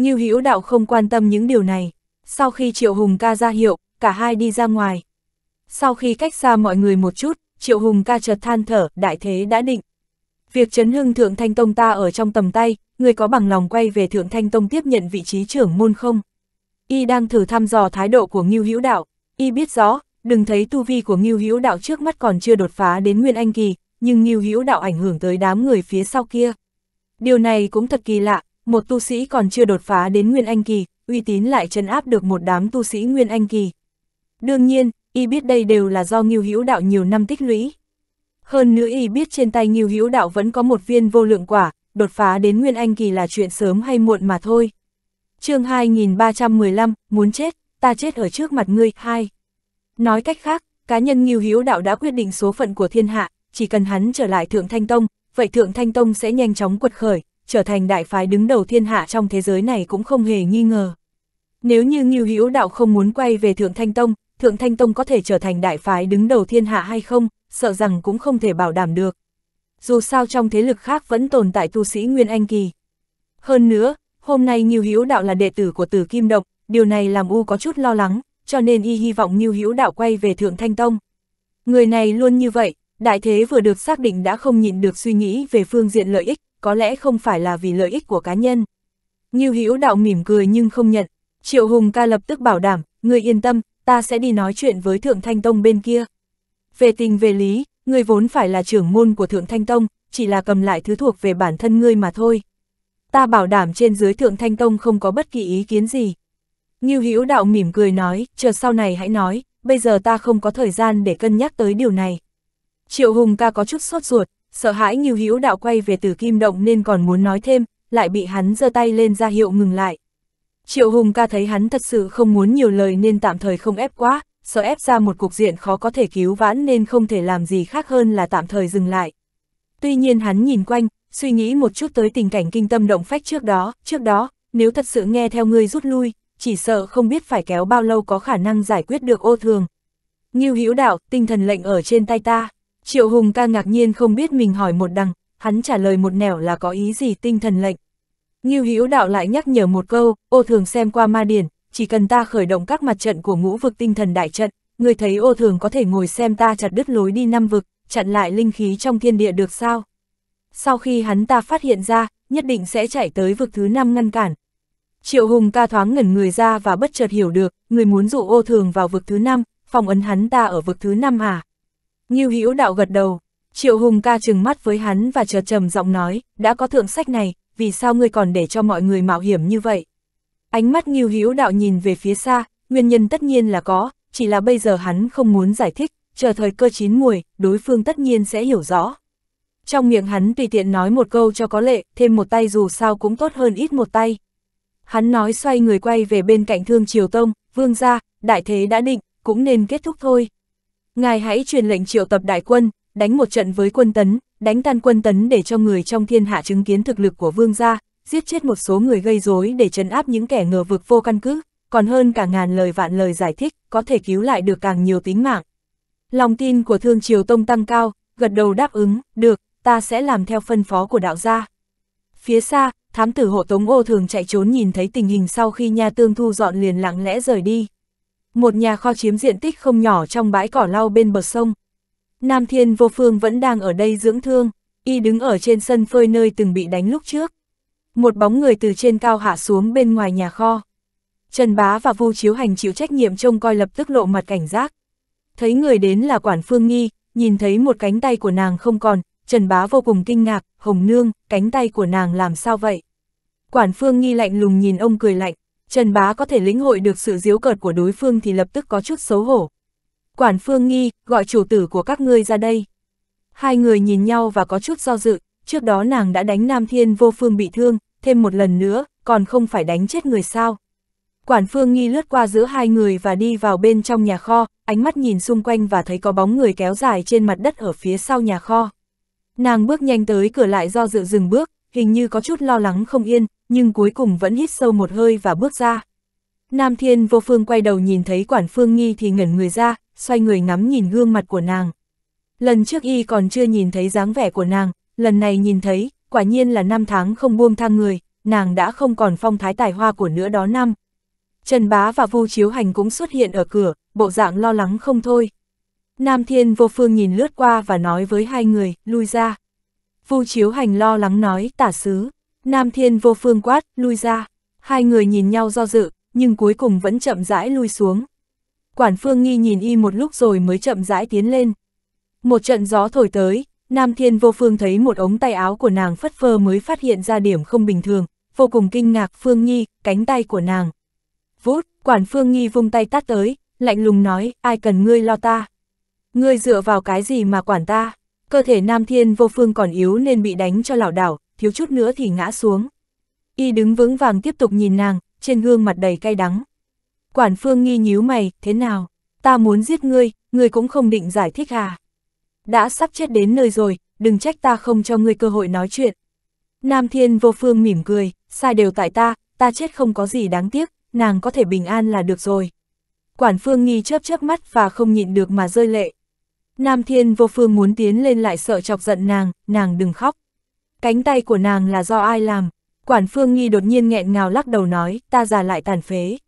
Ngưu Hữu Đạo không quan tâm những điều này. Sau khi Triệu Hùng ca ra hiệu, cả hai đi ra ngoài. Sau khi cách xa mọi người một chút, Triệu Hùng ca chợt than thở, đại thế đã định. Việc chấn hưng Thượng Thanh Tông ta ở trong tầm tay, người có bằng lòng quay về Thượng Thanh Tông tiếp nhận vị trí trưởng môn không? Y đang thử thăm dò thái độ của Ngưu Hữu Đạo, y biết rõ, đừng thấy tu vi của Ngưu Hữu Đạo trước mắt còn chưa đột phá đến Nguyên Anh kỳ, nhưng Ngưu Hữu Đạo ảnh hưởng tới đám người phía sau kia. Điều này cũng thật kỳ lạ, một tu sĩ còn chưa đột phá đến Nguyên Anh Kỳ, uy tín lại trấn áp được một đám tu sĩ Nguyên Anh Kỳ. Đương nhiên, y biết đây đều là do Ngưu Hữu Đạo nhiều năm tích lũy. Hơn nữa y biết trên tay Ngưu Hữu Đạo vẫn có một viên vô lượng quả, đột phá đến Nguyên Anh Kỳ là chuyện sớm hay muộn mà thôi. chương 2315, muốn chết, ta chết ở trước mặt ngươi, hai. Nói cách khác, cá nhân Ngưu Hữu Đạo đã quyết định số phận của thiên hạ, chỉ cần hắn trở lại Thượng Thanh Tông, vậy Thượng Thanh Tông sẽ nhanh chóng quật khởi, trở thành đại phái đứng đầu thiên hạ trong thế giới này cũng không hề nghi ngờ. Nếu như Ngưu Hữu Đạo không muốn quay về Thượng Thanh Tông, Thượng Thanh Tông có thể trở thành đại phái đứng đầu thiên hạ hay không, sợ rằng cũng không thể bảo đảm được. Dù sao trong thế lực khác vẫn tồn tại tu sĩ Nguyên Anh Kỳ. Hơn nữa, hôm nay Ngưu Hữu Đạo là đệ tử của Tử Kim Độc, điều này làm U có chút lo lắng, cho nên y hy vọng Ngưu Hữu Đạo quay về Thượng Thanh Tông. Người này luôn như vậy, đại thế vừa được xác định đã không nhịn được suy nghĩ về phương diện lợi ích, có lẽ không phải là vì lợi ích của cá nhân. Như Hữu Đạo mỉm cười nhưng không nhận, Triệu Hùng ca lập tức bảo đảm, người yên tâm, ta sẽ đi nói chuyện với Thượng Thanh Tông bên kia. Về tình về lý, người vốn phải là trưởng môn của Thượng Thanh Tông, chỉ là cầm lại thứ thuộc về bản thân ngươi mà thôi. Ta bảo đảm trên dưới Thượng Thanh Tông không có bất kỳ ý kiến gì. Như Hữu Đạo mỉm cười nói, chờ sau này hãy nói, bây giờ ta không có thời gian để cân nhắc tới điều này. Triệu Hùng ca có chút sốt ruột, sợ hãi Ngưu Hữu Đạo quay về từ kim động nên còn muốn nói thêm, lại bị hắn giơ tay lên ra hiệu ngừng lại. Triệu Hùng ca thấy hắn thật sự không muốn nhiều lời nên tạm thời không ép quá, sợ ép ra một cục diện khó có thể cứu vãn nên không thể làm gì khác hơn là tạm thời dừng lại. Tuy nhiên hắn nhìn quanh, suy nghĩ một chút tới tình cảnh kinh tâm động phách trước đó, trước đó, nếu thật sự nghe theo ngươi rút lui, chỉ sợ không biết phải kéo bao lâu có khả năng giải quyết được ô thường. Ngưu Hữu Đạo, tinh thần lệnh ở trên tay ta, Triệu Hùng ca ngạc nhiên không biết mình hỏi một đằng, hắn trả lời một nẻo là có ý gì tinh thần lệnh. Ngưu Hữu Đạo lại nhắc nhở một câu, ô thường xem qua ma điển, chỉ cần ta khởi động các mặt trận của ngũ vực tinh thần đại trận, người thấy ô thường có thể ngồi xem ta chặt đứt lối đi năm vực, chặn lại linh khí trong thiên địa được sao? Sau khi hắn ta phát hiện ra, nhất định sẽ chạy tới vực thứ năm ngăn cản. Triệu Hùng ca thoáng ngẩn người ra và bất chợt hiểu được, người muốn dụ ô thường vào vực thứ năm, phòng ấn hắn ta ở vực thứ năm à? Ngưu Hữu Đạo gật đầu, Triệu Hùng ca trừng mắt với hắn và chợt trầm giọng nói, đã có thượng sách này, vì sao ngươi còn để cho mọi người mạo hiểm như vậy? Ánh mắt Ngưu Hữu Đạo nhìn về phía xa, nguyên nhân tất nhiên là có, chỉ là bây giờ hắn không muốn giải thích, chờ thời cơ chín muồi, đối phương tất nhiên sẽ hiểu rõ. Trong miệng hắn tùy tiện nói một câu cho có lệ, thêm một tay dù sao cũng tốt hơn ít một tay. Hắn nói xoay người quay về bên cạnh Thương Triều Tông, vương gia, đại thế đã định, cũng nên kết thúc thôi. Ngài hãy truyền lệnh triệu tập đại quân, đánh một trận với quân tấn, đánh tan quân tấn để cho người trong thiên hạ chứng kiến thực lực của vương gia, giết chết một số người gây rối để trấn áp những kẻ ngờ vực vô căn cứ, còn hơn cả ngàn lời vạn lời giải thích, có thể cứu lại được càng nhiều tính mạng. Lòng tin của Thương Triều Tông tăng cao, gật đầu đáp ứng, được, ta sẽ làm theo phân phó của đạo gia. Phía xa, thám tử hộ tống ô thường chạy trốn nhìn thấy tình hình sau khi nhà tương thu dọn liền lặng lẽ rời đi một nhà kho chiếm diện tích không nhỏ trong bãi cỏ lau bên bờ sông. Nam Thiên Vô Phương vẫn đang ở đây dưỡng thương, y đứng ở trên sân phơi nơi từng bị đánh lúc trước. Một bóng người từ trên cao hạ xuống bên ngoài nhà kho. Trần Bá và Vu Chiếu Hành chịu trách nhiệm trông coi lập tức lộ mặt cảnh giác. Thấy người đến là Quản Phương Nghi, nhìn thấy một cánh tay của nàng không còn, Trần Bá vô cùng kinh ngạc, Hồng Nương, cánh tay của nàng làm sao vậy? Quản Phương Nghi lạnh lùng nhìn ông cười lạnh, Trần Bá có thể lĩnh hội được sự diếu cợt của đối phương thì lập tức có chút xấu hổ. Quản Phương Nghi, gọi chủ tử của các ngươi ra đây. Hai người nhìn nhau và có chút do dự, trước đó nàng đã đánh Nam Thiên vô phương bị thương, thêm một lần nữa, còn không phải đánh chết người sao. Quản Phương Nghi lướt qua giữa hai người và đi vào bên trong nhà kho, ánh mắt nhìn xung quanh và thấy có bóng người kéo dài trên mặt đất ở phía sau nhà kho. Nàng bước nhanh tới cửa lại do dự dừng bước, hình như có chút lo lắng không yên, nhưng cuối cùng vẫn hít sâu một hơi và bước ra. Nam Thiên vô phương quay đầu nhìn thấy quản phương nghi thì ngẩn người ra, xoay người ngắm nhìn gương mặt của nàng. Lần trước y còn chưa nhìn thấy dáng vẻ của nàng, lần này nhìn thấy, quả nhiên là năm tháng không buông thang người, nàng đã không còn phong thái tài hoa của nữa đó năm. Trần Bá và Vu Chiếu Hành cũng xuất hiện ở cửa, bộ dạng lo lắng không thôi. Nam Thiên vô phương nhìn lướt qua và nói với hai người, lui ra. Vu Chiếu Hành lo lắng nói, tả sứ, Nam Thiên vô phương quát, lui ra. Hai người nhìn nhau do dự, nhưng cuối cùng vẫn chậm rãi lui xuống. Quản phương nghi nhìn y một lúc rồi mới chậm rãi tiến lên. Một trận gió thổi tới, Nam Thiên vô phương thấy một ống tay áo của nàng phất phơ mới phát hiện ra điểm không bình thường, vô cùng kinh ngạc phương nghi, cánh tay của nàng. Vút, quản phương nghi vung tay tát tới, lạnh lùng nói, ai cần ngươi lo ta. Ngươi dựa vào cái gì mà quản ta, cơ thể Nam Thiên vô phương còn yếu nên bị đánh cho lảo đảo, thiếu chút nữa thì ngã xuống. Y đứng vững vàng tiếp tục nhìn nàng, trên gương mặt đầy cay đắng. Quản phương nghi nhíu mày, thế nào? Ta muốn giết ngươi, ngươi cũng không định giải thích à? Đã sắp chết đến nơi rồi, đừng trách ta không cho ngươi cơ hội nói chuyện. Nam thiên vô phương mỉm cười, sai đều tại ta, ta chết không có gì đáng tiếc, nàng có thể bình an là được rồi. Quản phương nghi chớp chớp mắt và không nhịn được mà rơi lệ. Nam thiên vô phương muốn tiến lên lại sợ chọc giận nàng, nàng đừng khóc. Cánh tay của nàng là do ai làm? Quản Phương Nghi đột nhiên nghẹn ngào lắc đầu nói, ta già lại tàn phế.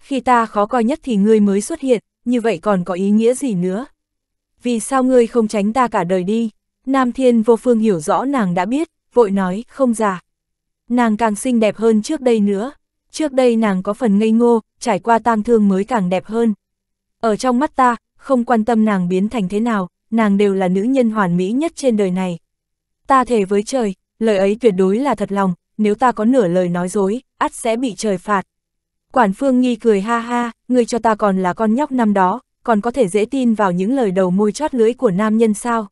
Khi ta khó coi nhất thì ngươi mới xuất hiện, như vậy còn có ý nghĩa gì nữa? Vì sao ngươi không tránh ta cả đời đi? Nam Thiên vô phương hiểu rõ nàng đã biết, vội nói, không già. Nàng càng xinh đẹp hơn trước đây nữa. Trước đây nàng có phần ngây ngô, trải qua tang thương mới càng đẹp hơn. Ở trong mắt ta, không quan tâm nàng biến thành thế nào, nàng đều là nữ nhân hoàn mỹ nhất trên đời này ta thề với trời, lời ấy tuyệt đối là thật lòng, nếu ta có nửa lời nói dối, ắt sẽ bị trời phạt. Quản Phương Nghi cười ha ha, ngươi cho ta còn là con nhóc năm đó, còn có thể dễ tin vào những lời đầu môi chót lưỡi của nam nhân sao.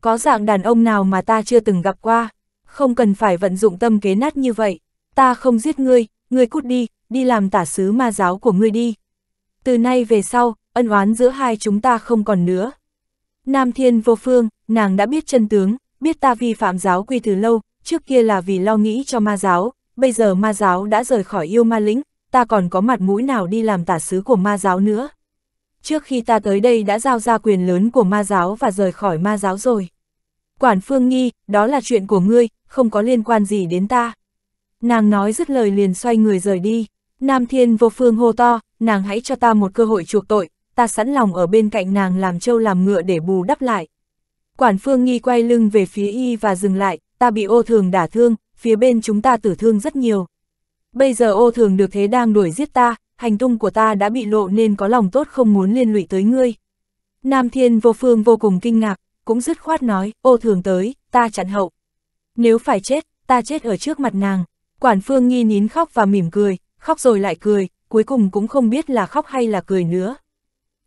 Có dạng đàn ông nào mà ta chưa từng gặp qua, không cần phải vận dụng tâm kế nát như vậy, ta không giết ngươi, ngươi cút đi, đi làm tả sứ ma giáo của ngươi đi. Từ nay về sau, ân oán giữa hai chúng ta không còn nữa. Nam Thiên vô phương, nàng đã biết chân tướng, biết ta vi phạm giáo quy từ lâu, trước kia là vì lo nghĩ cho ma giáo, bây giờ ma giáo đã rời khỏi yêu ma lĩnh, ta còn có mặt mũi nào đi làm tả sứ của ma giáo nữa. Trước khi ta tới đây đã giao ra quyền lớn của ma giáo và rời khỏi ma giáo rồi. Quản Phương Nghi, đó là chuyện của ngươi, không có liên quan gì đến ta. Nàng nói dứt lời liền xoay người rời đi. Nam Thiên vô phương hô to, nàng hãy cho ta một cơ hội chuộc tội, ta sẵn lòng ở bên cạnh nàng làm trâu làm ngựa để bù đắp lại. Quản Phương Nghi quay lưng về phía y và dừng lại, ta bị ô thường đả thương, phía bên chúng ta tử thương rất nhiều. Bây giờ ô thường được thế đang đuổi giết ta, hành tung của ta đã bị lộ nên có lòng tốt không muốn liên lụy tới ngươi. Nam Thiên vô phương vô cùng kinh ngạc, cũng dứt khoát nói, ô thường tới, ta chặn hậu. Nếu phải chết, ta chết ở trước mặt nàng. Quản Phương Nghi nín khóc và mỉm cười, khóc rồi lại cười, cuối cùng cũng không biết là khóc hay là cười nữa.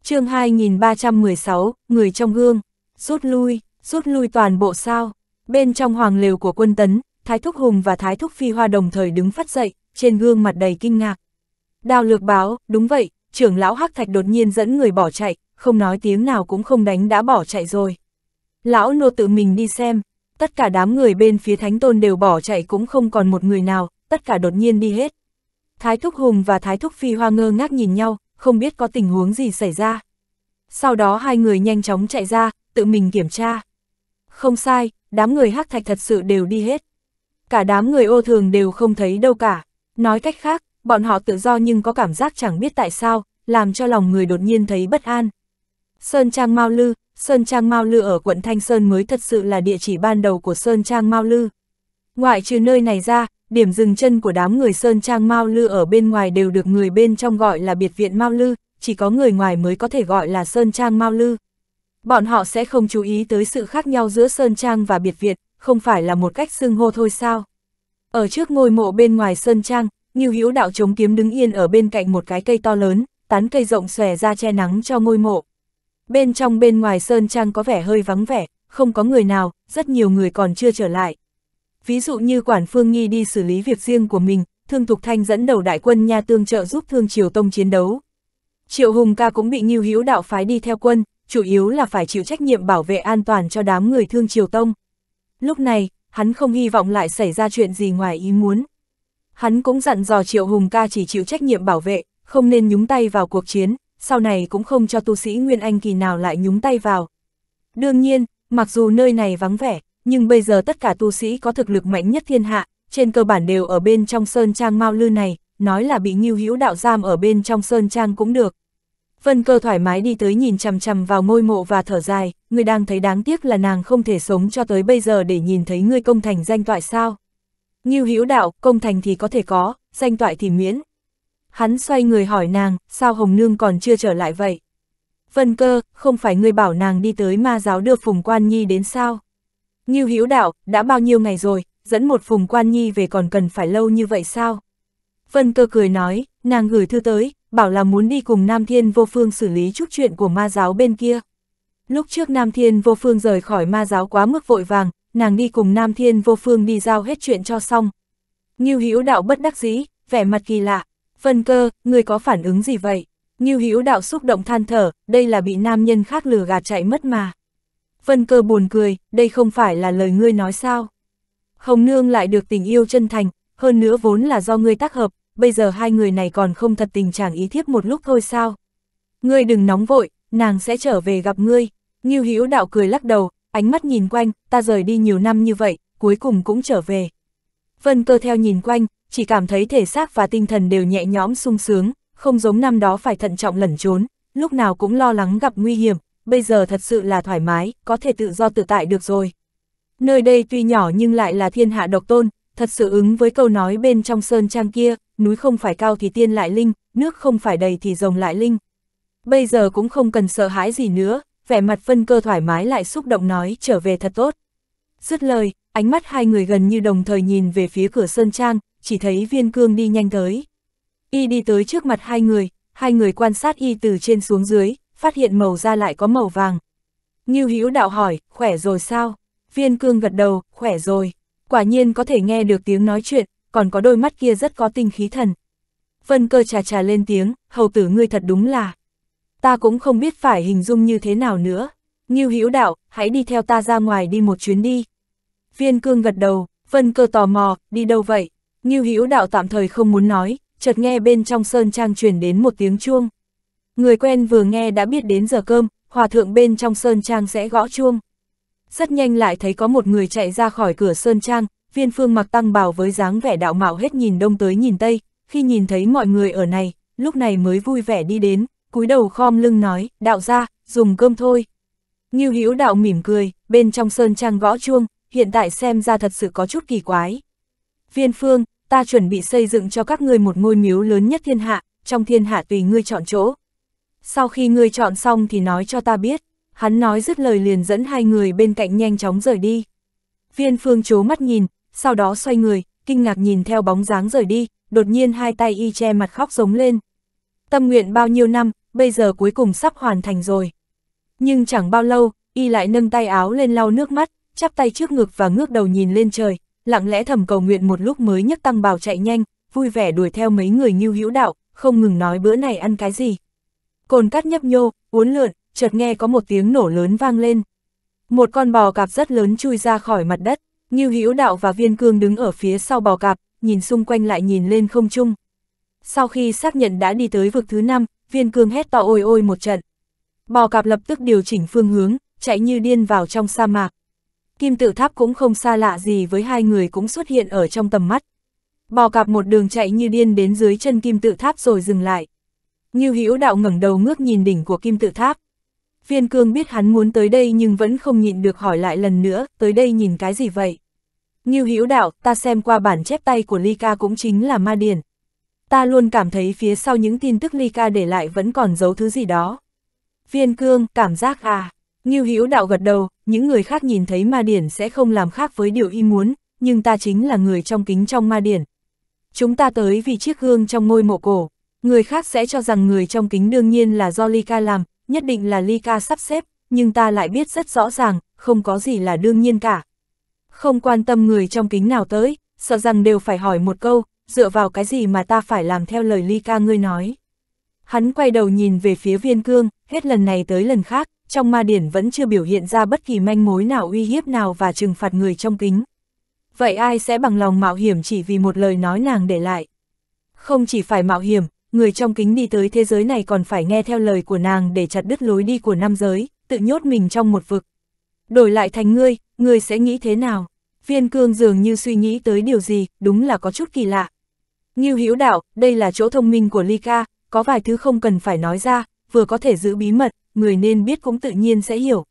chương 2316, Người trong gương rút lui, rút lui toàn bộ sao. Bên trong hoàng lều của quân tấn, Thái Thúc Hùng và Thái Thúc Phi Hoa đồng thời đứng phát dậy, trên gương mặt đầy kinh ngạc. Đào lược báo, đúng vậy, trưởng lão Hắc Thạch đột nhiên dẫn người bỏ chạy, không nói tiếng nào cũng không đánh đã bỏ chạy rồi. Lão nô tự mình đi xem, tất cả đám người bên phía Thánh Tôn đều bỏ chạy cũng không còn một người nào, tất cả đột nhiên đi hết. Thái Thúc Hùng và Thái Thúc Phi Hoa ngơ ngác nhìn nhau, không biết có tình huống gì xảy ra. Sau đó hai người nhanh chóng chạy ra, tự mình kiểm tra. Không sai, đám người hắc thạch thật sự đều đi hết. Cả đám người ô thường đều không thấy đâu cả. Nói cách khác, bọn họ tự do nhưng có cảm giác chẳng biết tại sao, làm cho lòng người đột nhiên thấy bất an. Sơn Trang Mao Lư, Sơn Trang Mao Lư ở quận Thanh Sơn mới thật sự là địa chỉ ban đầu của Sơn Trang Mao Lư. Ngoại trừ nơi này ra, điểm dừng chân của đám người Sơn Trang Mao Lư ở bên ngoài đều được người bên trong gọi là biệt viện Mao Lư, chỉ có người ngoài mới có thể gọi là Sơn Trang Mao Lư. Bọn họ sẽ không chú ý tới sự khác nhau giữa Sơn Trang và Biệt Việt, không phải là một cách xưng hô thôi sao. Ở trước ngôi mộ bên ngoài Sơn Trang, Ngưu Hữu Đạo chống kiếm đứng yên ở bên cạnh một cái cây to lớn, tán cây rộng xòe ra che nắng cho ngôi mộ. Bên trong bên ngoài Sơn Trang có vẻ hơi vắng vẻ, không có người nào, rất nhiều người còn chưa trở lại. Ví dụ như Quản Phương Nghi đi xử lý việc riêng của mình, Thương Thục Thanh dẫn đầu đại quân nha tương trợ giúp Thương Triều Tông chiến đấu. Triệu Hùng ca cũng bị Ngưu Hữu Đạo phái đi theo quân, chủ yếu là phải chịu trách nhiệm bảo vệ an toàn cho đám người thương Triều Tông. Lúc này, hắn không hy vọng lại xảy ra chuyện gì ngoài ý muốn. Hắn cũng dặn dò Triệu Hùng ca chỉ chịu trách nhiệm bảo vệ, không nên nhúng tay vào cuộc chiến, sau này cũng không cho tu sĩ Nguyên Anh kỳ nào lại nhúng tay vào. Đương nhiên, mặc dù nơi này vắng vẻ, nhưng bây giờ tất cả tu sĩ có thực lực mạnh nhất thiên hạ, trên cơ bản đều ở bên trong sơn trang Mao Lư này, nói là bị nhiêu hữu đạo giam ở bên trong sơn trang cũng được. Vân cơ thoải mái đi tới nhìn chằm chằm vào ngôi mộ và thở dài, người đang thấy đáng tiếc là nàng không thể sống cho tới bây giờ để nhìn thấy ngươi công thành danh toại sao. Như hữu đạo, công thành thì có thể có, danh toại thì miễn. Hắn xoay người hỏi nàng, sao Hồng Nương còn chưa trở lại vậy? Vân cơ, không phải ngươi bảo nàng đi tới ma giáo đưa Phùng Quan Nhi đến sao? Như hữu đạo, đã bao nhiêu ngày rồi, dẫn một Phùng Quan Nhi về còn cần phải lâu như vậy sao? Vân cơ cười nói, nàng gửi thư tới, bảo là muốn đi cùng Nam Thiên Vô Phương xử lý chút chuyện của ma giáo bên kia. Lúc trước Nam Thiên Vô Phương rời khỏi ma giáo quá mức vội vàng, nàng đi cùng Nam Thiên Vô Phương đi giao hết chuyện cho xong. Ngưu Hữu Đạo bất đắc dĩ, vẻ mặt kỳ lạ, "Vân Cơ, người có phản ứng gì vậy?" Ngưu Hữu Đạo xúc động than thở, đây là bị nam nhân khác lừa gạt chạy mất mà. Vân Cơ buồn cười, đây không phải là lời ngươi nói sao? Hồng Nương lại được tình yêu chân thành, hơn nữa vốn là do ngươi tác hợp, bây giờ hai người này còn không thật tình chàng ý thiếp một lúc thôi sao. Ngươi đừng nóng vội, nàng sẽ trở về gặp ngươi. Ngưu Hữu đạo cười lắc đầu, ánh mắt nhìn quanh, ta rời đi nhiều năm như vậy, cuối cùng cũng trở về. Vân cơ theo nhìn quanh, chỉ cảm thấy thể xác và tinh thần đều nhẹ nhõm sung sướng, không giống năm đó phải thận trọng lẩn trốn, lúc nào cũng lo lắng gặp nguy hiểm, bây giờ thật sự là thoải mái, có thể tự do tự tại được rồi. Nơi đây tuy nhỏ nhưng lại là thiên hạ độc tôn, thật sự ứng với câu nói bên trong sơn trang kia, núi không phải cao thì tiên lại linh, nước không phải đầy thì rồng lại linh. Bây giờ cũng không cần sợ hãi gì nữa, vẻ mặt phân cơ thoải mái lại xúc động nói trở về thật tốt. Dứt lời, ánh mắt hai người gần như đồng thời nhìn về phía cửa sơn trang, chỉ thấy viên cương đi nhanh tới. Y đi tới trước mặt hai người, hai người quan sát y từ trên xuống dưới, phát hiện màu da lại có màu vàng. Ngưu Hữu đạo hỏi, khỏe rồi sao? Viên cương gật đầu, khỏe rồi. Quả nhiên có thể nghe được tiếng nói chuyện, còn có đôi mắt kia rất có tinh khí thần. Vân cơ trà trà lên tiếng, hầu tử ngươi thật đúng là. Ta cũng không biết phải hình dung như thế nào nữa. Ngưu Hữu đạo, hãy đi theo ta ra ngoài đi một chuyến đi. Viên cương gật đầu, vân cơ tò mò, đi đâu vậy? Ngưu Hữu đạo tạm thời không muốn nói, chợt nghe bên trong sơn trang truyền đến một tiếng chuông. Người quen vừa nghe đã biết đến giờ cơm, hòa thượng bên trong sơn trang sẽ gõ chuông. Rất nhanh lại thấy có một người chạy ra khỏi cửa sơn trang, viên phương mặc tăng bào với dáng vẻ đạo mạo hết nhìn đông tới nhìn tây, khi nhìn thấy mọi người ở này, lúc này mới vui vẻ đi đến, cúi đầu khom lưng nói, đạo ra, dùng cơm thôi. Nghiêu Hữu đạo mỉm cười, bên trong sơn trang gõ chuông, hiện tại xem ra thật sự có chút kỳ quái. Viên phương, ta chuẩn bị xây dựng cho các ngươi một ngôi miếu lớn nhất thiên hạ, trong thiên hạ tùy ngươi chọn chỗ. Sau khi ngươi chọn xong thì nói cho ta biết, hắn nói dứt lời liền dẫn hai người bên cạnh nhanh chóng rời đi. Viên phương chố mắt nhìn, sau đó xoay người, kinh ngạc nhìn theo bóng dáng rời đi, đột nhiên hai tay y che mặt khóc giống lên. Tâm nguyện bao nhiêu năm, bây giờ cuối cùng sắp hoàn thành rồi. Nhưng chẳng bao lâu, y lại nâng tay áo lên lau nước mắt, chắp tay trước ngực và ngước đầu nhìn lên trời, lặng lẽ thầm cầu nguyện một lúc mới nhấc tăng bào chạy nhanh, vui vẻ đuổi theo mấy người nghiêu hữu đạo, không ngừng nói bữa này ăn cái gì. Cồn cắt nhấp nhô, uốn lượn, chợt nghe có một tiếng nổ lớn vang lên. Một con bò cạp rất lớn chui ra khỏi mặt đất. Ngưu Hữu Đạo và Viên Cương đứng ở phía sau bò cạp, nhìn xung quanh lại nhìn lên không trung. Sau khi xác nhận đã đi tới vực thứ năm, Viên Cương hét to ôi ôi một trận. Bò cạp lập tức điều chỉnh phương hướng, chạy như điên vào trong sa mạc. Kim tự tháp cũng không xa lạ gì với hai người cũng xuất hiện ở trong tầm mắt. Bò cạp một đường chạy như điên đến dưới chân kim tự tháp rồi dừng lại. Ngưu Hữu Đạo ngẩng đầu ngước nhìn đỉnh của kim tự tháp. Viên Cương biết hắn muốn tới đây nhưng vẫn không nhịn được hỏi lại lần nữa, tới đây nhìn cái gì vậy? Ngưu Hữu Đạo, ta xem qua bản chép tay của Ly Ca cũng chính là ma Điền. Ta luôn cảm thấy phía sau những tin tức Ly Ca để lại vẫn còn giấu thứ gì đó. Viên cương, cảm giác à. Ngưu Hữu Đạo gật đầu, những người khác nhìn thấy ma điển sẽ không làm khác với điều y muốn, nhưng ta chính là người trong kính trong ma điển. Chúng ta tới vì chiếc gương trong ngôi mộ cổ, người khác sẽ cho rằng người trong kính đương nhiên là do Ly Ca làm, nhất định là Ly Ca sắp xếp, nhưng ta lại biết rất rõ ràng, không có gì là đương nhiên cả, không quan tâm người trong kính nào tới, sợ rằng đều phải hỏi một câu, dựa vào cái gì mà ta phải làm theo lời ly ca ngươi nói. Hắn quay đầu nhìn về phía viên cương, hết lần này tới lần khác, trong ma điển vẫn chưa biểu hiện ra bất kỳ manh mối nào uy hiếp nào và trừng phạt người trong kính. Vậy ai sẽ bằng lòng mạo hiểm chỉ vì một lời nói nàng để lại? Không chỉ phải mạo hiểm, người trong kính đi tới thế giới này còn phải nghe theo lời của nàng để chặt đứt lối đi của nam giới, tự nhốt mình trong một vực. Đổi lại thành ngươi, Người sẽ nghĩ thế nào? Viên cương dường như suy nghĩ tới điều gì, đúng là có chút kỳ lạ. Nghiêu Hữu đạo, đây là chỗ thông minh của Ly Ca, có vài thứ không cần phải nói ra, vừa có thể giữ bí mật, người nên biết cũng tự nhiên sẽ hiểu.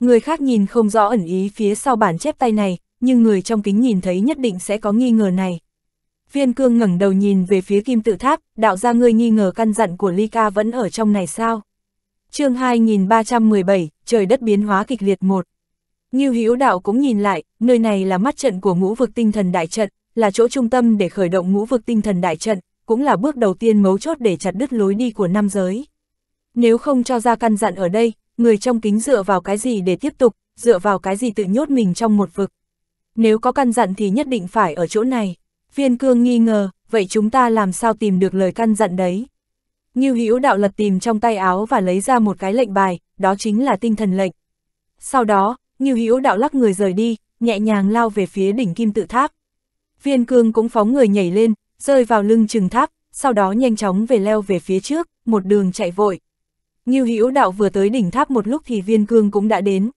Người khác nhìn không rõ ẩn ý phía sau bản chép tay này, nhưng người trong kính nhìn thấy nhất định sẽ có nghi ngờ này. Viên cương ngẩng đầu nhìn về phía kim tự tháp, đạo ra ngươi nghi ngờ căn dặn của Ly Ca vẫn ở trong này sao? chương 2317, trời đất biến hóa kịch liệt một. Ngưu Hữu Đạo cũng nhìn lại, nơi này là mắt trận của ngũ vực tinh thần đại trận, là chỗ trung tâm để khởi động ngũ vực tinh thần đại trận, cũng là bước đầu tiên mấu chốt để chặt đứt lối đi của nam giới. Nếu không cho ra căn dặn ở đây, người trong kính dựa vào cái gì để tiếp tục, dựa vào cái gì tự nhốt mình trong một vực. Nếu có căn dặn thì nhất định phải ở chỗ này. Viên cương nghi ngờ, vậy chúng ta làm sao tìm được lời căn dặn đấy? Ngưu Hữu Đạo lật tìm trong tay áo và lấy ra một cái lệnh bài, đó chính là tinh thần lệnh. Sau đó, Ngưu Hữu đạo lắc người rời đi, nhẹ nhàng lao về phía đỉnh kim tự tháp. Viên cương cũng phóng người nhảy lên, rơi vào lưng chừng tháp, sau đó nhanh chóng về leo về phía trước, một đường chạy vội. Ngưu Hữu đạo vừa tới đỉnh tháp một lúc thì viên cương cũng đã đến.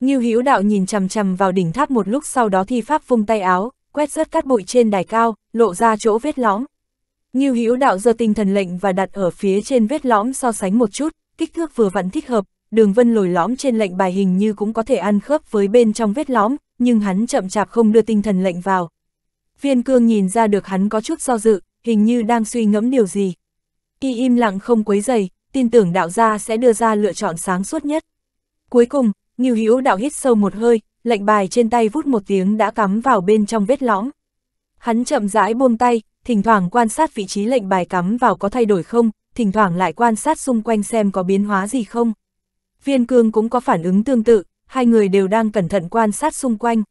Ngưu Hữu đạo nhìn chằm chằm vào đỉnh tháp một lúc sau đó thi pháp vung tay áo, quét rớt cát bụi trên đài cao, lộ ra chỗ vết lõm. Ngưu Hữu đạo giơ tinh thần lệnh và đặt ở phía trên vết lõm so sánh một chút, kích thước vừa vặn thích hợp, đường vân lồi lõm trên lệnh bài hình như cũng có thể ăn khớp với bên trong vết lõm, nhưng hắn chậm chạp không đưa tinh thần lệnh vào. Viên cương nhìn ra được hắn có chút do dự, hình như đang suy ngẫm điều gì. Y im lặng không quấy dày, tin tưởng đạo gia sẽ đưa ra lựa chọn sáng suốt nhất. Cuối cùng, Ngưu Hữu đạo hít sâu một hơi, lệnh bài trên tay vút một tiếng đã cắm vào bên trong vết lõm. Hắn chậm rãi buông tay, thỉnh thoảng quan sát vị trí lệnh bài cắm vào có thay đổi không, thỉnh thoảng lại quan sát xung quanh xem có biến hóa gì không viên cương cũng có phản ứng tương tự, hai người đều đang cẩn thận quan sát xung quanh.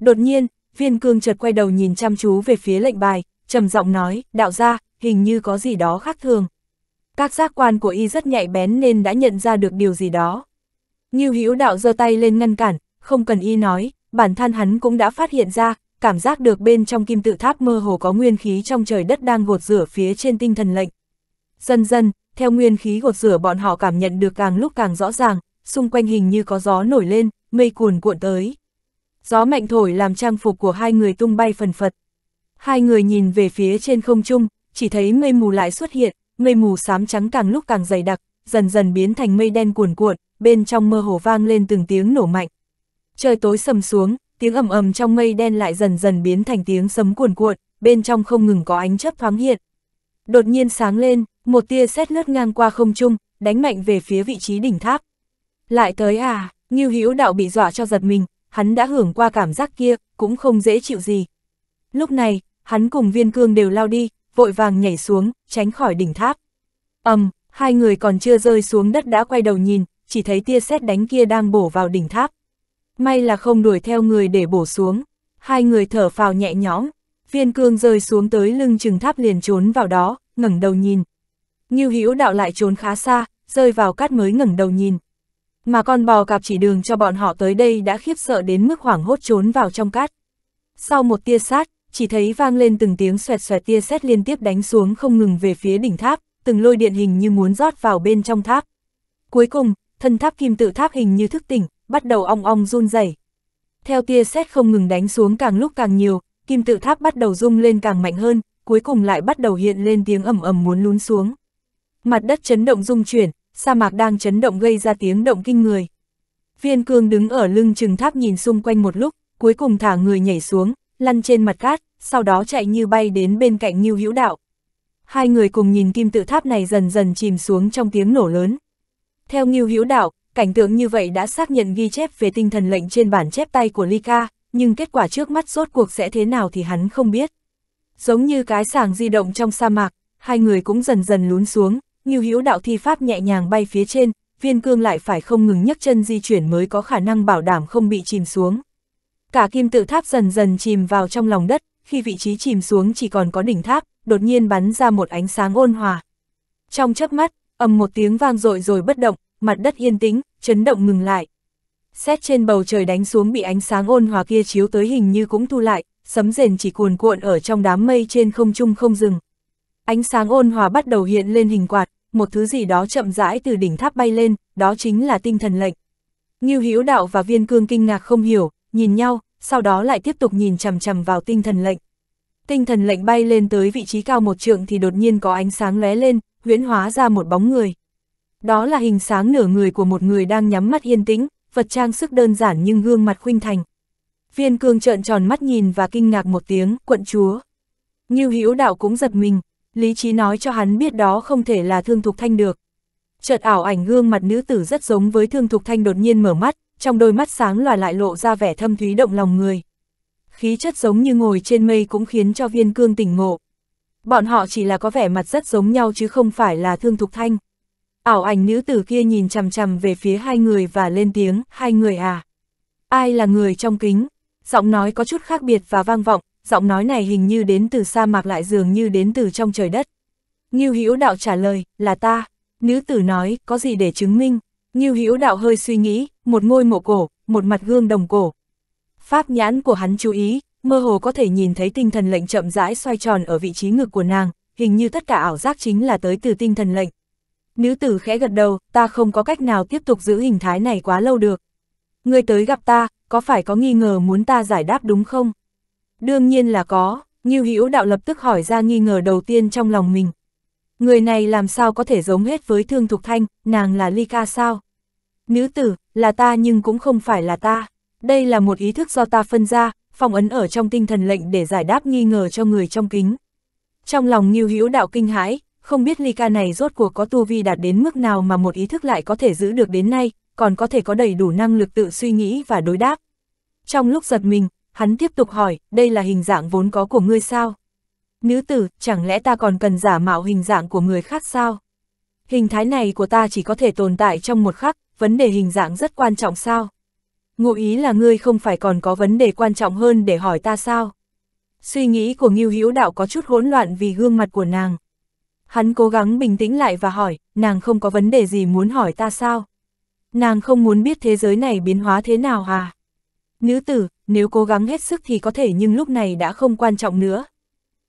Đột nhiên, viên cương chợt quay đầu nhìn chăm chú về phía lệnh bài, trầm giọng nói, đạo ra, hình như có gì đó khác thường. Các giác quan của y rất nhạy bén nên đã nhận ra được điều gì đó. Như hữu đạo giơ tay lên ngăn cản, không cần y nói, bản thân hắn cũng đã phát hiện ra, cảm giác được bên trong kim tự tháp mơ hồ có nguyên khí trong trời đất đang gột rửa phía trên tinh thần lệnh. Dần dần, theo nguyên khí gột rửa bọn họ cảm nhận được càng lúc càng rõ ràng, xung quanh hình như có gió nổi lên, mây cuồn cuộn tới. Gió mạnh thổi làm trang phục của hai người tung bay phần phật. Hai người nhìn về phía trên không trung, chỉ thấy mây mù lại xuất hiện, mây mù xám trắng càng lúc càng dày đặc, dần dần biến thành mây đen cuồn cuộn, bên trong mơ hồ vang lên từng tiếng nổ mạnh. Trời tối sầm xuống, tiếng ầm ầm trong mây đen lại dần dần biến thành tiếng sấm cuồn cuộn, bên trong không ngừng có ánh chớp thoáng hiện. Đột nhiên sáng lên, một tia sét lướt ngang qua không trung, đánh mạnh về phía vị trí đỉnh tháp. Lại tới à, Ngưu Hữu Đạo bị dọa cho giật mình, hắn đã hưởng qua cảm giác kia, cũng không dễ chịu gì. Lúc này, hắn cùng viên cương đều lao đi, vội vàng nhảy xuống, tránh khỏi đỉnh tháp. ầm, um, hai người còn chưa rơi xuống đất đã quay đầu nhìn, chỉ thấy tia sét đánh kia đang bổ vào đỉnh tháp. May là không đuổi theo người để bổ xuống, hai người thở phào nhẹ nhõm, viên cương rơi xuống tới lưng chừng tháp liền trốn vào đó, ngẩng đầu nhìn, Ngưu Hữu Đạo lại trốn khá xa, rơi vào cát mới ngẩng đầu nhìn. Mà con bò cạp chỉ đường cho bọn họ tới đây đã khiếp sợ đến mức hoảng hốt trốn vào trong cát. Sau một tia sát, chỉ thấy vang lên từng tiếng xoẹt xoẹt tia sét liên tiếp đánh xuống không ngừng về phía đỉnh tháp, từng lôi điện hình như muốn rót vào bên trong tháp. Cuối cùng, thân tháp kim tự tháp hình như thức tỉnh, bắt đầu ong ong run rẩy. Theo tia sét không ngừng đánh xuống càng lúc càng nhiều, kim tự tháp bắt đầu rung lên càng mạnh hơn, cuối cùng lại bắt đầu hiện lên tiếng ầm ầm muốn lún xuống mặt đất chấn động rung chuyển, sa mạc đang chấn động gây ra tiếng động kinh người. Viên cương đứng ở lưng chừng tháp nhìn xung quanh một lúc, cuối cùng thả người nhảy xuống, lăn trên mặt cát, sau đó chạy như bay đến bên cạnh Ngưu Hữu Đạo. Hai người cùng nhìn kim tự tháp này dần dần chìm xuống trong tiếng nổ lớn. Theo Ngưu Hữu Đạo, cảnh tượng như vậy đã xác nhận ghi chép về tinh thần lệnh trên bản chép tay của Lika, nhưng kết quả trước mắt rốt cuộc sẽ thế nào thì hắn không biết. Giống như cái sàng di động trong sa mạc, hai người cũng dần dần lún xuống, Ngưu Hữu đạo thi pháp nhẹ nhàng bay phía trên, viên cương lại phải không ngừng nhấc chân di chuyển mới có khả năng bảo đảm không bị chìm xuống. Cả kim tự tháp dần dần chìm vào trong lòng đất, khi vị trí chìm xuống chỉ còn có đỉnh tháp, đột nhiên bắn ra một ánh sáng ôn hòa. Trong chớp mắt, ầm một tiếng vang dội rồi bất động, mặt đất yên tĩnh, chấn động ngừng lại. Xét trên bầu trời đánh xuống bị ánh sáng ôn hòa kia chiếu tới hình như cũng thu lại, sấm rền chỉ cuồn cuộn ở trong đám mây trên không trung không dừng. Ánh sáng ôn hòa bắt đầu hiện lên hình quạt, một thứ gì đó chậm rãi từ đỉnh tháp bay lên, đó chính là tinh thần lệnh. Ngưu Hữu Đạo và Viên Cương kinh ngạc không hiểu, nhìn nhau, sau đó lại tiếp tục nhìn chằm chằm vào tinh thần lệnh. Tinh thần lệnh bay lên tới vị trí cao một trượng thì đột nhiên có ánh sáng lóe lên, huyễn hóa ra một bóng người. Đó là hình sáng nửa người của một người đang nhắm mắt yên tĩnh, vật trang sức đơn giản nhưng gương mặt khuynh thành. Viên Cương trợn tròn mắt nhìn và kinh ngạc một tiếng, quận chúa. Ngưu Hữu Đạo cũng giật mình, lý trí nói cho hắn biết đó không thể là Thương Thục Thanh được. Chợt ảo ảnh gương mặt nữ tử rất giống với Thương Thục Thanh đột nhiên mở mắt, trong đôi mắt sáng loà lại lộ ra vẻ thâm thúy động lòng người. Khí chất giống như ngồi trên mây cũng khiến cho viên cương tỉnh ngộ. Bọn họ chỉ là có vẻ mặt rất giống nhau chứ không phải là Thương Thục Thanh. Ảo ảnh nữ tử kia nhìn chằm chằm về phía hai người và lên tiếng, hai người à. Ai là người trong kính? Giọng nói có chút khác biệt và vang vọng, giọng nói này hình như đến từ sa mạc lại dường như đến từ trong trời đất. Ngưu Hữu Đạo trả lời, là ta. Nữ tử nói, có gì để chứng minh? Ngưu Hữu Đạo hơi suy nghĩ, một ngôi mộ cổ, một mặt gương đồng cổ. Pháp nhãn của hắn chú ý, mơ hồ có thể nhìn thấy tinh thần lệnh chậm rãi xoay tròn ở vị trí ngực của nàng, hình như tất cả ảo giác chính là tới từ tinh thần lệnh. Nữ tử khẽ gật đầu, ta không có cách nào tiếp tục giữ hình thái này quá lâu được. người tới gặp ta, có phải có nghi ngờ muốn ta giải đáp đúng không? Đương nhiên là có, Ngưu Hữu Đạo lập tức hỏi ra nghi ngờ đầu tiên trong lòng mình. Người này làm sao có thể giống hết với Thương Thục Thanh, nàng là Ly Ca sao? Nữ tử, là ta nhưng cũng không phải là ta. Đây là một ý thức do ta phân ra, phong ấn ở trong tinh thần lệnh để giải đáp nghi ngờ cho người trong kính. Trong lòng Ngưu Hữu Đạo kinh hãi, không biết Ly Ca này rốt cuộc có tu vi đạt đến mức nào mà một ý thức lại có thể giữ được đến nay, còn có thể có đầy đủ năng lực tự suy nghĩ và đối đáp. Trong lúc giật mình, hắn tiếp tục hỏi, đây là hình dạng vốn có của ngươi sao? Nữ tử, chẳng lẽ ta còn cần giả mạo hình dạng của người khác sao? Hình thái này của ta chỉ có thể tồn tại trong một khắc, vấn đề hình dạng rất quan trọng sao? Ngụ ý là ngươi không phải còn có vấn đề quan trọng hơn để hỏi ta sao? Suy nghĩ của Ngưu Hữu Đạo có chút hỗn loạn vì gương mặt của nàng. Hắn cố gắng bình tĩnh lại và hỏi, nàng không có vấn đề gì muốn hỏi ta sao? Nàng không muốn biết thế giới này biến hóa thế nào à? Nữ tử, nếu cố gắng hết sức thì có thể nhưng lúc này đã không quan trọng nữa.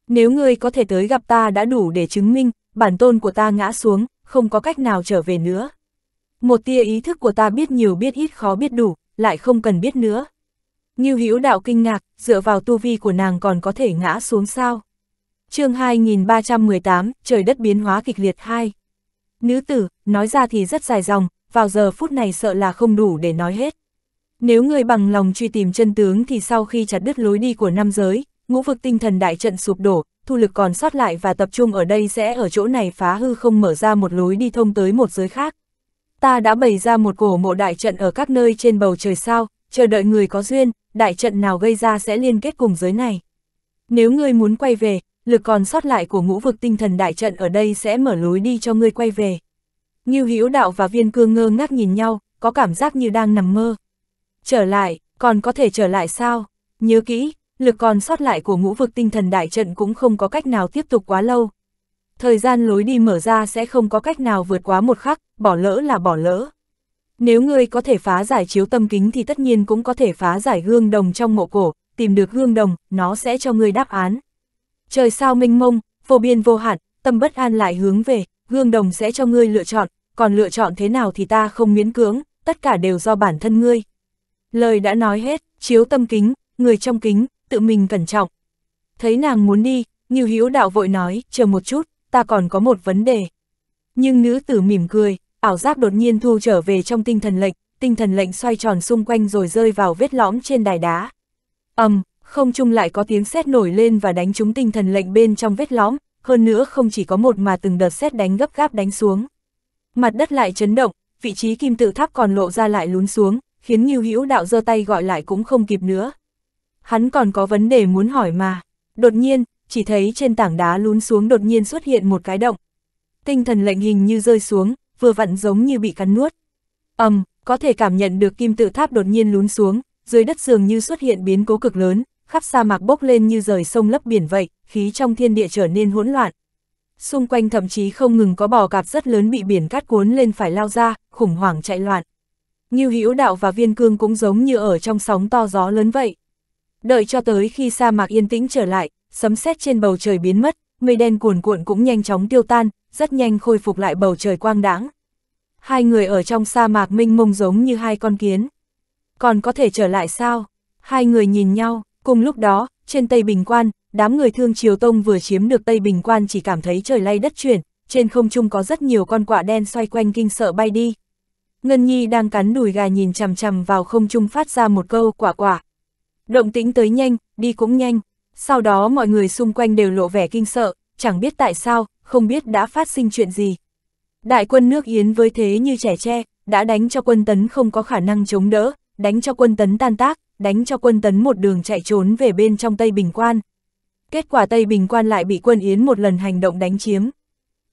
Nếu ngươi có thể tới gặp ta đã đủ để chứng minh, bản tôn của ta ngã xuống, không có cách nào trở về nữa. Một tia ý thức của ta biết nhiều biết ít khó biết đủ, lại không cần biết nữa. Như hữu đạo kinh ngạc, dựa vào tu vi của nàng còn có thể ngã xuống sao. chương 2318, trời đất biến hóa kịch liệt 2. Nữ tử, nói ra thì rất dài dòng, vào giờ phút này sợ là không đủ để nói hết. Nếu người bằng lòng truy tìm chân tướng thì sau khi chặt đứt lối đi của năm giới, ngũ vực tinh thần đại trận sụp đổ, thu lực còn sót lại và tập trung ở đây sẽ ở chỗ này phá hư không mở ra một lối đi thông tới một giới khác. Ta đã bày ra một cổ mộ đại trận ở các nơi trên bầu trời sao, chờ đợi người có duyên, đại trận nào gây ra sẽ liên kết cùng giới này. Nếu ngươi muốn quay về, lực còn sót lại của ngũ vực tinh thần đại trận ở đây sẽ mở lối đi cho ngươi quay về. Ngưu Hữu Đạo và Viên Cương ngơ ngác nhìn nhau, có cảm giác như đang nằm mơ trở lại, còn có thể trở lại sao? Nhớ kỹ, lực còn sót lại của ngũ vực tinh thần đại trận cũng không có cách nào tiếp tục quá lâu. Thời gian lối đi mở ra sẽ không có cách nào vượt quá một khắc, bỏ lỡ là bỏ lỡ. Nếu ngươi có thể phá giải chiếu tâm kính thì tất nhiên cũng có thể phá giải gương đồng trong mộ cổ, tìm được gương đồng, nó sẽ cho ngươi đáp án. Trời sao mênh mông, vô biên vô hạn, tâm bất an lại hướng về, gương đồng sẽ cho ngươi lựa chọn, còn lựa chọn thế nào thì ta không miễn cưỡng, tất cả đều do bản thân ngươi. Lời đã nói hết, chiếu tâm kính, người trong kính, tự mình cẩn trọng. Thấy nàng muốn đi, Nghiêu hiếu Đạo vội nói, chờ một chút, ta còn có một vấn đề. Nhưng nữ tử mỉm cười, ảo giác đột nhiên thu trở về trong tinh thần lệnh, tinh thần lệnh xoay tròn xung quanh rồi rơi vào vết lõm trên đài đá. ầm, không trung lại có tiếng sét nổi lên và đánh trúng tinh thần lệnh bên trong vết lõm, hơn nữa không chỉ có một mà từng đợt sét đánh gấp gáp đánh xuống. Mặt đất lại chấn động, vị trí kim tự tháp còn lộ ra lại lún xuống, khiến Ngưu Hữu Đạo giơ tay gọi lại cũng không kịp nữa. Hắn còn có vấn đề muốn hỏi mà. Đột nhiên, chỉ thấy trên tảng đá lún xuống đột nhiên xuất hiện một cái động. Tinh thần lệnh hình như rơi xuống, vừa vặn giống như bị cắn nuốt. Ầm, um, có thể cảm nhận được kim tự tháp đột nhiên lún xuống, dưới đất dường như xuất hiện biến cố cực lớn, khắp sa mạc bốc lên như rời sông lấp biển vậy, khí trong thiên địa trở nên hỗn loạn. Xung quanh thậm chí không ngừng có bò cạp rất lớn bị biển cát cuốn lên phải lao ra, khủng hoảng chạy loạn. Ngưu Hữu Đạo và Viên Cương cũng giống như ở trong sóng to gió lớn vậy. Đợi cho tới khi sa mạc yên tĩnh trở lại, sấm sét trên bầu trời biến mất, mây đen cuồn cuộn cũng nhanh chóng tiêu tan, rất nhanh khôi phục lại bầu trời quang đãng. Hai người ở trong sa mạc minh mông giống như hai con kiến. Còn có thể trở lại sao? Hai người nhìn nhau, cùng lúc đó, trên Tây Bình Quan, đám người thương Triều Tông vừa chiếm được Tây Bình Quan chỉ cảm thấy trời lay đất chuyển, trên không trung có rất nhiều con quạ đen xoay quanh kinh sợ bay đi. Ngân Nhi đang cắn đùi gà nhìn chằm chằm vào không trung phát ra một câu quả quả. Động tĩnh tới nhanh, đi cũng nhanh. Sau đó mọi người xung quanh đều lộ vẻ kinh sợ, chẳng biết tại sao, không biết đã phát sinh chuyện gì. Đại quân nước Yến với thế như trẻ tre, đã đánh cho quân tấn không có khả năng chống đỡ, đánh cho quân tấn tan tác, đánh cho quân tấn một đường chạy trốn về bên trong Tây Bình Quan. Kết quả Tây Bình Quan lại bị quân Yến một lần hành động đánh chiếm.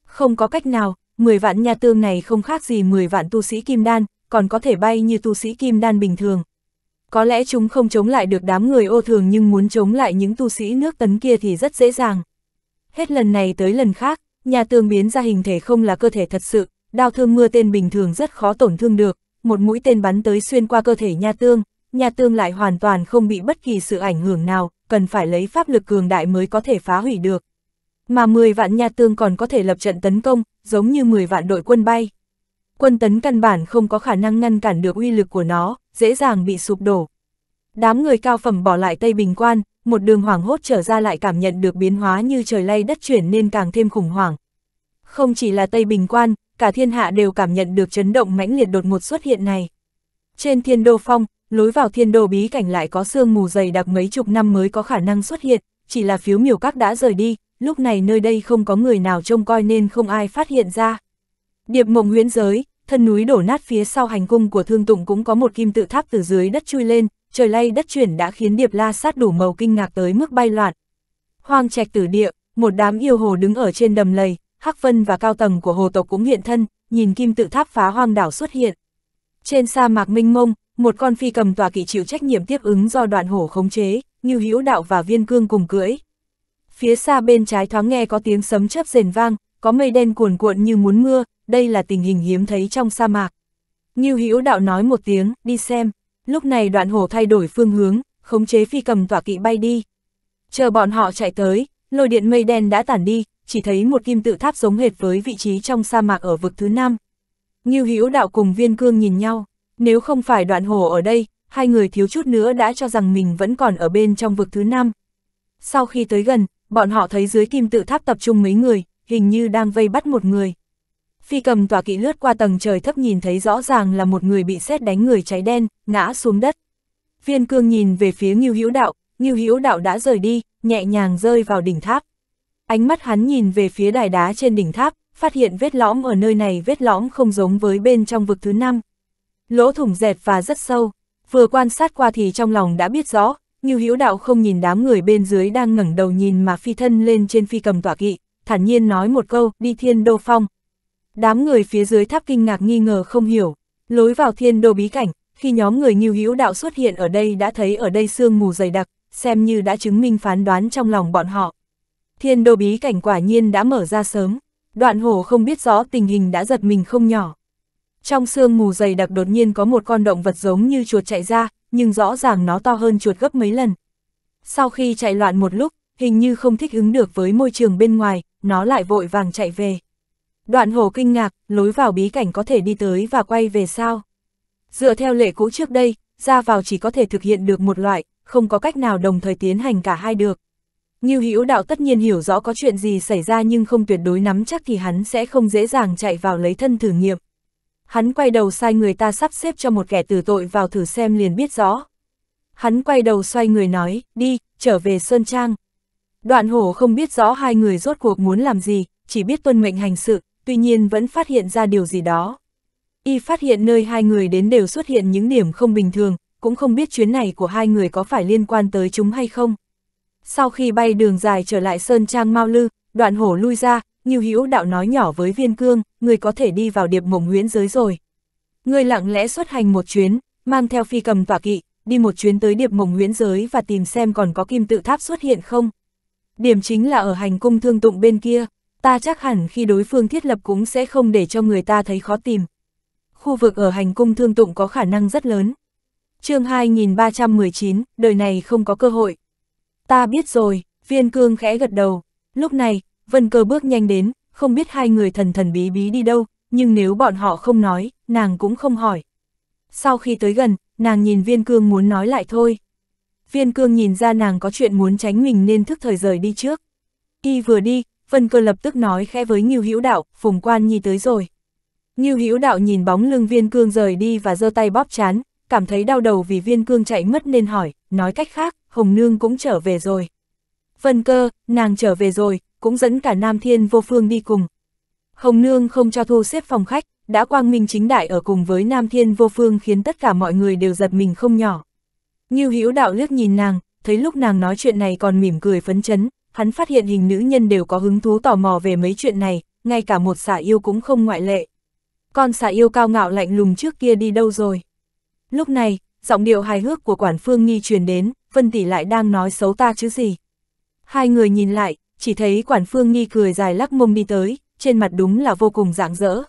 Không có cách nào, 10 vạn nha tương này không khác gì 10 vạn tu sĩ kim đan, còn có thể bay như tu sĩ kim đan bình thường. Có lẽ chúng không chống lại được đám người ô thường nhưng muốn chống lại những tu sĩ nước tấn kia thì rất dễ dàng. Hết lần này tới lần khác, nhà tương biến ra hình thể không là cơ thể thật sự, đao thương mưa tên bình thường rất khó tổn thương được, một mũi tên bắn tới xuyên qua cơ thể nhà tương, nhà tương lại hoàn toàn không bị bất kỳ sự ảnh hưởng nào, cần phải lấy pháp lực cường đại mới có thể phá hủy được mà 10 vạn nha tương còn có thể lập trận tấn công, giống như 10 vạn đội quân bay. Quân tấn căn bản không có khả năng ngăn cản được uy lực của nó, dễ dàng bị sụp đổ. Đám người cao phẩm bỏ lại Tây Bình Quan, một đường hoảng hốt trở ra lại cảm nhận được biến hóa như trời lay đất chuyển nên càng thêm khủng hoảng. Không chỉ là Tây Bình Quan, cả thiên hạ đều cảm nhận được chấn động mãnh liệt đột ngột xuất hiện này. Trên thiên đô phong, lối vào thiên đô bí cảnh lại có sương mù dày đặc mấy chục năm mới có khả năng xuất hiện, chỉ là phiếu miểu các đã rời đi, lúc này nơi đây không có người nào trông coi nên không ai phát hiện ra. Điệp mộng huyễn giới, thân núi đổ nát phía sau hành cung của thương tụng cũng có một kim tự tháp từ dưới đất chui lên, trời lay đất chuyển đã khiến điệp la sát đủ màu kinh ngạc tới mức bay loạn. Hoang trạch tử địa, một đám yêu hồ đứng ở trên đầm lầy, Hắc Vân và cao tầng của hồ tộc cũng hiện thân, nhìn kim tự tháp phá hoang đảo xuất hiện. Trên sa mạc minh mông, một con phi cầm tòa kỵ chịu trách nhiệm tiếp ứng do đoạn hổ khống chế, như hữu đạo và viên cương cùng cưỡi, Phía xa bên trái thoáng nghe có tiếng sấm chớp rền vang, có mây đen cuồn cuộn như muốn mưa, đây là tình hình hiếm thấy trong sa mạc. Ngưu Hữu Đạo nói một tiếng, đi xem. Lúc này đoạn hổ thay đổi phương hướng, khống chế phi cầm tỏa kỵ bay đi. Chờ bọn họ chạy tới, lôi điện mây đen đã tản đi, chỉ thấy một kim tự tháp giống hệt với vị trí trong sa mạc ở vực thứ năm. Ngưu Hữu Đạo cùng Viên Cương nhìn nhau, nếu không phải đoạn hổ ở đây, hai người thiếu chút nữa đã cho rằng mình vẫn còn ở bên trong vực thứ năm. Sau khi tới gần, bọn họ thấy dưới kim tự tháp tập trung mấy người, hình như đang vây bắt một người. Phi cầm tỏa kỵ lướt qua tầng trời thấp nhìn thấy rõ ràng là một người bị xét đánh người cháy đen, ngã xuống đất. Viên cương nhìn về phía Ngưu Hữu Đạo, Ngưu Hữu Đạo đã rời đi, nhẹ nhàng rơi vào đỉnh tháp. Ánh mắt hắn nhìn về phía đài đá trên đỉnh tháp, phát hiện vết lõm ở nơi này vết lõm không giống với bên trong vực thứ năm. Lỗ thủng dẹt và rất sâu, vừa quan sát qua thì trong lòng đã biết rõ, Ngưu Hữu Đạo không nhìn đám người bên dưới đang ngẩng đầu nhìn mà phi thân lên trên phi cầm tỏa kỵ, thản nhiên nói một câu, đi thiên đô phong. Đám người phía dưới tháp kinh ngạc nghi ngờ không hiểu, lối vào thiên đô bí cảnh, khi nhóm người Ngưu Hữu Đạo xuất hiện ở đây đã thấy ở đây sương mù dày đặc, xem như đã chứng minh phán đoán trong lòng bọn họ. Thiên đô bí cảnh quả nhiên đã mở ra sớm, đoạn hổ không biết rõ tình hình đã giật mình không nhỏ. Trong sương mù dày đặc đột nhiên có một con động vật giống như chuột chạy ra, nhưng rõ ràng nó to hơn chuột gấp mấy lần. Sau khi chạy loạn một lúc, hình như không thích ứng được với môi trường bên ngoài, nó lại vội vàng chạy về. Đoạn hồ kinh ngạc, lối vào bí cảnh có thể đi tới và quay về sao. Dựa theo lệ cũ trước đây, ra vào chỉ có thể thực hiện được một loại, không có cách nào đồng thời tiến hành cả hai được. Như hữu đạo tất nhiên hiểu rõ có chuyện gì xảy ra nhưng không tuyệt đối nắm chắc thì hắn sẽ không dễ dàng chạy vào lấy thân thử nghiệm hắn quay đầu sai người ta sắp xếp cho một kẻ tử tội vào thử xem liền biết rõ. Hắn quay đầu xoay người nói, đi, trở về Sơn Trang. Đoạn hổ không biết rõ hai người rốt cuộc muốn làm gì, chỉ biết tuân mệnh hành sự, tuy nhiên vẫn phát hiện ra điều gì đó. Y phát hiện nơi hai người đến đều xuất hiện những điểm không bình thường, cũng không biết chuyến này của hai người có phải liên quan tới chúng hay không. Sau khi bay đường dài trở lại Sơn Trang Mao Lư, đoạn hổ lui ra, nhiều hữu đạo nói nhỏ với viên cương, người có thể đi vào điệp mộng huyễn giới rồi. Người lặng lẽ xuất hành một chuyến, mang theo phi cầm tỏa kỵ, đi một chuyến tới điệp mộng huyễn giới và tìm xem còn có kim tự tháp xuất hiện không. Điểm chính là ở hành cung thương tụng bên kia, ta chắc hẳn khi đối phương thiết lập cũng sẽ không để cho người ta thấy khó tìm. Khu vực ở hành cung thương tụng có khả năng rất lớn. chương 2319, đời này không có cơ hội. Ta biết rồi, viên cương khẽ gật đầu. Lúc này, Vân Cơ bước nhanh đến, không biết hai người thần thần bí bí đi đâu, nhưng nếu bọn họ không nói, nàng cũng không hỏi. Sau khi tới gần, nàng nhìn viên cương muốn nói lại thôi. Viên cương nhìn ra nàng có chuyện muốn tránh mình nên thức thời rời đi trước. Y vừa đi, Vân Cơ lập tức nói khẽ với Ngưu Hữu Đạo, Phùng Quan Nhi tới rồi. Ngưu Hữu Đạo nhìn bóng lưng viên cương rời đi và giơ tay bóp chán, cảm thấy đau đầu vì viên cương chạy mất nên hỏi, nói cách khác, Hồng Nương cũng trở về rồi. Vân Cơ, nàng trở về rồi, cũng dẫn cả Nam Thiên Vô Phương đi cùng. Hồng Nương không cho thu xếp phòng khách, đã quang minh chính đại ở cùng với Nam Thiên Vô Phương khiến tất cả mọi người đều giật mình không nhỏ. Như Hữu Đạo liếc nhìn nàng, thấy lúc nàng nói chuyện này còn mỉm cười phấn chấn, hắn phát hiện hình nữ nhân đều có hứng thú tò mò về mấy chuyện này, ngay cả một xả yêu cũng không ngoại lệ. Con xả yêu cao ngạo lạnh lùng trước kia đi đâu rồi? Lúc này, giọng điệu hài hước của quản phương nghi truyền đến, Vân Tỷ lại đang nói xấu ta chứ gì? Hai người nhìn lại, chỉ thấy quản phương nghi cười dài lắc mông đi tới, trên mặt đúng là vô cùng rạng rỡ.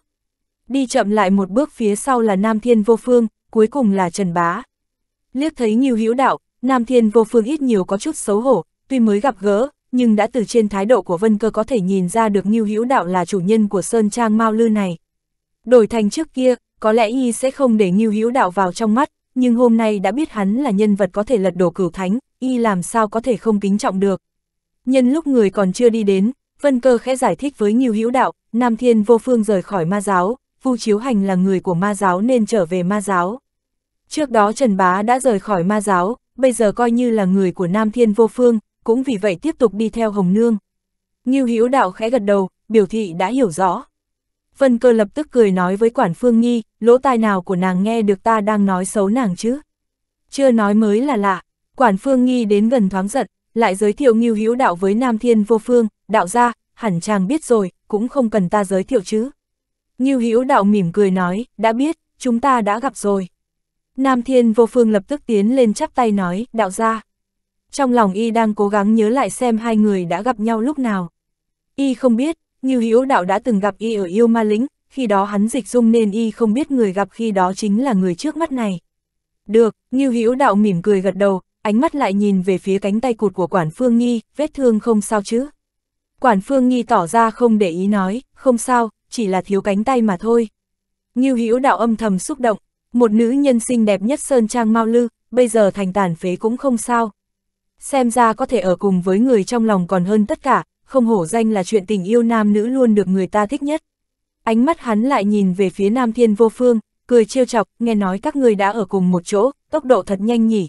Đi chậm lại một bước phía sau là Nam Thiên Vô Phương, cuối cùng là Trần Bá. Liếc thấy Nghiêu Hữu Đạo, Nam Thiên Vô Phương ít nhiều có chút xấu hổ, tuy mới gặp gỡ, nhưng đã từ trên thái độ của Vân Cơ có thể nhìn ra được Nghiêu Hữu Đạo là chủ nhân của Sơn Trang Mao Lư này. Đổi thành trước kia, có lẽ y sẽ không để Nghiêu Hữu Đạo vào trong mắt, nhưng hôm nay đã biết hắn là nhân vật có thể lật đổ cửu thánh, y làm sao có thể không kính trọng được. Nhân lúc người còn chưa đi đến, Vân Cơ khẽ giải thích với Ngưu Hữu Đạo, Nam Thiên vô phương rời khỏi ma giáo, Vu Chiếu Hành là người của ma giáo nên trở về ma giáo. Trước đó Trần Bá đã rời khỏi ma giáo, bây giờ coi như là người của Nam Thiên vô phương, cũng vì vậy tiếp tục đi theo Hồng Nương. Ngưu Hữu Đạo khẽ gật đầu, biểu thị đã hiểu rõ. Vân Cơ lập tức cười nói với Quản Phương Nghi, lỗ tai nào của nàng nghe được ta đang nói xấu nàng chứ? Chưa nói mới là lạ, Quản Phương Nghi đến gần thoáng giận, lại giới thiệu nghiêu hữu đạo với Nam Thiên Vô Phương, đạo gia, hẳn chàng biết rồi, cũng không cần ta giới thiệu chứ. Nghiêu hữu đạo mỉm cười nói, đã biết, chúng ta đã gặp rồi. Nam Thiên Vô Phương lập tức tiến lên chắp tay nói, đạo gia. Trong lòng y đang cố gắng nhớ lại xem hai người đã gặp nhau lúc nào. Y không biết, Nghiêu hữu đạo đã từng gặp y ở Yêu Ma Lĩnh, khi đó hắn dịch dung nên y không biết người gặp khi đó chính là người trước mắt này. Được, Nghiêu Hữu Đạo mỉm cười gật đầu, ánh mắt lại nhìn về phía cánh tay cụt của Quản Phương Nghi, vết thương không sao chứ. Quản Phương Nghi tỏ ra không để ý nói, không sao, chỉ là thiếu cánh tay mà thôi. Ngưu Hữu đạo âm thầm xúc động, một nữ nhân xinh đẹp nhất Sơn Trang Mao Lư, bây giờ thành tàn phế cũng không sao. Xem ra có thể ở cùng với người trong lòng còn hơn tất cả, không hổ danh là chuyện tình yêu nam nữ luôn được người ta thích nhất. Ánh mắt hắn lại nhìn về phía Nam Thiên Vô Phương, cười trêu chọc, nghe nói các người đã ở cùng một chỗ, tốc độ thật nhanh nhỉ,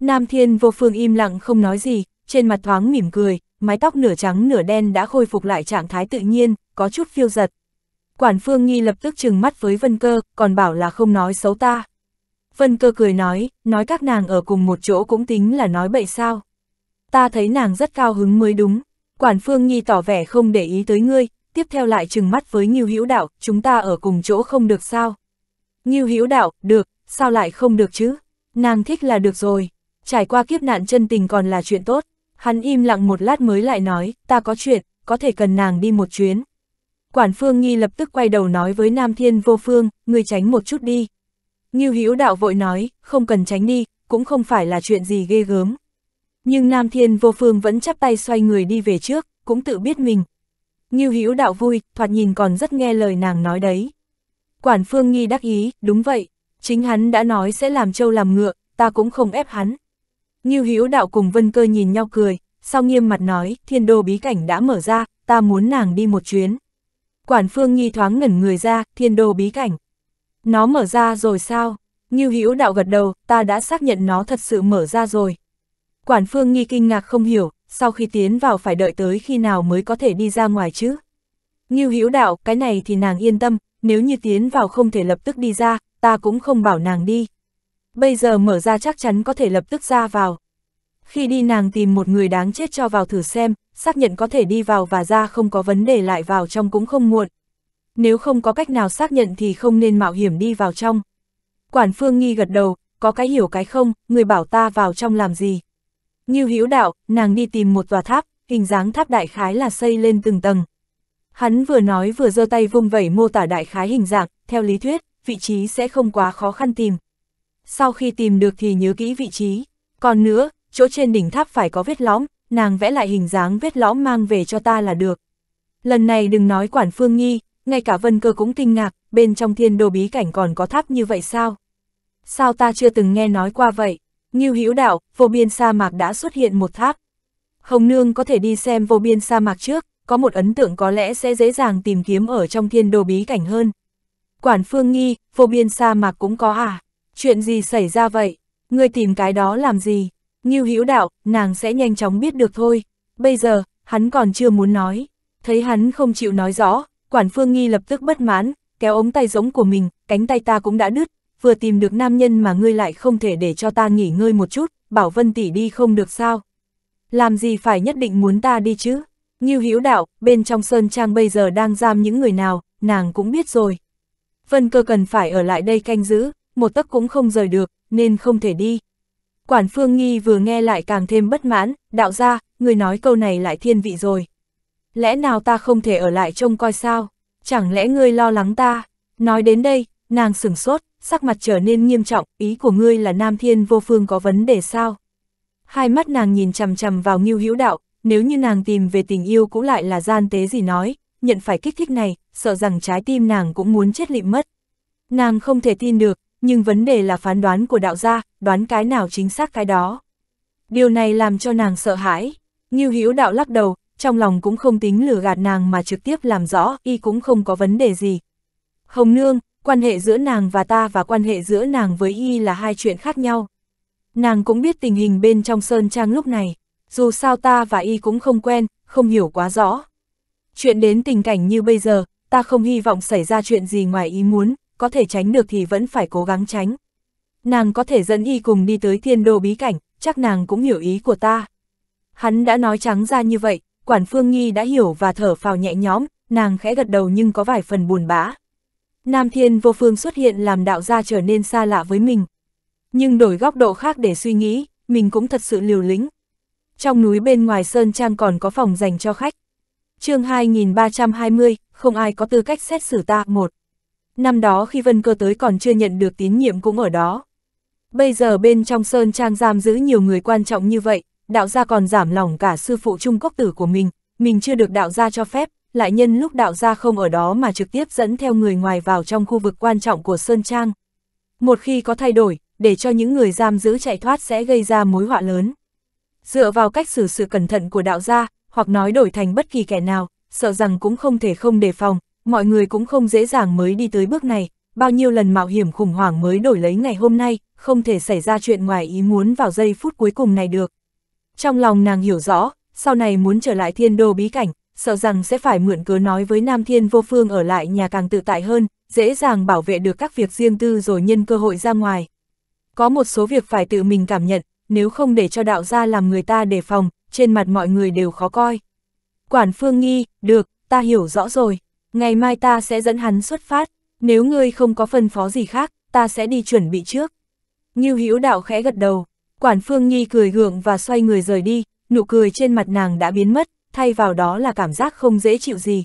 Nam Thiên vô phương im lặng không nói gì, trên mặt thoáng mỉm cười, mái tóc nửa trắng nửa đen đã khôi phục lại trạng thái tự nhiên, có chút phiêu giật. Quản phương nghi lập tức trừng mắt với Vân Cơ, còn bảo là không nói xấu ta. Vân Cơ cười nói, nói các nàng ở cùng một chỗ cũng tính là nói bậy sao. Ta thấy nàng rất cao hứng mới đúng. Quản phương Nhi tỏ vẻ không để ý tới ngươi, tiếp theo lại trừng mắt với Ngưu Hữu Đạo, chúng ta ở cùng chỗ không được sao? Ngưu Hữu Đạo, được, sao lại không được chứ? Nàng thích là được rồi trải qua kiếp nạn chân tình còn là chuyện tốt. Hắn im lặng một lát mới lại nói, ta có chuyện, có thể cần nàng đi một chuyến. Quản Phương Nghi lập tức quay đầu nói với Nam Thiên Vô Phương, người tránh một chút đi. như Hữu Đạo vội nói, không cần tránh đi, cũng không phải là chuyện gì ghê gớm. Nhưng Nam Thiên Vô Phương vẫn chắp tay xoay người đi về trước, cũng tự biết mình. như Hữu Đạo vui, thoạt nhìn còn rất nghe lời nàng nói đấy. Quản Phương Nghi đắc ý, đúng vậy, chính hắn đã nói sẽ làm trâu làm ngựa, ta cũng không ép hắn. Ngưu Hữu Đạo cùng Vân Cơ nhìn nhau cười, sau nghiêm mặt nói, thiên đô bí cảnh đã mở ra, ta muốn nàng đi một chuyến. Quản Phương Nhi thoáng ngẩn người ra, thiên đô bí cảnh. Nó mở ra rồi sao? Ngưu Hữu Đạo gật đầu, ta đã xác nhận nó thật sự mở ra rồi. Quản Phương Nhi kinh ngạc không hiểu, sau khi tiến vào phải đợi tới khi nào mới có thể đi ra ngoài chứ? Ngưu Hữu Đạo, cái này thì nàng yên tâm, nếu như tiến vào không thể lập tức đi ra, ta cũng không bảo nàng đi. Bây giờ mở ra chắc chắn có thể lập tức ra vào. Khi đi nàng tìm một người đáng chết cho vào thử xem, xác nhận có thể đi vào và ra không có vấn đề lại vào trong cũng không muộn. Nếu không có cách nào xác nhận thì không nên mạo hiểm đi vào trong. Quản phương nghi gật đầu, có cái hiểu cái không, người bảo ta vào trong làm gì. Như hữu đạo, nàng đi tìm một tòa tháp, hình dáng tháp đại khái là xây lên từng tầng. Hắn vừa nói vừa giơ tay vung vẩy mô tả đại khái hình dạng, theo lý thuyết, vị trí sẽ không quá khó khăn tìm. Sau khi tìm được thì nhớ kỹ vị trí. Còn nữa, chỗ trên đỉnh tháp phải có vết lõm, nàng vẽ lại hình dáng vết lõm mang về cho ta là được. Lần này đừng nói quản phương nghi, ngay cả vân cơ cũng kinh ngạc, bên trong thiên đồ bí cảnh còn có tháp như vậy sao? Sao ta chưa từng nghe nói qua vậy? như hữu đạo, vô biên sa mạc đã xuất hiện một tháp. Hồng Nương có thể đi xem vô biên sa mạc trước, có một ấn tượng có lẽ sẽ dễ dàng tìm kiếm ở trong thiên đồ bí cảnh hơn. Quản phương nghi, vô biên sa mạc cũng có à? Chuyện gì xảy ra vậy? người tìm cái đó làm gì? Ngưu Hữu Đạo, nàng sẽ nhanh chóng biết được thôi. Bây giờ, hắn còn chưa muốn nói. Thấy hắn không chịu nói rõ, quản phương nghi lập tức bất mãn, kéo ống tay giống của mình, cánh tay ta cũng đã đứt, vừa tìm được nam nhân mà ngươi lại không thể để cho ta nghỉ ngơi một chút, bảo Vân tỷ đi không được sao? Làm gì phải nhất định muốn ta đi chứ? Ngưu Hữu Đạo, bên trong sơn trang bây giờ đang giam những người nào, nàng cũng biết rồi. Vân Cơ cần phải ở lại đây canh giữ, một tấc cũng không rời được, nên không thể đi. Quản Phương Nghi vừa nghe lại càng thêm bất mãn, đạo ra, người nói câu này lại thiên vị rồi. Lẽ nào ta không thể ở lại trông coi sao? Chẳng lẽ ngươi lo lắng ta? Nói đến đây, nàng sửng sốt, sắc mặt trở nên nghiêm trọng, ý của ngươi là nam thiên vô phương có vấn đề sao? Hai mắt nàng nhìn chằm chằm vào Ngưu hữu đạo, nếu như nàng tìm về tình yêu cũng lại là gian tế gì nói, nhận phải kích thích này, sợ rằng trái tim nàng cũng muốn chết lịm mất. Nàng không thể tin được, nhưng vấn đề là phán đoán của đạo gia, đoán cái nào chính xác cái đó. Điều này làm cho nàng sợ hãi. như Hữu đạo lắc đầu, trong lòng cũng không tính lừa gạt nàng mà trực tiếp làm rõ, y cũng không có vấn đề gì. Hồng Nương, quan hệ giữa nàng và ta và quan hệ giữa nàng với y là hai chuyện khác nhau. Nàng cũng biết tình hình bên trong Sơn Trang lúc này, dù sao ta và y cũng không quen, không hiểu quá rõ. Chuyện đến tình cảnh như bây giờ, ta không hy vọng xảy ra chuyện gì ngoài ý muốn, có thể tránh được thì vẫn phải cố gắng tránh. Nàng có thể dẫn y cùng đi tới thiên đô bí cảnh, chắc nàng cũng hiểu ý của ta. Hắn đã nói trắng ra như vậy, quản phương nghi đã hiểu và thở phào nhẹ nhõm, nàng khẽ gật đầu nhưng có vài phần buồn bã. Nam thiên vô phương xuất hiện làm đạo gia trở nên xa lạ với mình. Nhưng đổi góc độ khác để suy nghĩ, mình cũng thật sự liều lĩnh. Trong núi bên ngoài Sơn Trang còn có phòng dành cho khách. chương 2320, không ai có tư cách xét xử ta, một. Năm đó khi Vân Cơ tới còn chưa nhận được tín nhiệm cũng ở đó. Bây giờ bên trong Sơn Trang giam giữ nhiều người quan trọng như vậy, đạo gia còn giảm lòng cả sư phụ trung quốc tử của mình, mình chưa được đạo gia cho phép, lại nhân lúc đạo gia không ở đó mà trực tiếp dẫn theo người ngoài vào trong khu vực quan trọng của Sơn Trang. Một khi có thay đổi, để cho những người giam giữ chạy thoát sẽ gây ra mối họa lớn. Dựa vào cách xử sự cẩn thận của đạo gia, hoặc nói đổi thành bất kỳ kẻ nào, sợ rằng cũng không thể không đề phòng, mọi người cũng không dễ dàng mới đi tới bước này, bao nhiêu lần mạo hiểm khủng hoảng mới đổi lấy ngày hôm nay, không thể xảy ra chuyện ngoài ý muốn vào giây phút cuối cùng này được. Trong lòng nàng hiểu rõ, sau này muốn trở lại thiên đô bí cảnh, sợ rằng sẽ phải mượn cớ nói với Nam Thiên Vô Phương ở lại nhà càng tự tại hơn, dễ dàng bảo vệ được các việc riêng tư rồi nhân cơ hội ra ngoài. Có một số việc phải tự mình cảm nhận, nếu không để cho đạo gia làm người ta đề phòng, trên mặt mọi người đều khó coi. Quản Phương Nghi, được, ta hiểu rõ rồi ngày mai ta sẽ dẫn hắn xuất phát, nếu ngươi không có phân phó gì khác, ta sẽ đi chuẩn bị trước. Ngưu Hữu đạo khẽ gật đầu, quản phương nhi cười gượng và xoay người rời đi, nụ cười trên mặt nàng đã biến mất, thay vào đó là cảm giác không dễ chịu gì.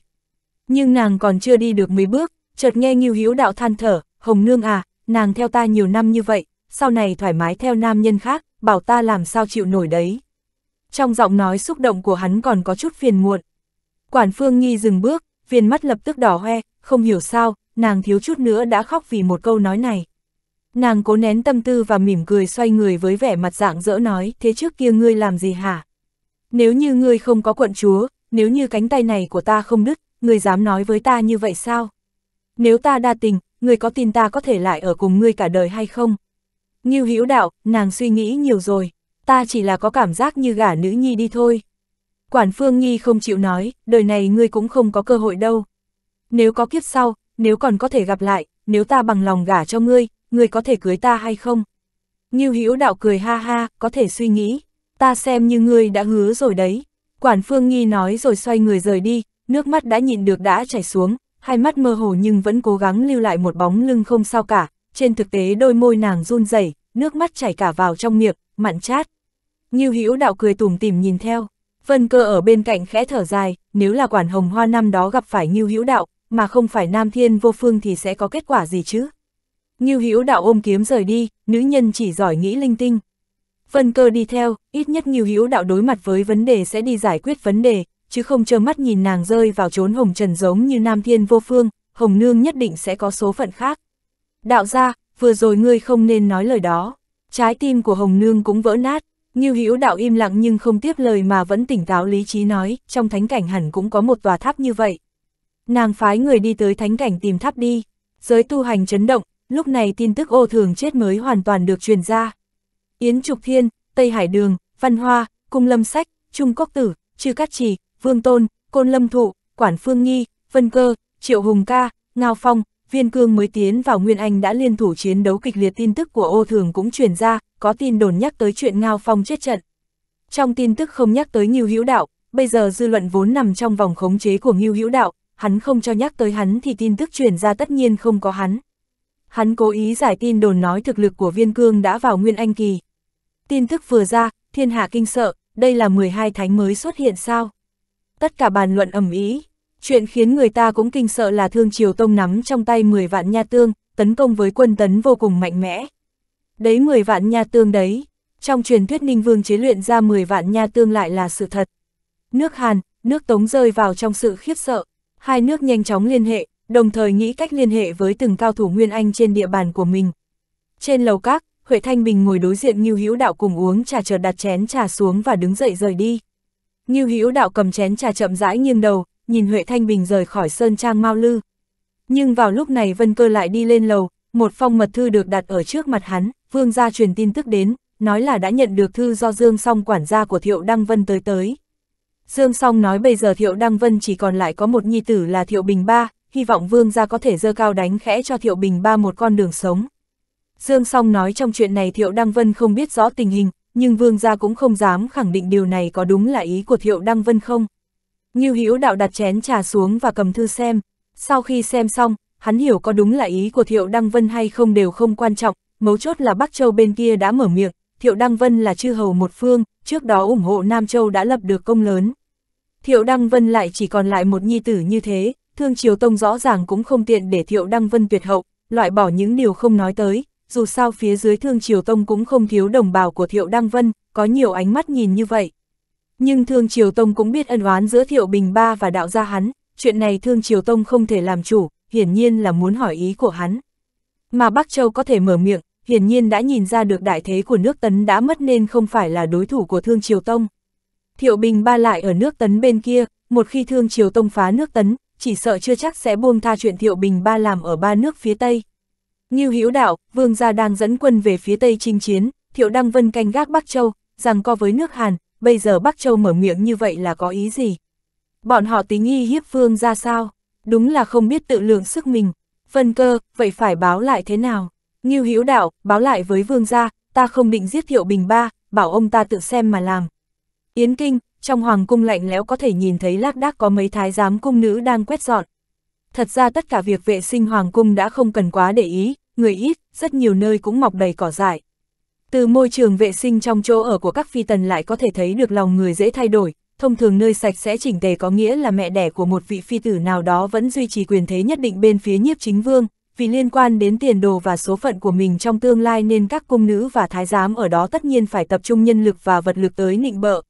Nhưng nàng còn chưa đi được mấy bước, chợt nghe Ngưu Hữu đạo than thở, Hồng Nương à, nàng theo ta nhiều năm như vậy, sau này thoải mái theo nam nhân khác, bảo ta làm sao chịu nổi đấy. Trong giọng nói xúc động của hắn còn có chút phiền muộn. Quản Phương Nhi dừng bước, viên mắt lập tức đỏ hoe, không hiểu sao, nàng thiếu chút nữa đã khóc vì một câu nói này. Nàng cố nén tâm tư và mỉm cười xoay người với vẻ mặt dạng dỡ nói, thế trước kia ngươi làm gì hả? Nếu như ngươi không có quận chúa, nếu như cánh tay này của ta không đứt, ngươi dám nói với ta như vậy sao? Nếu ta đa tình, ngươi có tin ta có thể lại ở cùng ngươi cả đời hay không? Nghiêu hữu đạo, nàng suy nghĩ nhiều rồi, ta chỉ là có cảm giác như gả nữ nhi đi thôi. Quản Phương Nhi không chịu nói, đời này ngươi cũng không có cơ hội đâu. Nếu có kiếp sau, nếu còn có thể gặp lại, nếu ta bằng lòng gả cho ngươi, ngươi có thể cưới ta hay không? Ngưu Hữu Đạo cười ha ha, có thể suy nghĩ, ta xem như ngươi đã hứa rồi đấy. Quản Phương Nhi nói rồi xoay người rời đi, nước mắt đã nhịn được đã chảy xuống, hai mắt mơ hồ nhưng vẫn cố gắng lưu lại một bóng lưng không sao cả, trên thực tế đôi môi nàng run rẩy, nước mắt chảy cả vào trong miệng, mặn chát. Ngưu Hữu Đạo cười tủm tỉm nhìn theo. Vân cơ ở bên cạnh khẽ thở dài, nếu là quản hồng hoa năm đó gặp phải Ngưu Hữu Đạo, mà không phải Nam Thiên Vô Phương thì sẽ có kết quả gì chứ? Ngưu Hữu Đạo ôm kiếm rời đi, nữ nhân chỉ giỏi nghĩ linh tinh. Vân cơ đi theo, ít nhất Ngưu Hữu Đạo đối mặt với vấn đề sẽ đi giải quyết vấn đề, chứ không trơ mắt nhìn nàng rơi vào trốn hồng trần giống như Nam Thiên Vô Phương, Hồng Nương nhất định sẽ có số phận khác. Đạo ra, vừa rồi ngươi không nên nói lời đó. Trái tim của Hồng Nương cũng vỡ nát, Ngưu Hữu Đạo im lặng nhưng không tiếp lời mà vẫn tỉnh táo lý trí nói, trong thánh cảnh hẳn cũng có một tòa tháp như vậy. Nàng phái người đi tới thánh cảnh tìm tháp đi. Giới tu hành chấn động, lúc này tin tức ô thường chết mới hoàn toàn được truyền ra. Yến Trục Thiên, Tây Hải Đường, Văn Hoa, Cung Lâm Sách, Trung Cốc Tử, Trư Cát Trì, Vương Tôn, Côn Lâm Thụ, Quản Phương Nghi, Vân Cơ, Triệu Hùng Ca, Ngao Phong, Viên cương mới tiến vào Nguyên Anh đã liên thủ chiến đấu kịch liệt tin tức của ô thường cũng truyền ra, có tin đồn nhắc tới chuyện Ngao Phong chết trận. Trong tin tức không nhắc tới Ngưu Hữu Đạo, bây giờ dư luận vốn nằm trong vòng khống chế của Ngưu Hữu Đạo, hắn không cho nhắc tới hắn thì tin tức truyền ra tất nhiên không có hắn. Hắn cố ý giải tin đồn nói thực lực của Viên Cương đã vào Nguyên Anh kỳ. Tin tức vừa ra, thiên hạ kinh sợ, đây là 12 thánh mới xuất hiện sao? Tất cả bàn luận ầm ý, Chuyện khiến người ta cũng kinh sợ là Thương Triều Tông nắm trong tay 10 vạn nha tương, tấn công với quân tấn vô cùng mạnh mẽ. Đấy 10 vạn nha tương đấy, trong truyền thuyết Ninh Vương chế luyện ra 10 vạn nha tương lại là sự thật. Nước Hàn, nước Tống rơi vào trong sự khiếp sợ, hai nước nhanh chóng liên hệ, đồng thời nghĩ cách liên hệ với từng cao thủ Nguyên Anh trên địa bàn của mình. Trên lầu các, Huệ Thanh Bình ngồi đối diện Ngưu Hữu Đạo cùng uống trà chợt đặt chén trà xuống và đứng dậy rời đi. Ngưu Hữu Đạo cầm chén trà chậm rãi nghiêng đầu, nhìn Huệ Thanh Bình rời khỏi Sơn Trang Mao Lư. Nhưng vào lúc này Vân Cơ lại đi lên lầu, một phong mật thư được đặt ở trước mặt hắn, vương gia truyền tin tức đến, nói là đã nhận được thư do Dương Song quản gia của Thiệu Đăng Vân tới tới. Dương Song nói bây giờ Thiệu Đăng Vân chỉ còn lại có một nhi tử là Thiệu Bình Ba, hy vọng vương gia có thể dơ cao đánh khẽ cho Thiệu Bình Ba một con đường sống. Dương Song nói trong chuyện này Thiệu Đăng Vân không biết rõ tình hình, nhưng vương gia cũng không dám khẳng định điều này có đúng là ý của Thiệu Đăng Vân không. Ngưu Hữu Đạo đặt chén trà xuống và cầm thư xem. Sau khi xem xong, hắn hiểu có đúng là ý của Thiệu Đăng Vân hay không đều không quan trọng, mấu chốt là Bắc Châu bên kia đã mở miệng, Thiệu Đăng Vân là chư hầu một phương, trước đó ủng hộ Nam Châu đã lập được công lớn. Thiệu Đăng Vân lại chỉ còn lại một nhi tử như thế, Thương Triều Tông rõ ràng cũng không tiện để Thiệu Đăng Vân tuyệt hậu, loại bỏ những điều không nói tới, dù sao phía dưới Thương Triều Tông cũng không thiếu đồng bào của Thiệu Đăng Vân, có nhiều ánh mắt nhìn như vậy. Nhưng Thương Triều Tông cũng biết ân oán giữa Thiệu Bình Ba và đạo gia hắn, chuyện này Thương Triều Tông không thể làm chủ, hiển nhiên là muốn hỏi ý của hắn. Mà Bắc Châu có thể mở miệng, hiển nhiên đã nhìn ra được đại thế của nước Tấn đã mất nên không phải là đối thủ của Thương Triều Tông. Thiệu Bình Ba lại ở nước Tấn bên kia, một khi Thương Triều Tông phá nước Tấn, chỉ sợ chưa chắc sẽ buông tha chuyện Thiệu Bình Ba làm ở ba nước phía Tây. như Hữu Đạo, Vương gia đang dẫn quân về phía Tây chinh chiến, Thiệu Đăng Vân canh gác Bắc Châu, rằng co với nước Hàn, bây giờ Bắc Châu mở miệng như vậy là có ý gì? Bọn họ tính y hiếp vương ra sao? Đúng là không biết tự lượng sức mình. Phân cơ, vậy phải báo lại thế nào? Ngưu Hữu Đạo, báo lại với vương gia, ta không định giết Thiệu Bình Ba, bảo ông ta tự xem mà làm. Yến Kinh, trong hoàng cung lạnh lẽo có thể nhìn thấy lác đác có mấy thái giám cung nữ đang quét dọn. Thật ra tất cả việc vệ sinh hoàng cung đã không cần quá để ý, người ít, rất nhiều nơi cũng mọc đầy cỏ dại. Từ môi trường vệ sinh trong chỗ ở của các phi tần lại có thể thấy được lòng người dễ thay đổi, thông thường nơi sạch sẽ chỉnh tề có nghĩa là mẹ đẻ của một vị phi tử nào đó vẫn duy trì quyền thế nhất định bên phía nhiếp chính vương, vì liên quan đến tiền đồ và số phận của mình trong tương lai nên các cung nữ và thái giám ở đó tất nhiên phải tập trung nhân lực và vật lực tới nịnh bợ.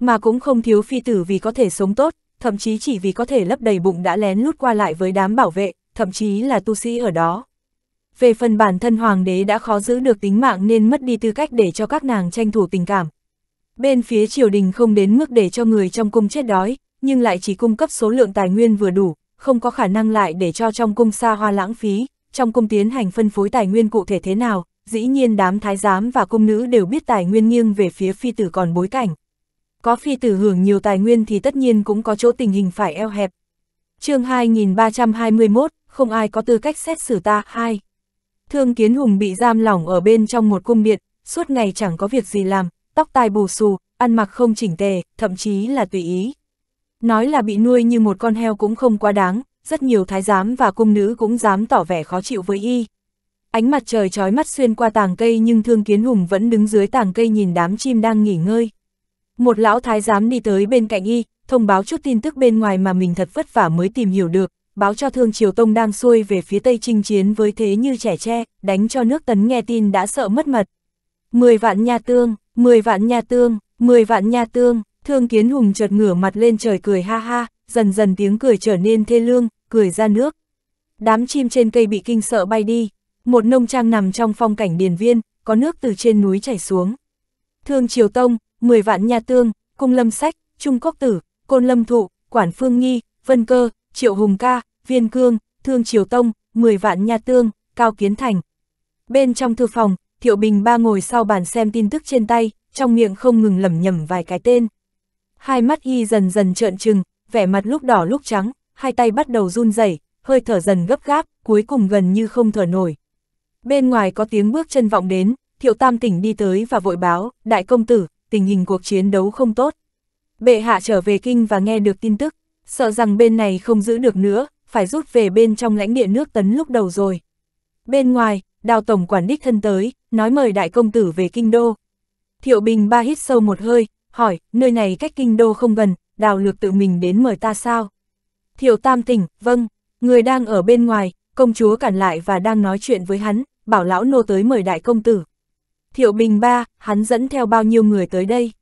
Mà cũng không thiếu phi tử vì có thể sống tốt, thậm chí chỉ vì có thể lấp đầy bụng đã lén lút qua lại với đám bảo vệ, thậm chí là tu sĩ ở đó về phần bản thân hoàng đế đã khó giữ được tính mạng nên mất đi tư cách để cho các nàng tranh thủ tình cảm. Bên phía triều đình không đến mức để cho người trong cung chết đói, nhưng lại chỉ cung cấp số lượng tài nguyên vừa đủ, không có khả năng lại để cho trong cung xa hoa lãng phí, trong cung tiến hành phân phối tài nguyên cụ thể thế nào, dĩ nhiên đám thái giám và cung nữ đều biết tài nguyên nghiêng về phía phi tử còn bối cảnh. Có phi tử hưởng nhiều tài nguyên thì tất nhiên cũng có chỗ tình hình phải eo hẹp. chương 2321, không ai có tư cách xét xử ta, hai Thương Kiến Hùng bị giam lỏng ở bên trong một cung điện, suốt ngày chẳng có việc gì làm, tóc tai bù xù, ăn mặc không chỉnh tề, thậm chí là tùy ý. Nói là bị nuôi như một con heo cũng không quá đáng, rất nhiều thái giám và cung nữ cũng dám tỏ vẻ khó chịu với y. Ánh mặt trời trói mắt xuyên qua tàng cây nhưng Thương Kiến Hùng vẫn đứng dưới tàng cây nhìn đám chim đang nghỉ ngơi. Một lão thái giám đi tới bên cạnh y, thông báo chút tin tức bên ngoài mà mình thật vất vả mới tìm hiểu được, báo cho thương Triều Tông đang xuôi về phía Tây chinh chiến với thế như trẻ tre, đánh cho nước tấn nghe tin đã sợ mất mật. mười vạn nha tương, mười vạn nha tương, mười vạn nha tương, thương kiến hùng chợt ngửa mặt lên trời cười ha ha, dần dần tiếng cười trở nên thê lương, cười ra nước. Đám chim trên cây bị kinh sợ bay đi, một nông trang nằm trong phong cảnh điền viên, có nước từ trên núi chảy xuống. Thương Triều Tông, mười vạn nha tương, cung lâm sách, trung quốc tử, côn lâm thụ, quản phương nghi, vân cơ, triệu hùng ca, Viên Cương, Thương Triều Tông, 10 vạn nha tương, Cao Kiến Thành. Bên trong thư phòng, Thiệu Bình ba ngồi sau bàn xem tin tức trên tay, trong miệng không ngừng lẩm nhẩm vài cái tên. Hai mắt y dần dần trợn trừng, vẻ mặt lúc đỏ lúc trắng, hai tay bắt đầu run rẩy, hơi thở dần gấp gáp, cuối cùng gần như không thở nổi. Bên ngoài có tiếng bước chân vọng đến, Thiệu Tam tỉnh đi tới và vội báo, đại công tử, tình hình cuộc chiến đấu không tốt. Bệ hạ trở về kinh và nghe được tin tức, sợ rằng bên này không giữ được nữa, phải rút về bên trong lãnh địa nước tấn lúc đầu rồi. Bên ngoài, đào tổng quản đích thân tới, nói mời đại công tử về kinh đô. Thiệu Bình ba hít sâu một hơi, hỏi, nơi này cách kinh đô không gần, đào lược tự mình đến mời ta sao? Thiệu Tam tỉnh, vâng, người đang ở bên ngoài, công chúa cản lại và đang nói chuyện với hắn, bảo lão nô tới mời đại công tử. Thiệu Bình ba, hắn dẫn theo bao nhiêu người tới đây?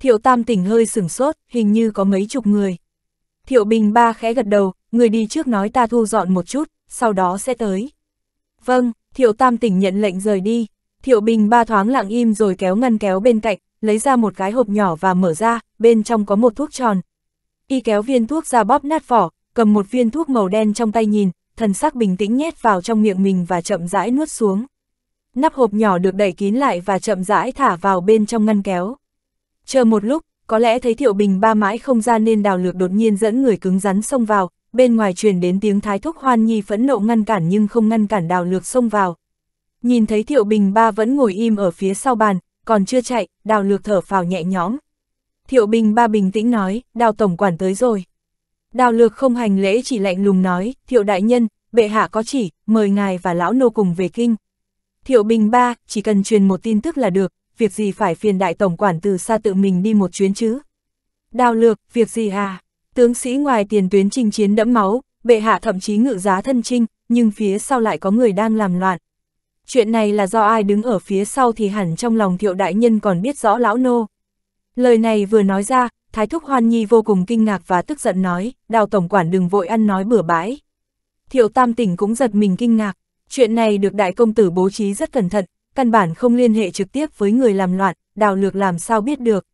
Thiệu Tam tỉnh hơi sửng sốt, hình như có mấy chục người. Thiệu Bình ba khẽ gật đầu, người đi trước nói ta thu dọn một chút, sau đó sẽ tới. Vâng, Thiệu Tam tỉnh nhận lệnh rời đi. Thiệu Bình ba thoáng lặng im rồi kéo ngăn kéo bên cạnh, lấy ra một cái hộp nhỏ và mở ra, bên trong có một thuốc tròn. Y kéo viên thuốc ra bóp nát vỏ, cầm một viên thuốc màu đen trong tay nhìn, thần sắc bình tĩnh nhét vào trong miệng mình và chậm rãi nuốt xuống. Nắp hộp nhỏ được đẩy kín lại và chậm rãi thả vào bên trong ngăn kéo. Chờ một lúc, có lẽ thấy Thiệu Bình ba mãi không ra nên đào lược đột nhiên dẫn người cứng rắn xông vào, bên ngoài truyền đến tiếng thái thúc hoan nhi phẫn nộ ngăn cản nhưng không ngăn cản đào lược xông vào. Nhìn thấy Thiệu Bình Ba vẫn ngồi im ở phía sau bàn, còn chưa chạy, đào lược thở phào nhẹ nhõm. Thiệu Bình Ba bình tĩnh nói, đào tổng quản tới rồi. Đào lược không hành lễ chỉ lạnh lùng nói, Thiệu Đại Nhân, bệ hạ có chỉ, mời ngài và lão nô cùng về kinh. Thiệu Bình Ba, chỉ cần truyền một tin tức là được, việc gì phải phiền đại tổng quản từ xa tự mình đi một chuyến chứ. Đào lược, việc gì à? Tướng sĩ ngoài tiền tuyến trình chiến đẫm máu, bệ hạ thậm chí ngự giá thân trinh, nhưng phía sau lại có người đang làm loạn. Chuyện này là do ai đứng ở phía sau thì hẳn trong lòng thiệu đại nhân còn biết rõ lão nô. Lời này vừa nói ra, Thái Thúc Hoan Nhi vô cùng kinh ngạc và tức giận nói, đào tổng quản đừng vội ăn nói bừa bãi. Thiệu Tam Tỉnh cũng giật mình kinh ngạc, chuyện này được đại công tử bố trí rất cẩn thận, căn bản không liên hệ trực tiếp với người làm loạn, đào lược làm sao biết được.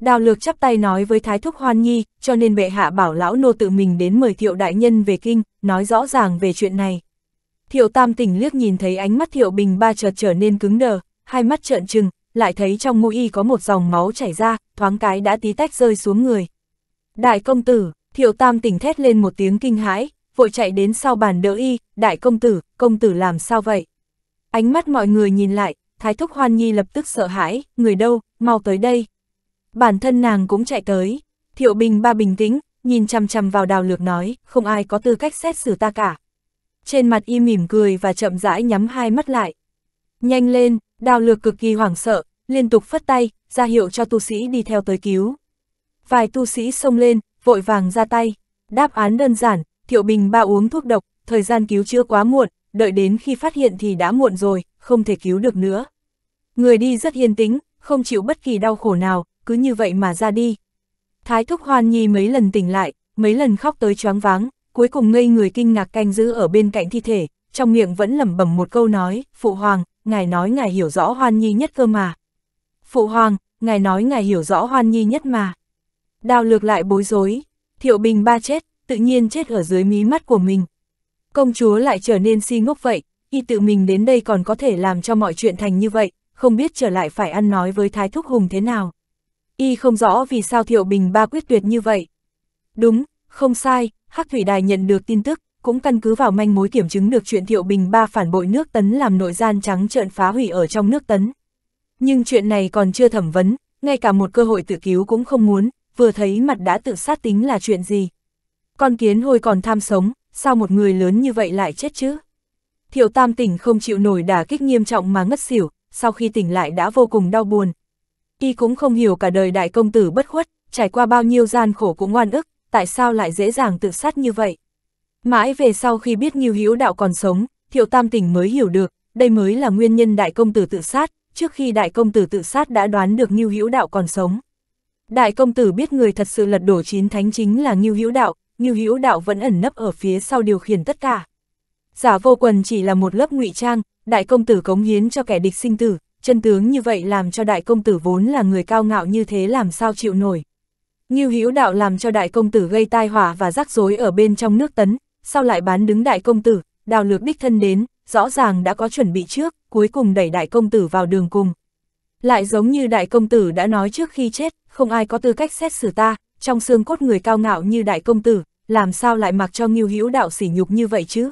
Đào lược chắp tay nói với Thái Thúc Hoan Nhi, cho nên bệ hạ bảo lão nô tự mình đến mời thiệu đại nhân về kinh, nói rõ ràng về chuyện này. Thiệu tam tỉnh liếc nhìn thấy ánh mắt thiệu bình ba chợt trở nên cứng đờ, hai mắt trợn trừng, lại thấy trong mũi y có một dòng máu chảy ra, thoáng cái đã tí tách rơi xuống người. Đại công tử, thiệu tam tỉnh thét lên một tiếng kinh hãi, vội chạy đến sau bàn đỡ y, đại công tử, công tử làm sao vậy? Ánh mắt mọi người nhìn lại, Thái Thúc Hoan Nhi lập tức sợ hãi, người đâu, mau tới đây bản thân nàng cũng chạy tới. Thiệu Bình ba bình tĩnh, nhìn chằm chằm vào đào lược nói, không ai có tư cách xét xử ta cả. Trên mặt y mỉm cười và chậm rãi nhắm hai mắt lại. Nhanh lên, đào lược cực kỳ hoảng sợ, liên tục phất tay, ra hiệu cho tu sĩ đi theo tới cứu. Vài tu sĩ xông lên, vội vàng ra tay. Đáp án đơn giản, Thiệu Bình ba uống thuốc độc, thời gian cứu chưa quá muộn, đợi đến khi phát hiện thì đã muộn rồi, không thể cứu được nữa. Người đi rất yên tĩnh, không chịu bất kỳ đau khổ nào, cứ như vậy mà ra đi. Thái thúc hoan nhi mấy lần tỉnh lại, mấy lần khóc tới choáng váng, cuối cùng ngây người kinh ngạc canh giữ ở bên cạnh thi thể, trong miệng vẫn lẩm bẩm một câu nói, phụ hoàng, ngài nói ngài hiểu rõ hoan nhi nhất cơ mà. Phụ hoàng, ngài nói ngài hiểu rõ hoan nhi nhất mà. Đào lược lại bối rối, thiệu bình ba chết, tự nhiên chết ở dưới mí mắt của mình. Công chúa lại trở nên si ngốc vậy, y tự mình đến đây còn có thể làm cho mọi chuyện thành như vậy, không biết trở lại phải ăn nói với Thái Thúc Hùng thế nào y không rõ vì sao Thiệu Bình Ba quyết tuyệt như vậy. Đúng, không sai, Hắc Thủy Đài nhận được tin tức, cũng căn cứ vào manh mối kiểm chứng được chuyện Thiệu Bình Ba phản bội nước Tấn làm nội gian trắng trợn phá hủy ở trong nước Tấn. Nhưng chuyện này còn chưa thẩm vấn, ngay cả một cơ hội tự cứu cũng không muốn, vừa thấy mặt đã tự sát tính là chuyện gì. Con kiến hồi còn tham sống, sao một người lớn như vậy lại chết chứ? Thiệu Tam tỉnh không chịu nổi đả kích nghiêm trọng mà ngất xỉu, sau khi tỉnh lại đã vô cùng đau buồn, y cũng không hiểu cả đời đại công tử bất khuất, trải qua bao nhiêu gian khổ cũng ngoan ức, tại sao lại dễ dàng tự sát như vậy. Mãi về sau khi biết Nghiêu Hữu Đạo còn sống, Thiệu Tam Tỉnh mới hiểu được, đây mới là nguyên nhân đại công tử tự sát, trước khi đại công tử tự sát đã đoán được Nghiêu Hữu Đạo còn sống. Đại công tử biết người thật sự lật đổ chín thánh chính là Nghiêu Hữu Đạo, Nghiêu Hữu Đạo vẫn ẩn nấp ở phía sau điều khiển tất cả. Giả vô quần chỉ là một lớp ngụy trang, đại công tử cống hiến cho kẻ địch sinh tử, chân tướng như vậy làm cho đại công tử vốn là người cao ngạo như thế làm sao chịu nổi. Ngưu Hữu Đạo làm cho đại công tử gây tai họa và rắc rối ở bên trong nước tấn, sau lại bán đứng đại công tử, đào lược đích thân đến, rõ ràng đã có chuẩn bị trước, cuối cùng đẩy đại công tử vào đường cùng. Lại giống như đại công tử đã nói trước khi chết, không ai có tư cách xét xử ta, trong xương cốt người cao ngạo như đại công tử, làm sao lại mặc cho Ngưu Hữu Đạo sỉ nhục như vậy chứ?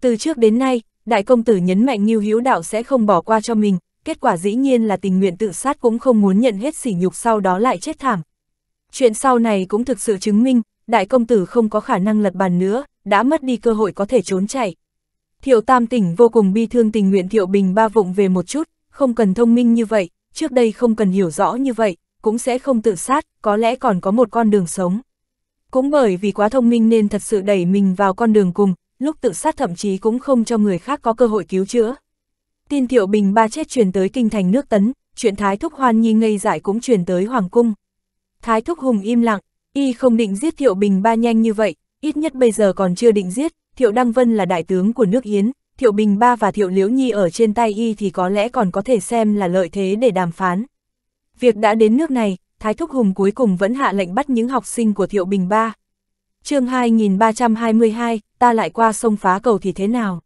Từ trước đến nay, đại công tử nhấn mạnh Ngưu Hữu Đạo sẽ không bỏ qua cho mình, kết quả dĩ nhiên là tình nguyện tự sát cũng không muốn nhận hết sỉ nhục sau đó lại chết thảm. Chuyện sau này cũng thực sự chứng minh, đại công tử không có khả năng lật bàn nữa, đã mất đi cơ hội có thể trốn chạy. Thiệu Tam tỉnh vô cùng bi thương tình nguyện Thiệu Bình ba vụng về một chút, không cần thông minh như vậy, trước đây không cần hiểu rõ như vậy, cũng sẽ không tự sát, có lẽ còn có một con đường sống. Cũng bởi vì quá thông minh nên thật sự đẩy mình vào con đường cùng, lúc tự sát thậm chí cũng không cho người khác có cơ hội cứu chữa. Tin Thiệu Bình ba chết truyền tới kinh thành nước Tấn, chuyện Thái Thúc Hoan Nhi ngây dại cũng truyền tới Hoàng Cung. Thái Thúc Hùng im lặng, y không định giết Thiệu Bình ba nhanh như vậy, ít nhất bây giờ còn chưa định giết, Thiệu Đăng Vân là đại tướng của nước Yến, Thiệu Bình Ba và Thiệu Liễu Nhi ở trên tay y thì có lẽ còn có thể xem là lợi thế để đàm phán. Việc đã đến nước này, Thái Thúc Hùng cuối cùng vẫn hạ lệnh bắt những học sinh của Thiệu Bình Ba. chương 2322, ta lại qua sông phá cầu thì thế nào?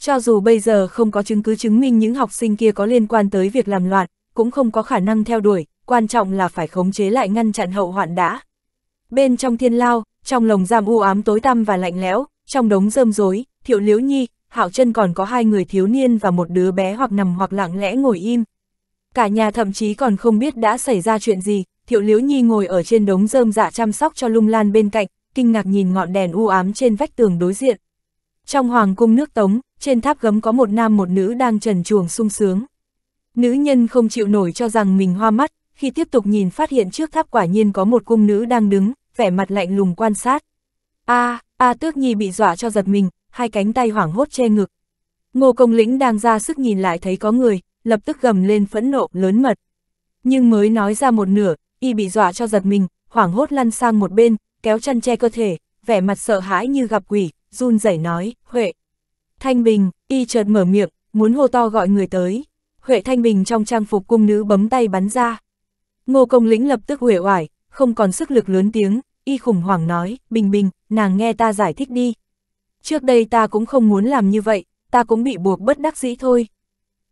Cho dù bây giờ không có chứng cứ chứng minh những học sinh kia có liên quan tới việc làm loạn, cũng không có khả năng theo đuổi, quan trọng là phải khống chế lại ngăn chặn hậu hoạn đã. Bên trong thiên lao, trong lồng giam u ám tối tăm và lạnh lẽo, trong đống rơm rối, Thiệu Liễu Nhi, Hạo Chân còn có hai người thiếu niên và một đứa bé hoặc nằm hoặc lặng lẽ ngồi im. Cả nhà thậm chí còn không biết đã xảy ra chuyện gì, Thiệu Liễu Nhi ngồi ở trên đống rơm dạ chăm sóc cho Lung Lan bên cạnh, kinh ngạc nhìn ngọn đèn u ám trên vách tường đối diện. Trong hoàng cung nước Tống, trên tháp gấm có một nam một nữ đang trần chuồng sung sướng. Nữ nhân không chịu nổi cho rằng mình hoa mắt, khi tiếp tục nhìn phát hiện trước tháp quả nhiên có một cung nữ đang đứng, vẻ mặt lạnh lùng quan sát. A, à, A à, Tước Nhi bị dọa cho giật mình, hai cánh tay hoảng hốt che ngực. Ngô Công Lĩnh đang ra sức nhìn lại thấy có người, lập tức gầm lên phẫn nộ, lớn mật. Nhưng mới nói ra một nửa, y bị dọa cho giật mình, hoảng hốt lăn sang một bên, kéo chăn che cơ thể, vẻ mặt sợ hãi như gặp quỷ, run rẩy nói, Huệ, Thanh Bình, y chợt mở miệng, muốn hô to gọi người tới. Huệ Thanh Bình trong trang phục cung nữ bấm tay bắn ra. Ngô Công Lĩnh lập tức huệ oải, không còn sức lực lớn tiếng, y khủng hoảng nói, Bình Bình, nàng nghe ta giải thích đi. Trước đây ta cũng không muốn làm như vậy, ta cũng bị buộc bất đắc dĩ thôi.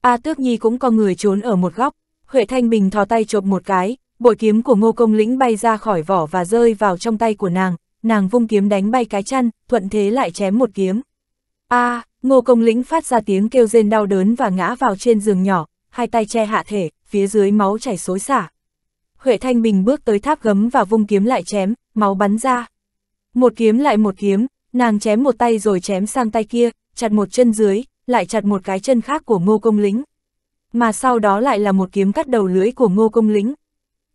A Tước Nhi cũng có người trốn ở một góc, Huệ Thanh Bình thò tay chộp một cái, bội kiếm của Ngô Công Lĩnh bay ra khỏi vỏ và rơi vào trong tay của nàng, nàng vung kiếm đánh bay cái chăn, thuận thế lại chém một kiếm a à, ngô công lĩnh phát ra tiếng kêu rên đau đớn và ngã vào trên giường nhỏ, hai tay che hạ thể, phía dưới máu chảy xối xả. Huệ Thanh Bình bước tới tháp gấm và vung kiếm lại chém, máu bắn ra. Một kiếm lại một kiếm, nàng chém một tay rồi chém sang tay kia, chặt một chân dưới, lại chặt một cái chân khác của ngô công Lĩnh. Mà sau đó lại là một kiếm cắt đầu lưỡi của ngô công Lĩnh.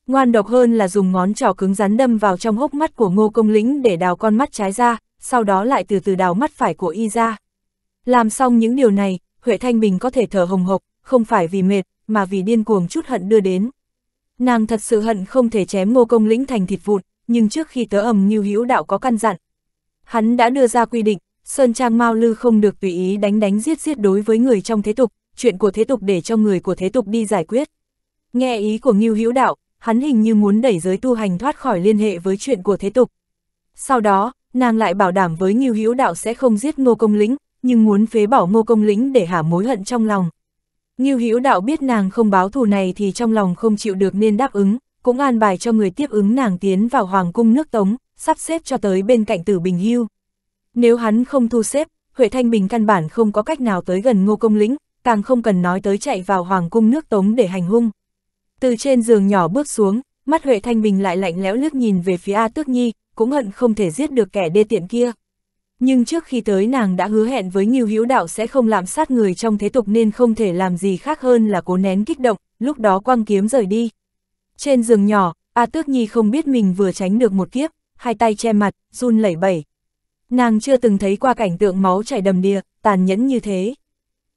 Ngoan độc hơn là dùng ngón trỏ cứng rắn đâm vào trong hốc mắt của ngô công Lĩnh để đào con mắt trái ra, sau đó lại từ từ đào mắt phải của y ra. Làm xong những điều này, Huệ Thanh Bình có thể thở hồng hộc, không phải vì mệt, mà vì điên cuồng chút hận đưa đến. Nàng thật sự hận không thể chém ngô công lĩnh thành thịt vụn, nhưng trước khi tớ ầm như hữu đạo có căn dặn. Hắn đã đưa ra quy định, Sơn Trang Mao Lư không được tùy ý đánh đánh giết giết đối với người trong thế tục, chuyện của thế tục để cho người của thế tục đi giải quyết. Nghe ý của Ngưu Hữu Đạo, hắn hình như muốn đẩy giới tu hành thoát khỏi liên hệ với chuyện của thế tục. Sau đó, nàng lại bảo đảm với Ngưu Hữu Đạo sẽ không giết Ngô Công Lĩnh, nhưng muốn phế bỏ ngô công lĩnh để hả mối hận trong lòng. Ngưu Hữu đạo biết nàng không báo thù này thì trong lòng không chịu được nên đáp ứng, cũng an bài cho người tiếp ứng nàng tiến vào hoàng cung nước Tống, sắp xếp cho tới bên cạnh Tử Bình Hưu. Nếu hắn không thu xếp, Huệ Thanh Bình căn bản không có cách nào tới gần Ngô Công Lĩnh, càng không cần nói tới chạy vào hoàng cung nước Tống để hành hung. Từ trên giường nhỏ bước xuống, mắt Huệ Thanh Bình lại lạnh lẽo lướt nhìn về phía A Tước Nhi, cũng hận không thể giết được kẻ đê tiện kia. Nhưng trước khi tới nàng đã hứa hẹn với Ngưu Hữu Đạo sẽ không làm sát người trong thế tục nên không thể làm gì khác hơn là cố nén kích động, lúc đó quang kiếm rời đi. Trên giường nhỏ, A Tước Nhi không biết mình vừa tránh được một kiếp, hai tay che mặt, run lẩy bẩy. Nàng chưa từng thấy qua cảnh tượng máu chảy đầm đìa, tàn nhẫn như thế.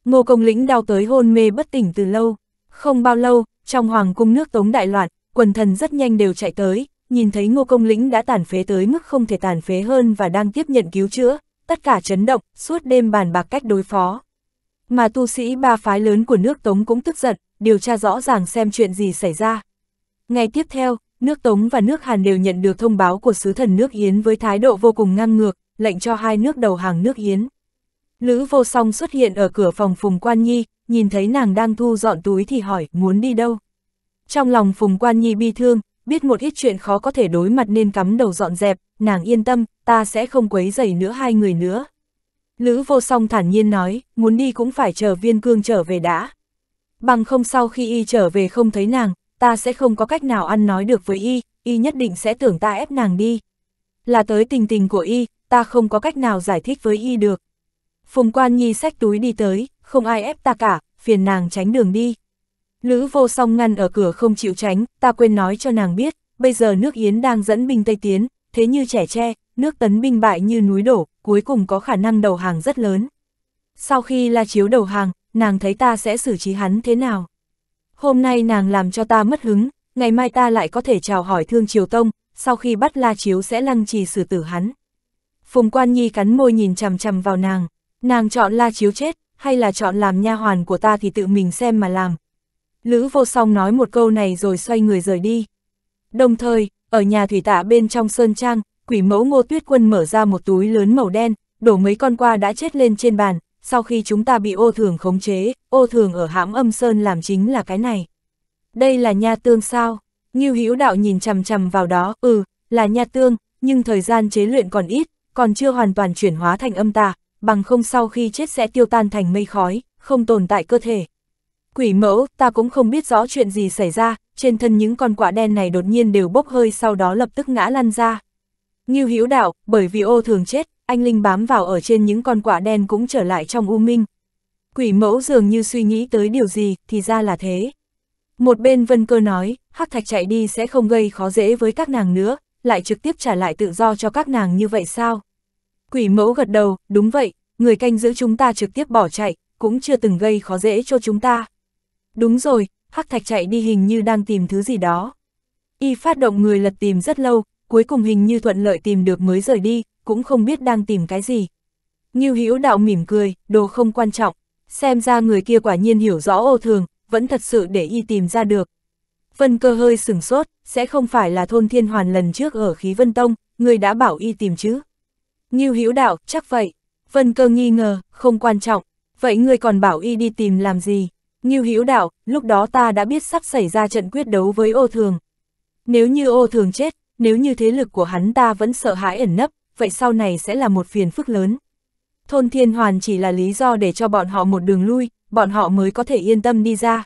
Ngô Công Lĩnh đau tới hôn mê bất tỉnh từ lâu. Không bao lâu, trong hoàng cung nước Tống đại loạn, quần thần rất nhanh đều chạy tới, nhìn thấy ngô công lĩnh đã tàn phế tới mức không thể tàn phế hơn và đang tiếp nhận cứu chữa, tất cả chấn động, suốt đêm bàn bạc cách đối phó. Mà tu sĩ ba phái lớn của nước Tống cũng tức giận, điều tra rõ ràng xem chuyện gì xảy ra. Ngày tiếp theo, nước Tống và nước Hàn đều nhận được thông báo của sứ thần nước Yến với thái độ vô cùng ngang ngược, lệnh cho hai nước đầu hàng nước Yến. Lữ vô song xuất hiện ở cửa phòng Phùng Quan Nhi, nhìn thấy nàng đang thu dọn túi thì hỏi muốn đi đâu. Trong lòng Phùng Quan Nhi bi thương, biết một ít chuyện khó có thể đối mặt nên cắm đầu dọn dẹp, nàng yên tâm, ta sẽ không quấy dày nữa hai người nữa. Lữ vô song thản nhiên nói, muốn đi cũng phải chờ viên cương trở về đã. Bằng không sau khi y trở về không thấy nàng, ta sẽ không có cách nào ăn nói được với y, y nhất định sẽ tưởng ta ép nàng đi. Là tới tình tình của y, ta không có cách nào giải thích với y được. Phùng quan nhi xách túi đi tới, không ai ép ta cả, phiền nàng tránh đường đi. Lữ vô song ngăn ở cửa không chịu tránh, ta quên nói cho nàng biết, bây giờ nước Yến đang dẫn binh Tây Tiến, thế như trẻ tre, nước tấn binh bại như núi đổ, cuối cùng có khả năng đầu hàng rất lớn. Sau khi la chiếu đầu hàng, nàng thấy ta sẽ xử trí hắn thế nào. Hôm nay nàng làm cho ta mất hứng, ngày mai ta lại có thể chào hỏi thương triều tông, sau khi bắt la chiếu sẽ lăng trì xử tử hắn. Phùng Quan Nhi cắn môi nhìn chằm chằm vào nàng, nàng chọn la chiếu chết, hay là chọn làm nha hoàn của ta thì tự mình xem mà làm, Lữ vô song nói một câu này rồi xoay người rời đi. Đồng thời, ở nhà thủy tạ bên trong sơn trang, quỷ mẫu ngô tuyết quân mở ra một túi lớn màu đen, đổ mấy con qua đã chết lên trên bàn, sau khi chúng ta bị ô thường khống chế, ô thường ở hãm âm sơn làm chính là cái này. Đây là nha tương sao? Ngưu Hữu đạo nhìn chằm chằm vào đó, ừ, là nha tương, nhưng thời gian chế luyện còn ít, còn chưa hoàn toàn chuyển hóa thành âm tà, bằng không sau khi chết sẽ tiêu tan thành mây khói, không tồn tại cơ thể, Quỷ mẫu, ta cũng không biết rõ chuyện gì xảy ra, trên thân những con quả đen này đột nhiên đều bốc hơi sau đó lập tức ngã lăn ra. Ngưu Hữu Đạo, bởi vì ô thường chết, anh Linh bám vào ở trên những con quả đen cũng trở lại trong u minh. Quỷ mẫu dường như suy nghĩ tới điều gì, thì ra là thế. Một bên Vân Cơ nói, Hắc Thạch chạy đi sẽ không gây khó dễ với các nàng nữa, lại trực tiếp trả lại tự do cho các nàng như vậy sao? Quỷ mẫu gật đầu, đúng vậy, người canh giữ chúng ta trực tiếp bỏ chạy, cũng chưa từng gây khó dễ cho chúng ta. Đúng rồi, Hắc Thạch chạy đi hình như đang tìm thứ gì đó. Y phát động người lật tìm rất lâu, cuối cùng hình như thuận lợi tìm được mới rời đi, cũng không biết đang tìm cái gì. Ngưu Hữu Đạo mỉm cười, đồ không quan trọng, xem ra người kia quả nhiên hiểu rõ ô thường, vẫn thật sự để y tìm ra được. Vân cơ hơi sửng sốt, sẽ không phải là thôn thiên hoàn lần trước ở khí vân tông, người đã bảo y tìm chứ. Ngưu Hữu Đạo, chắc vậy. Vân cơ nghi ngờ, không quan trọng, vậy người còn bảo y đi tìm làm gì? Ngưu Hữu đạo, lúc đó ta đã biết sắp xảy ra trận quyết đấu với ô thường. Nếu như ô thường chết, nếu như thế lực của hắn ta vẫn sợ hãi ẩn nấp, vậy sau này sẽ là một phiền phức lớn. Thôn Thiên Hoàn chỉ là lý do để cho bọn họ một đường lui, bọn họ mới có thể yên tâm đi ra.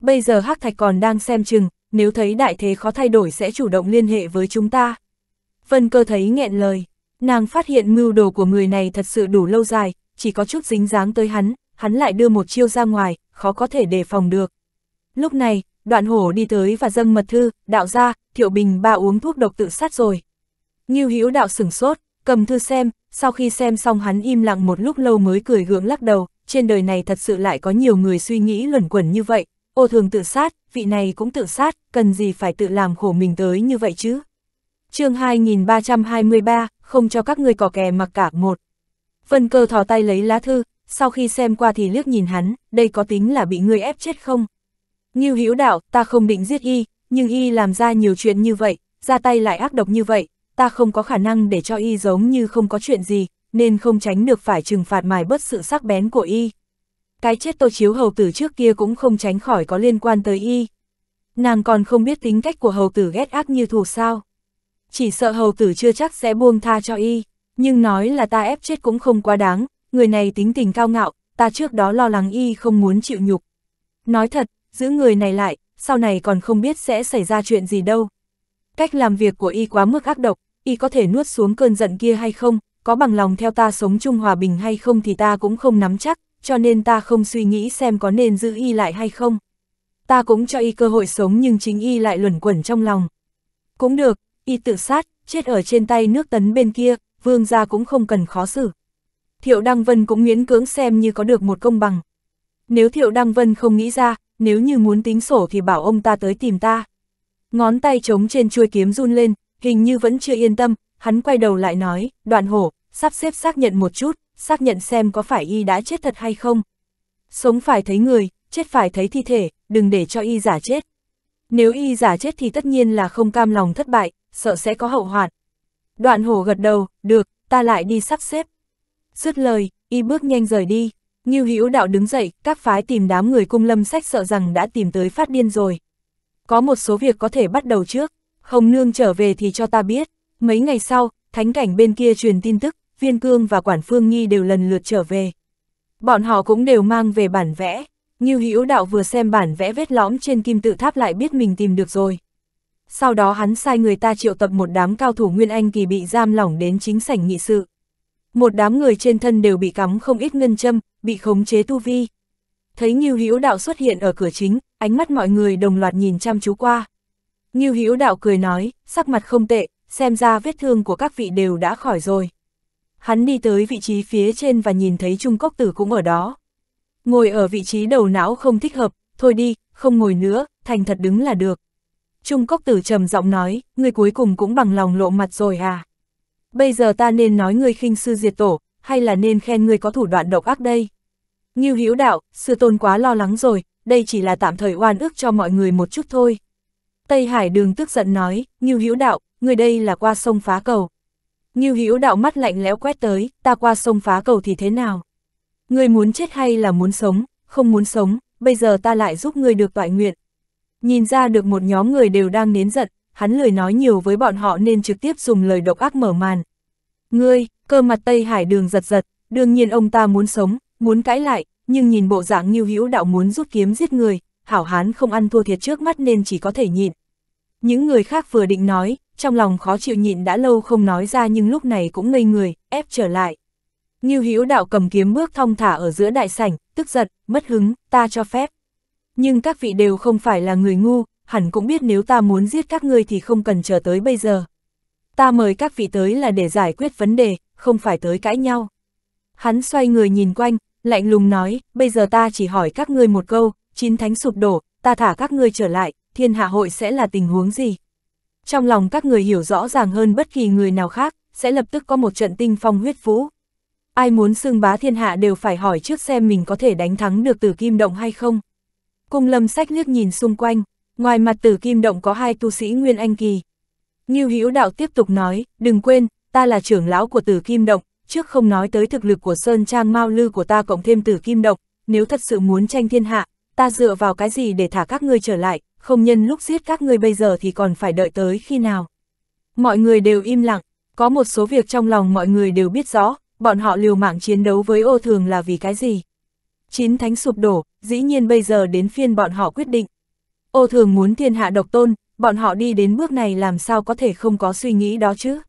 Bây giờ Hắc Thạch còn đang xem chừng, nếu thấy đại thế khó thay đổi sẽ chủ động liên hệ với chúng ta. Vân cơ thấy nghẹn lời, nàng phát hiện mưu đồ của người này thật sự đủ lâu dài, chỉ có chút dính dáng tới hắn, hắn lại đưa một chiêu ra ngoài, khó có thể đề phòng được. Lúc này, đoạn hổ đi tới và dâng mật thư, đạo ra, thiệu bình ba uống thuốc độc tự sát rồi. Nghiêu hữu đạo sửng sốt, cầm thư xem, sau khi xem xong hắn im lặng một lúc lâu mới cười gượng lắc đầu, trên đời này thật sự lại có nhiều người suy nghĩ luẩn quẩn như vậy, ô thường tự sát, vị này cũng tự sát, cần gì phải tự làm khổ mình tới như vậy chứ. chương 2323, không cho các người cỏ kè mặc cả một. Vân cơ thò tay lấy lá thư, sau khi xem qua thì liếc nhìn hắn, đây có tính là bị ngươi ép chết không? Như Hữu Đạo, ta không định giết y, nhưng y làm ra nhiều chuyện như vậy, ra tay lại ác độc như vậy, ta không có khả năng để cho y giống như không có chuyện gì, nên không tránh được phải trừng phạt mài bớt sự sắc bén của y. Cái chết Tô Chiếu hầu tử trước kia cũng không tránh khỏi có liên quan tới y. Nàng còn không biết tính cách của hầu tử ghét ác như thù sao. Chỉ sợ hầu tử chưa chắc sẽ buông tha cho y, nhưng nói là ta ép chết cũng không quá đáng, người này tính tình cao ngạo, ta trước đó lo lắng y không muốn chịu nhục. Nói thật, giữ người này lại, sau này còn không biết sẽ xảy ra chuyện gì đâu. Cách làm việc của y quá mức ác độc, y có thể nuốt xuống cơn giận kia hay không, có bằng lòng theo ta sống chung hòa bình hay không thì ta cũng không nắm chắc, cho nên ta không suy nghĩ xem có nên giữ y lại hay không. Ta cũng cho y cơ hội sống nhưng chính y lại luẩn quẩn trong lòng. Cũng được, y tự sát, chết ở trên tay nước tấn bên kia, vương gia cũng không cần khó xử. Thiệu Đăng Vân cũng miễn cưỡng xem như có được một công bằng. Nếu Thiệu Đăng Vân không nghĩ ra, nếu như muốn tính sổ thì bảo ông ta tới tìm ta. Ngón tay trống trên chuôi kiếm run lên, hình như vẫn chưa yên tâm, hắn quay đầu lại nói, đoạn hổ, sắp xếp xác nhận một chút, xác nhận xem có phải y đã chết thật hay không. Sống phải thấy người, chết phải thấy thi thể, đừng để cho y giả chết. Nếu y giả chết thì tất nhiên là không cam lòng thất bại, sợ sẽ có hậu hoạn. Đoạn hổ gật đầu, được, ta lại đi sắp xếp. Dứt lời, y bước nhanh rời đi. Như Hữu Đạo đứng dậy, các phái tìm đám người cung lâm sách sợ rằng đã tìm tới phát điên rồi. Có một số việc có thể bắt đầu trước, Hồng Nương trở về thì cho ta biết. Mấy ngày sau, thánh cảnh bên kia truyền tin tức, Viên Cương và Quản Phương Nhi đều lần lượt trở về. Bọn họ cũng đều mang về bản vẽ. Như Hữu Đạo vừa xem bản vẽ vết lõm trên kim tự tháp lại biết mình tìm được rồi. Sau đó hắn sai người ta triệu tập một đám cao thủ Nguyên Anh kỳ bị giam lỏng đến chính sảnh nghị sự một đám người trên thân đều bị cắm không ít ngân châm, bị khống chế tu vi. Thấy Ngưu Hữu Đạo xuất hiện ở cửa chính, ánh mắt mọi người đồng loạt nhìn chăm chú qua. Ngưu Hữu Đạo cười nói, sắc mặt không tệ, xem ra vết thương của các vị đều đã khỏi rồi. Hắn đi tới vị trí phía trên và nhìn thấy Trung Cốc Tử cũng ở đó. Ngồi ở vị trí đầu não không thích hợp, thôi đi, không ngồi nữa, thành thật đứng là được. Trung Cốc Tử trầm giọng nói, người cuối cùng cũng bằng lòng lộ mặt rồi à. Bây giờ ta nên nói ngươi khinh sư diệt tổ, hay là nên khen ngươi có thủ đoạn độc ác đây? Ngưu Hữu đạo, sư tôn quá lo lắng rồi, đây chỉ là tạm thời oan ước cho mọi người một chút thôi. Tây Hải Đường tức giận nói, Ngưu Hữu đạo, người đây là qua sông phá cầu. Ngưu Hữu đạo mắt lạnh lẽo quét tới, ta qua sông phá cầu thì thế nào? người muốn chết hay là muốn sống, không muốn sống, bây giờ ta lại giúp người được toại nguyện. Nhìn ra được một nhóm người đều đang nến giận, hắn lời nói nhiều với bọn họ nên trực tiếp dùng lời độc ác mở màn. Ngươi, cơ mặt Tây Hải đường giật giật, đương nhiên ông ta muốn sống, muốn cãi lại, nhưng nhìn bộ dạng như hữu đạo muốn rút kiếm giết người, hảo hán không ăn thua thiệt trước mắt nên chỉ có thể nhịn. Những người khác vừa định nói, trong lòng khó chịu nhịn đã lâu không nói ra nhưng lúc này cũng ngây người, ép trở lại. Như hữu đạo cầm kiếm bước thong thả ở giữa đại sảnh, tức giật, mất hứng, ta cho phép. Nhưng các vị đều không phải là người ngu, hẳn cũng biết nếu ta muốn giết các ngươi thì không cần chờ tới bây giờ. Ta mời các vị tới là để giải quyết vấn đề, không phải tới cãi nhau. Hắn xoay người nhìn quanh, lạnh lùng nói, bây giờ ta chỉ hỏi các ngươi một câu, chín thánh sụp đổ, ta thả các ngươi trở lại, thiên hạ hội sẽ là tình huống gì? Trong lòng các người hiểu rõ ràng hơn bất kỳ người nào khác, sẽ lập tức có một trận tinh phong huyết vũ. Ai muốn xưng bá thiên hạ đều phải hỏi trước xem mình có thể đánh thắng được tử kim động hay không. Cung lâm sách liếc nhìn xung quanh, Ngoài mặt tử kim động có hai tu sĩ Nguyên Anh Kỳ. Ngưu Hữu Đạo tiếp tục nói, đừng quên, ta là trưởng lão của tử kim động, trước không nói tới thực lực của Sơn Trang Mao Lư của ta cộng thêm tử kim động, nếu thật sự muốn tranh thiên hạ, ta dựa vào cái gì để thả các ngươi trở lại, không nhân lúc giết các ngươi bây giờ thì còn phải đợi tới khi nào. Mọi người đều im lặng, có một số việc trong lòng mọi người đều biết rõ, bọn họ liều mạng chiến đấu với ô thường là vì cái gì. Chín thánh sụp đổ, dĩ nhiên bây giờ đến phiên bọn họ quyết định ô thường muốn thiên hạ độc tôn, bọn họ đi đến bước này làm sao có thể không có suy nghĩ đó chứ.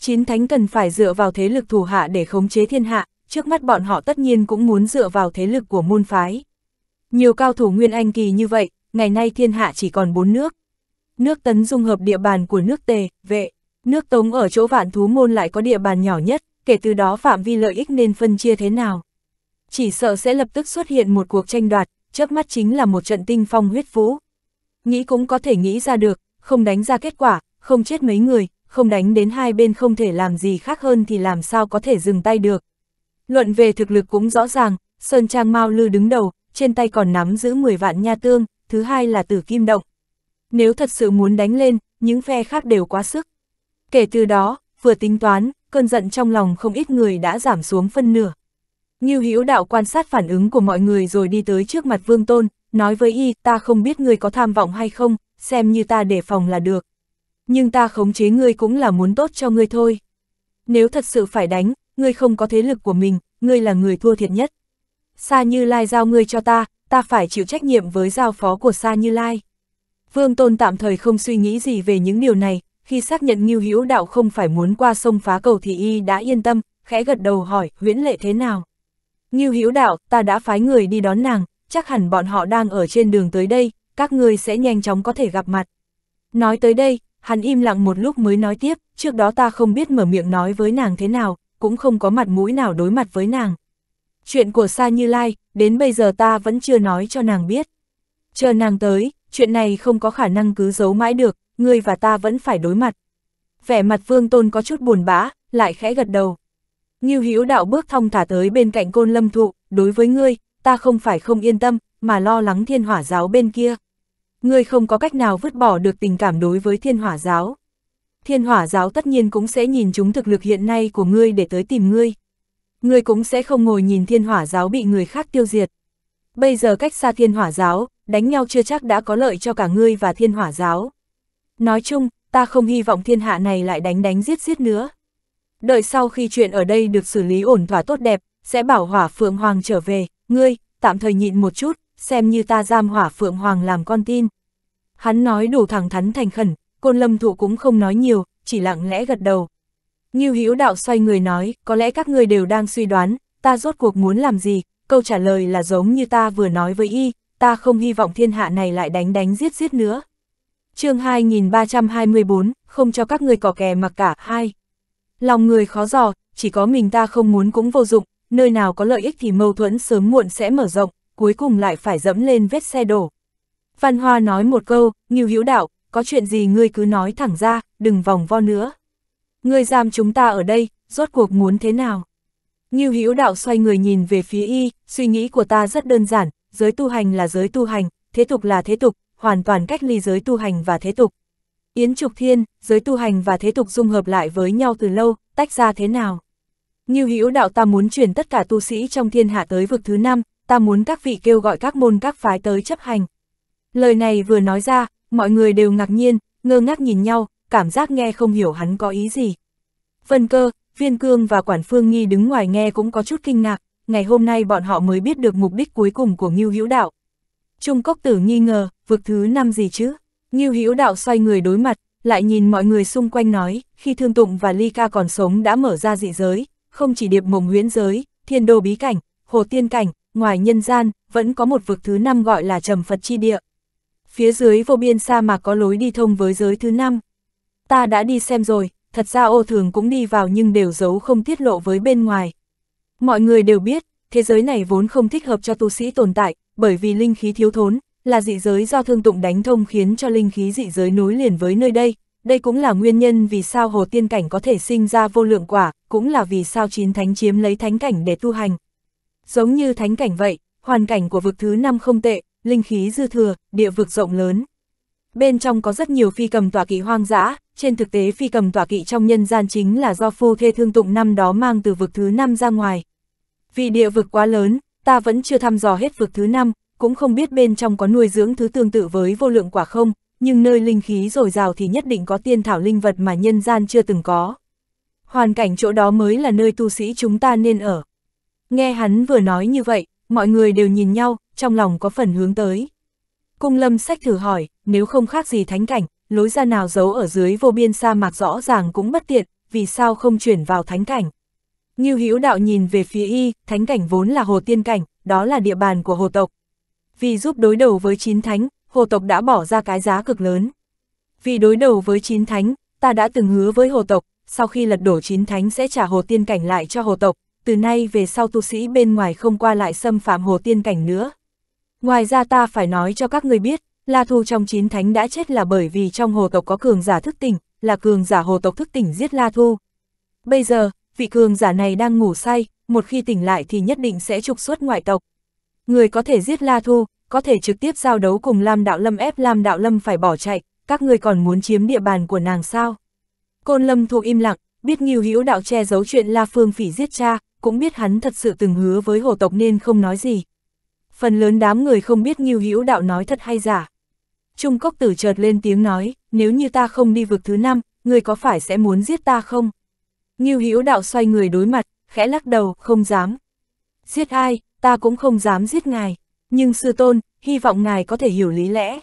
Chín thánh cần phải dựa vào thế lực thủ hạ để khống chế thiên hạ, trước mắt bọn họ tất nhiên cũng muốn dựa vào thế lực của môn phái. Nhiều cao thủ Nguyên Anh kỳ như vậy, ngày nay thiên hạ chỉ còn bốn nước. Nước tấn dung hợp địa bàn của nước tề, vệ, nước tống ở chỗ vạn thú môn lại có địa bàn nhỏ nhất, kể từ đó phạm vi lợi ích nên phân chia thế nào. Chỉ sợ sẽ lập tức xuất hiện một cuộc tranh đoạt, trước mắt chính là một trận tinh phong huyết vũ nghĩ cũng có thể nghĩ ra được, không đánh ra kết quả, không chết mấy người, không đánh đến hai bên không thể làm gì khác hơn thì làm sao có thể dừng tay được. Luận về thực lực cũng rõ ràng, Sơn Trang Mao Lư đứng đầu, trên tay còn nắm giữ 10 vạn nha tương, thứ hai là tử kim động. Nếu thật sự muốn đánh lên, những phe khác đều quá sức. Kể từ đó, vừa tính toán, cơn giận trong lòng không ít người đã giảm xuống phân nửa. Như hữu đạo quan sát phản ứng của mọi người rồi đi tới trước mặt Vương Tôn, nói với y, ta không biết ngươi có tham vọng hay không, xem như ta để phòng là được. Nhưng ta khống chế ngươi cũng là muốn tốt cho ngươi thôi. Nếu thật sự phải đánh, ngươi không có thế lực của mình, ngươi là người thua thiệt nhất. Sa Như Lai giao ngươi cho ta, ta phải chịu trách nhiệm với giao phó của Sa Như Lai. Vương Tôn tạm thời không suy nghĩ gì về những điều này, khi xác nhận Ngưu Hữu Đạo không phải muốn qua sông phá cầu thì y đã yên tâm, khẽ gật đầu hỏi, huyễn lệ thế nào? Ngưu Hữu Đạo, ta đã phái người đi đón nàng, chắc hẳn bọn họ đang ở trên đường tới đây, các ngươi sẽ nhanh chóng có thể gặp mặt. Nói tới đây, hắn im lặng một lúc mới nói tiếp, trước đó ta không biết mở miệng nói với nàng thế nào, cũng không có mặt mũi nào đối mặt với nàng. Chuyện của Sa Như Lai, đến bây giờ ta vẫn chưa nói cho nàng biết. Chờ nàng tới, chuyện này không có khả năng cứ giấu mãi được, ngươi và ta vẫn phải đối mặt. Vẻ mặt Vương Tôn có chút buồn bã, lại khẽ gật đầu. Như Hữu đạo bước thong thả tới bên cạnh côn lâm thụ, đối với ngươi, ta không phải không yên tâm, mà lo lắng thiên hỏa giáo bên kia. Ngươi không có cách nào vứt bỏ được tình cảm đối với thiên hỏa giáo. Thiên hỏa giáo tất nhiên cũng sẽ nhìn chúng thực lực hiện nay của ngươi để tới tìm ngươi. Ngươi cũng sẽ không ngồi nhìn thiên hỏa giáo bị người khác tiêu diệt. Bây giờ cách xa thiên hỏa giáo, đánh nhau chưa chắc đã có lợi cho cả ngươi và thiên hỏa giáo. Nói chung, ta không hy vọng thiên hạ này lại đánh đánh giết giết nữa. Đợi sau khi chuyện ở đây được xử lý ổn thỏa tốt đẹp, sẽ bảo hỏa phượng hoàng trở về, ngươi, tạm thời nhịn một chút, xem như ta giam hỏa phượng hoàng làm con tin. Hắn nói đủ thẳng thắn thành khẩn, côn lâm thụ cũng không nói nhiều, chỉ lặng lẽ gật đầu. như Hữu đạo xoay người nói, có lẽ các ngươi đều đang suy đoán, ta rốt cuộc muốn làm gì, câu trả lời là giống như ta vừa nói với y, ta không hy vọng thiên hạ này lại đánh đánh giết giết nữa. chương 2324, không cho các ngươi cỏ kè mặc cả, hai. Lòng người khó dò, chỉ có mình ta không muốn cũng vô dụng, nơi nào có lợi ích thì mâu thuẫn sớm muộn sẽ mở rộng, cuối cùng lại phải dẫm lên vết xe đổ. Văn Hoa nói một câu, Ngưu Hữu Đạo, có chuyện gì ngươi cứ nói thẳng ra, đừng vòng vo nữa. Ngươi giam chúng ta ở đây, rốt cuộc muốn thế nào? Ngưu Hữu Đạo xoay người nhìn về phía y, suy nghĩ của ta rất đơn giản, giới tu hành là giới tu hành, thế tục là thế tục, hoàn toàn cách ly giới tu hành và thế tục. Yến Trục Thiên, giới tu hành và thế tục dung hợp lại với nhau từ lâu, tách ra thế nào? Ngưu hữu đạo ta muốn chuyển tất cả tu sĩ trong thiên hạ tới vực thứ năm, ta muốn các vị kêu gọi các môn các phái tới chấp hành. Lời này vừa nói ra, mọi người đều ngạc nhiên, ngơ ngác nhìn nhau, cảm giác nghe không hiểu hắn có ý gì. Vân cơ, viên cương và quản phương nghi đứng ngoài nghe cũng có chút kinh ngạc, ngày hôm nay bọn họ mới biết được mục đích cuối cùng của Ngưu Hữu Đạo. Trung Cốc Tử nghi ngờ, vực thứ năm gì chứ? Ngưu Hữu Đạo xoay người đối mặt, lại nhìn mọi người xung quanh nói, khi Thương Tụng và Ly Ca còn sống đã mở ra dị giới, không chỉ điệp mộng huyễn giới, thiên đồ bí cảnh, hồ tiên cảnh, ngoài nhân gian, vẫn có một vực thứ năm gọi là trầm Phật chi địa. Phía dưới vô biên sa mà có lối đi thông với giới thứ năm. Ta đã đi xem rồi, thật ra ô thường cũng đi vào nhưng đều giấu không tiết lộ với bên ngoài. Mọi người đều biết, thế giới này vốn không thích hợp cho tu sĩ tồn tại, bởi vì linh khí thiếu thốn, là dị giới do thương tụng đánh thông khiến cho linh khí dị giới nối liền với nơi đây, đây cũng là nguyên nhân vì sao hồ tiên cảnh có thể sinh ra vô lượng quả, cũng là vì sao chín thánh chiếm lấy thánh cảnh để tu hành. Giống như thánh cảnh vậy, hoàn cảnh của vực thứ năm không tệ, linh khí dư thừa, địa vực rộng lớn. Bên trong có rất nhiều phi cầm tỏa kỵ hoang dã, trên thực tế phi cầm tỏa kỵ trong nhân gian chính là do phu thê thương tụng năm đó mang từ vực thứ năm ra ngoài. Vì địa vực quá lớn, ta vẫn chưa thăm dò hết vực thứ năm, cũng không biết bên trong có nuôi dưỡng thứ tương tự với vô lượng quả không, nhưng nơi linh khí dồi dào thì nhất định có tiên thảo linh vật mà nhân gian chưa từng có. Hoàn cảnh chỗ đó mới là nơi tu sĩ chúng ta nên ở. Nghe hắn vừa nói như vậy, mọi người đều nhìn nhau, trong lòng có phần hướng tới. Cung lâm sách thử hỏi, nếu không khác gì thánh cảnh, lối ra nào giấu ở dưới vô biên sa mạc rõ ràng cũng bất tiện, vì sao không chuyển vào thánh cảnh. Như hữu đạo nhìn về phía y, thánh cảnh vốn là hồ tiên cảnh, đó là địa bàn của hồ tộc. Vì giúp đối đầu với chín thánh, hồ tộc đã bỏ ra cái giá cực lớn. Vì đối đầu với chín thánh, ta đã từng hứa với hồ tộc, sau khi lật đổ chín thánh sẽ trả hồ tiên cảnh lại cho hồ tộc, từ nay về sau tu sĩ bên ngoài không qua lại xâm phạm hồ tiên cảnh nữa. Ngoài ra ta phải nói cho các người biết, La Thu trong chín thánh đã chết là bởi vì trong hồ tộc có cường giả thức tỉnh, là cường giả hồ tộc thức tỉnh giết La Thu. Bây giờ, vị cường giả này đang ngủ say, một khi tỉnh lại thì nhất định sẽ trục xuất ngoại tộc. Người có thể giết La Thu, có thể trực tiếp giao đấu cùng Lam Đạo Lâm ép Lam Đạo Lâm phải bỏ chạy, các ngươi còn muốn chiếm địa bàn của nàng sao? Côn Lâm thuộc im lặng, biết Ngưu Hữu Đạo che giấu chuyện La Phương Phỉ giết cha, cũng biết hắn thật sự từng hứa với hồ tộc nên không nói gì. Phần lớn đám người không biết Ngưu Hữu Đạo nói thật hay giả. Trung Cốc Tử chợt lên tiếng nói, nếu như ta không đi vực thứ năm, người có phải sẽ muốn giết ta không? Ngưu Hữu Đạo xoay người đối mặt, khẽ lắc đầu, không dám. Giết ai, ta cũng không dám giết ngài. Nhưng sư tôn, hy vọng ngài có thể hiểu lý lẽ.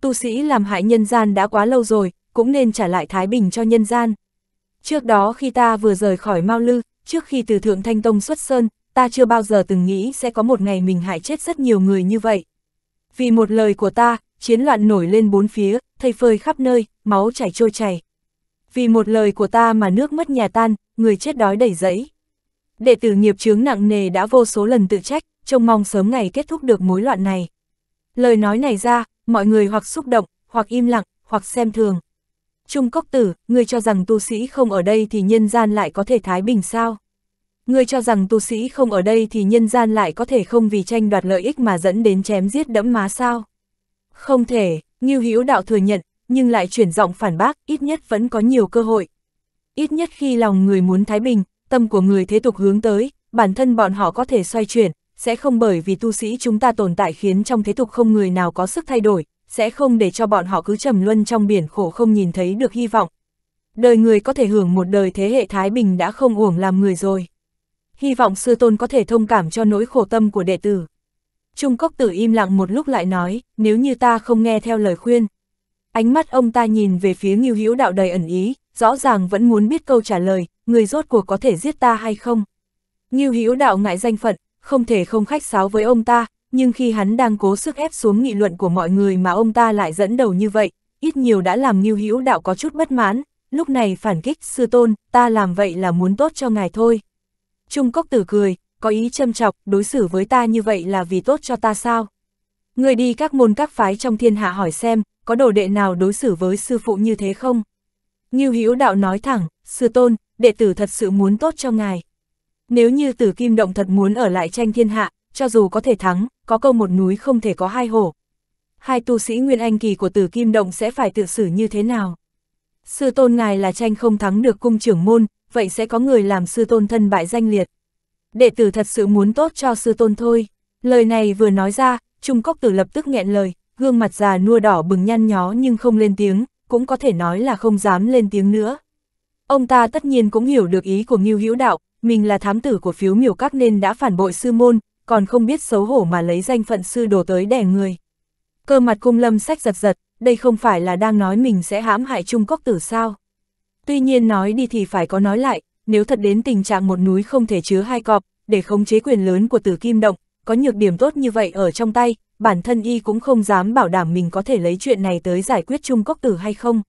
Tu sĩ làm hại nhân gian đã quá lâu rồi, cũng nên trả lại thái bình cho nhân gian. Trước đó khi ta vừa rời khỏi Mao Lư, trước khi từ Thượng Thanh Tông xuất sơn, ta chưa bao giờ từng nghĩ sẽ có một ngày mình hại chết rất nhiều người như vậy. Vì một lời của ta, chiến loạn nổi lên bốn phía, thây phơi khắp nơi, máu chảy trôi chảy. Vì một lời của ta mà nước mất nhà tan, người chết đói đầy giấy Đệ tử nghiệp chướng nặng nề đã vô số lần tự trách, trông mong sớm ngày kết thúc được mối loạn này. Lời nói này ra, mọi người hoặc xúc động, hoặc im lặng, hoặc xem thường. Trung Cốc Tử, ngươi cho rằng tu sĩ không ở đây thì nhân gian lại có thể thái bình sao? Ngươi cho rằng tu sĩ không ở đây thì nhân gian lại có thể không vì tranh đoạt lợi ích mà dẫn đến chém giết đẫm má sao? Không thể, Ngưu Hữu Đạo thừa nhận, nhưng lại chuyển giọng phản bác, ít nhất vẫn có nhiều cơ hội. Ít nhất khi lòng người muốn thái bình, tâm của người thế tục hướng tới, bản thân bọn họ có thể xoay chuyển, sẽ không bởi vì tu sĩ chúng ta tồn tại khiến trong thế tục không người nào có sức thay đổi, sẽ không để cho bọn họ cứ trầm luân trong biển khổ không nhìn thấy được hy vọng. Đời người có thể hưởng một đời thế hệ Thái Bình đã không uổng làm người rồi. Hy vọng sư tôn có thể thông cảm cho nỗi khổ tâm của đệ tử. Trung Cốc Tử im lặng một lúc lại nói, nếu như ta không nghe theo lời khuyên. Ánh mắt ông ta nhìn về phía Ngưu Hữu Đạo đầy ẩn ý, rõ ràng vẫn muốn biết câu trả lời, người rốt cuộc có thể giết ta hay không? Ngưu Hữu Đạo ngại danh phận, không thể không khách sáo với ông ta, nhưng khi hắn đang cố sức ép xuống nghị luận của mọi người mà ông ta lại dẫn đầu như vậy, ít nhiều đã làm Ngưu Hữu Đạo có chút bất mãn, lúc này phản kích sư tôn, ta làm vậy là muốn tốt cho ngài thôi. Trung Cốc Tử cười, có ý châm chọc, đối xử với ta như vậy là vì tốt cho ta sao? Người đi các môn các phái trong thiên hạ hỏi xem, có đồ đệ nào đối xử với sư phụ như thế không? Ngưu Hữu Đạo nói thẳng, sư tôn, đệ tử thật sự muốn tốt cho ngài. Nếu như tử kim động thật muốn ở lại tranh thiên hạ, cho dù có thể thắng, có câu một núi không thể có hai hổ. Hai tu sĩ nguyên anh kỳ của tử kim động sẽ phải tự xử như thế nào? Sư tôn ngài là tranh không thắng được cung trưởng môn, vậy sẽ có người làm sư tôn thân bại danh liệt. Đệ tử thật sự muốn tốt cho sư tôn thôi. Lời này vừa nói ra, Trung Cốc Tử lập tức nghẹn lời, gương mặt già nua đỏ bừng nhăn nhó nhưng không lên tiếng, cũng có thể nói là không dám lên tiếng nữa. Ông ta tất nhiên cũng hiểu được ý của Ngưu Hữu Đạo, mình là thám tử của phiếu miểu các nên đã phản bội sư môn, còn không biết xấu hổ mà lấy danh phận sư đồ tới đè người. Cơ mặt cung lâm sách giật giật, đây không phải là đang nói mình sẽ hãm hại Trung Quốc tử sao. Tuy nhiên nói đi thì phải có nói lại, nếu thật đến tình trạng một núi không thể chứa hai cọp, để khống chế quyền lớn của tử kim động, có nhược điểm tốt như vậy ở trong tay, bản thân y cũng không dám bảo đảm mình có thể lấy chuyện này tới giải quyết trung quốc tử hay không.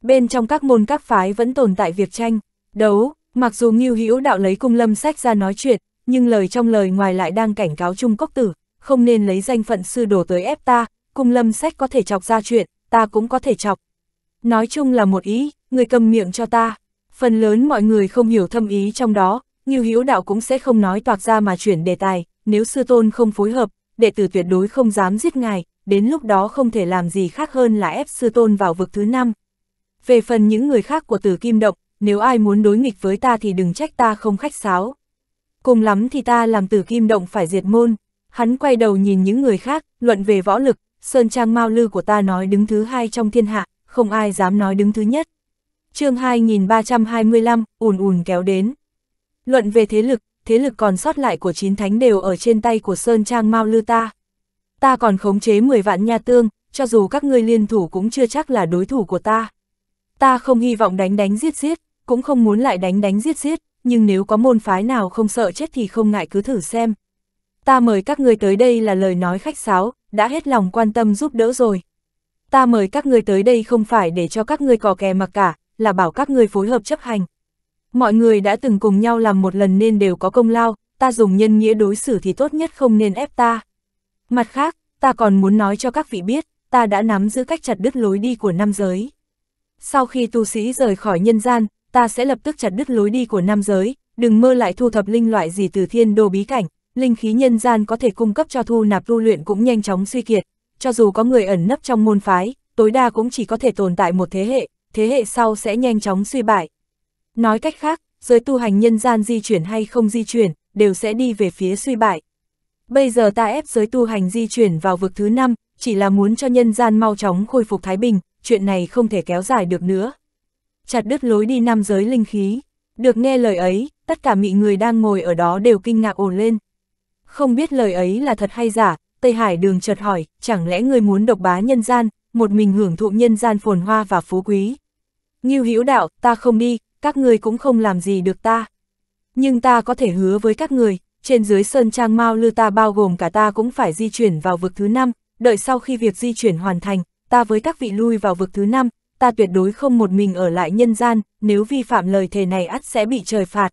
Bên trong các môn các phái vẫn tồn tại việc tranh, đấu, mặc dù Ngưu Hữu đạo lấy cung lâm sách ra nói chuyện, nhưng lời trong lời ngoài lại đang cảnh cáo trung quốc tử, không nên lấy danh phận sư đồ tới ép ta, cung lâm sách có thể chọc ra chuyện, ta cũng có thể chọc. Nói chung là một ý, người cầm miệng cho ta. Phần lớn mọi người không hiểu thâm ý trong đó, Ngưu Hữu đạo cũng sẽ không nói toạc ra mà chuyển đề tài, nếu sư tôn không phối hợp, đệ tử tuyệt đối không dám giết ngài, đến lúc đó không thể làm gì khác hơn là ép sư tôn vào vực thứ năm. Về phần những người khác của tử kim động, nếu ai muốn đối nghịch với ta thì đừng trách ta không khách sáo. Cùng lắm thì ta làm tử kim động phải diệt môn. Hắn quay đầu nhìn những người khác, luận về võ lực, Sơn Trang Mao Lư của ta nói đứng thứ hai trong thiên hạ, không ai dám nói đứng thứ nhất. chương 2325, ùn ùn kéo đến. Luận về thế lực, thế lực còn sót lại của chín thánh đều ở trên tay của Sơn Trang Mao Lư ta. Ta còn khống chế 10 vạn nha tương, cho dù các ngươi liên thủ cũng chưa chắc là đối thủ của ta. Ta không hy vọng đánh đánh giết giết, cũng không muốn lại đánh đánh giết giết, nhưng nếu có môn phái nào không sợ chết thì không ngại cứ thử xem. Ta mời các ngươi tới đây là lời nói khách sáo, đã hết lòng quan tâm giúp đỡ rồi. Ta mời các ngươi tới đây không phải để cho các ngươi cò kè mặc cả, là bảo các ngươi phối hợp chấp hành. Mọi người đã từng cùng nhau làm một lần nên đều có công lao, ta dùng nhân nghĩa đối xử thì tốt nhất không nên ép ta. Mặt khác, ta còn muốn nói cho các vị biết, ta đã nắm giữ cách chặt đứt lối đi của nam giới. Sau khi tu sĩ rời khỏi nhân gian, ta sẽ lập tức chặt đứt lối đi của nam giới, đừng mơ lại thu thập linh loại gì từ thiên đồ bí cảnh, linh khí nhân gian có thể cung cấp cho thu nạp tu luyện cũng nhanh chóng suy kiệt, cho dù có người ẩn nấp trong môn phái, tối đa cũng chỉ có thể tồn tại một thế hệ, thế hệ sau sẽ nhanh chóng suy bại, Nói cách khác, giới tu hành nhân gian di chuyển hay không di chuyển, đều sẽ đi về phía suy bại. Bây giờ ta ép giới tu hành di chuyển vào vực thứ năm, chỉ là muốn cho nhân gian mau chóng khôi phục thái bình, chuyện này không thể kéo dài được nữa. Chặt đứt lối đi nam giới linh khí. Được nghe lời ấy, tất cả mị người đang ngồi ở đó đều kinh ngạc ồn lên. Không biết lời ấy là thật hay giả, Tây Hải đường chợt hỏi, chẳng lẽ người muốn độc bá nhân gian, một mình hưởng thụ nhân gian phồn hoa và phú quý. Nghiêu hữu đạo, ta không đi, các ngươi cũng không làm gì được ta. Nhưng ta có thể hứa với các người, trên dưới sơn trang mau Lư ta bao gồm cả ta cũng phải di chuyển vào vực thứ năm, đợi sau khi việc di chuyển hoàn thành, ta với các vị lui vào vực thứ năm, ta tuyệt đối không một mình ở lại nhân gian, nếu vi phạm lời thề này ắt sẽ bị trời phạt.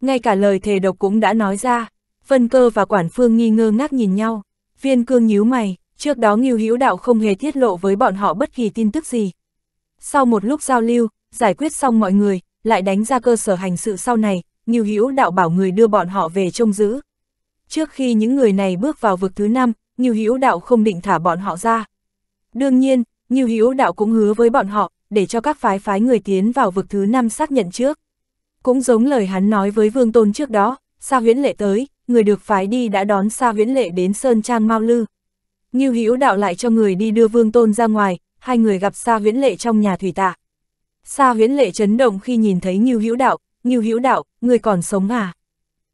Ngay cả lời thề độc cũng đã nói ra, Vân Cơ và Quản Phương nghi ngơ ngác nhìn nhau, viên cương nhíu mày, trước đó Nghiêu Hữu Đạo không hề tiết lộ với bọn họ bất kỳ tin tức gì. Sau một lúc giao lưu, giải quyết xong mọi người, lại đánh ra cơ sở hành sự sau này, Ngưu Hữu đạo bảo người đưa bọn họ về trông giữ. Trước khi những người này bước vào vực thứ năm, Ngưu Hữu đạo không định thả bọn họ ra. Đương nhiên, Ngưu Hữu đạo cũng hứa với bọn họ, để cho các phái phái người tiến vào vực thứ năm xác nhận trước. Cũng giống lời hắn nói với Vương Tôn trước đó, Sa Huyễn Lệ tới, người được phái đi đã đón Sa Huyễn Lệ đến Sơn Trang Mao Lư. Ngưu Hữu đạo lại cho người đi đưa Vương Tôn ra ngoài, hai người gặp Sa Huyễn Lệ trong nhà thủy tạ. Sa huyễn lệ chấn động khi nhìn thấy Nghiêu Hữu Đạo, Nghiêu Hữu Đạo, người còn sống à?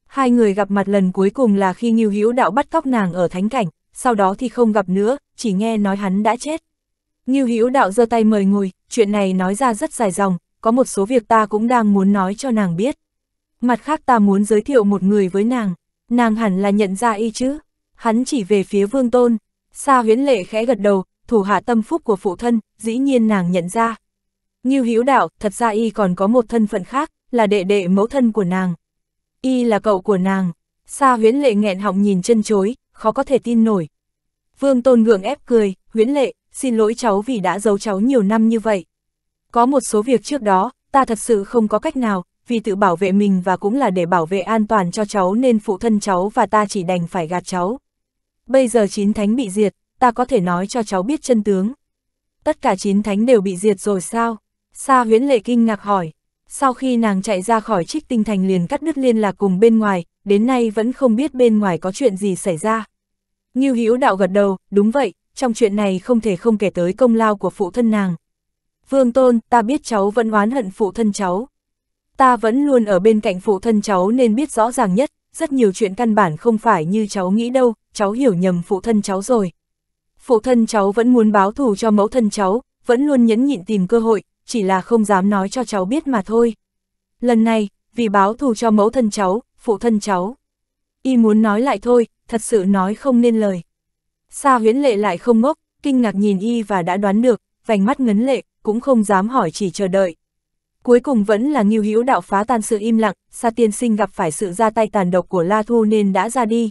Hai người gặp mặt lần cuối cùng là khi Nghiêu Hữu Đạo bắt cóc nàng ở thánh cảnh, sau đó thì không gặp nữa, chỉ nghe nói hắn đã chết. Nghiêu Hữu Đạo giơ tay mời ngồi, chuyện này nói ra rất dài dòng, có một số việc ta cũng đang muốn nói cho nàng biết. Mặt khác ta muốn giới thiệu một người với nàng, nàng hẳn là nhận ra y chứ. Hắn chỉ về phía Vương Tôn, Sa huyễn lệ khẽ gật đầu, thủ hạ tâm phúc của phụ thân, dĩ nhiên nàng nhận ra, Ngưu hiếu Đạo, thật ra y còn có một thân phận khác, là đệ đệ mẫu thân của nàng. Y là cậu của nàng. Sa huyễn lệ nghẹn họng nhìn chân chối, khó có thể tin nổi. Vương Tôn gượng ép cười, huyễn lệ, xin lỗi cháu vì đã giấu cháu nhiều năm như vậy. Có một số việc trước đó, ta thật sự không có cách nào, vì tự bảo vệ mình và cũng là để bảo vệ an toàn cho cháu nên phụ thân cháu và ta chỉ đành phải gạt cháu. Bây giờ chín thánh bị diệt, ta có thể nói cho cháu biết chân tướng. Tất cả chín thánh đều bị diệt rồi sao? Sa huyễn lệ kinh ngạc hỏi. Sau khi nàng chạy ra khỏi trích tinh thành liền cắt đứt liên lạc cùng bên ngoài, đến nay vẫn không biết bên ngoài có chuyện gì xảy ra. Như Hữu đạo gật đầu, đúng vậy, trong chuyện này không thể không kể tới công lao của phụ thân nàng. Vương Tôn, ta biết cháu vẫn oán hận phụ thân cháu. Ta vẫn luôn ở bên cạnh phụ thân cháu nên biết rõ ràng nhất, rất nhiều chuyện căn bản không phải như cháu nghĩ đâu, cháu hiểu nhầm phụ thân cháu rồi. Phụ thân cháu vẫn muốn báo thù cho mẫu thân cháu, vẫn luôn nhẫn nhịn tìm cơ hội, chỉ là không dám nói cho cháu biết mà thôi. Lần này, vì báo thù cho mẫu thân cháu, phụ thân cháu. Y muốn nói lại thôi, thật sự nói không nên lời. Sa huyễn lệ lại không ngốc, kinh ngạc nhìn Y và đã đoán được, vành mắt ngấn lệ, cũng không dám hỏi chỉ chờ đợi. Cuối cùng vẫn là nghiêu hữu đạo phá tan sự im lặng, Sa tiên sinh gặp phải sự ra tay tàn độc của La Thu nên đã ra đi.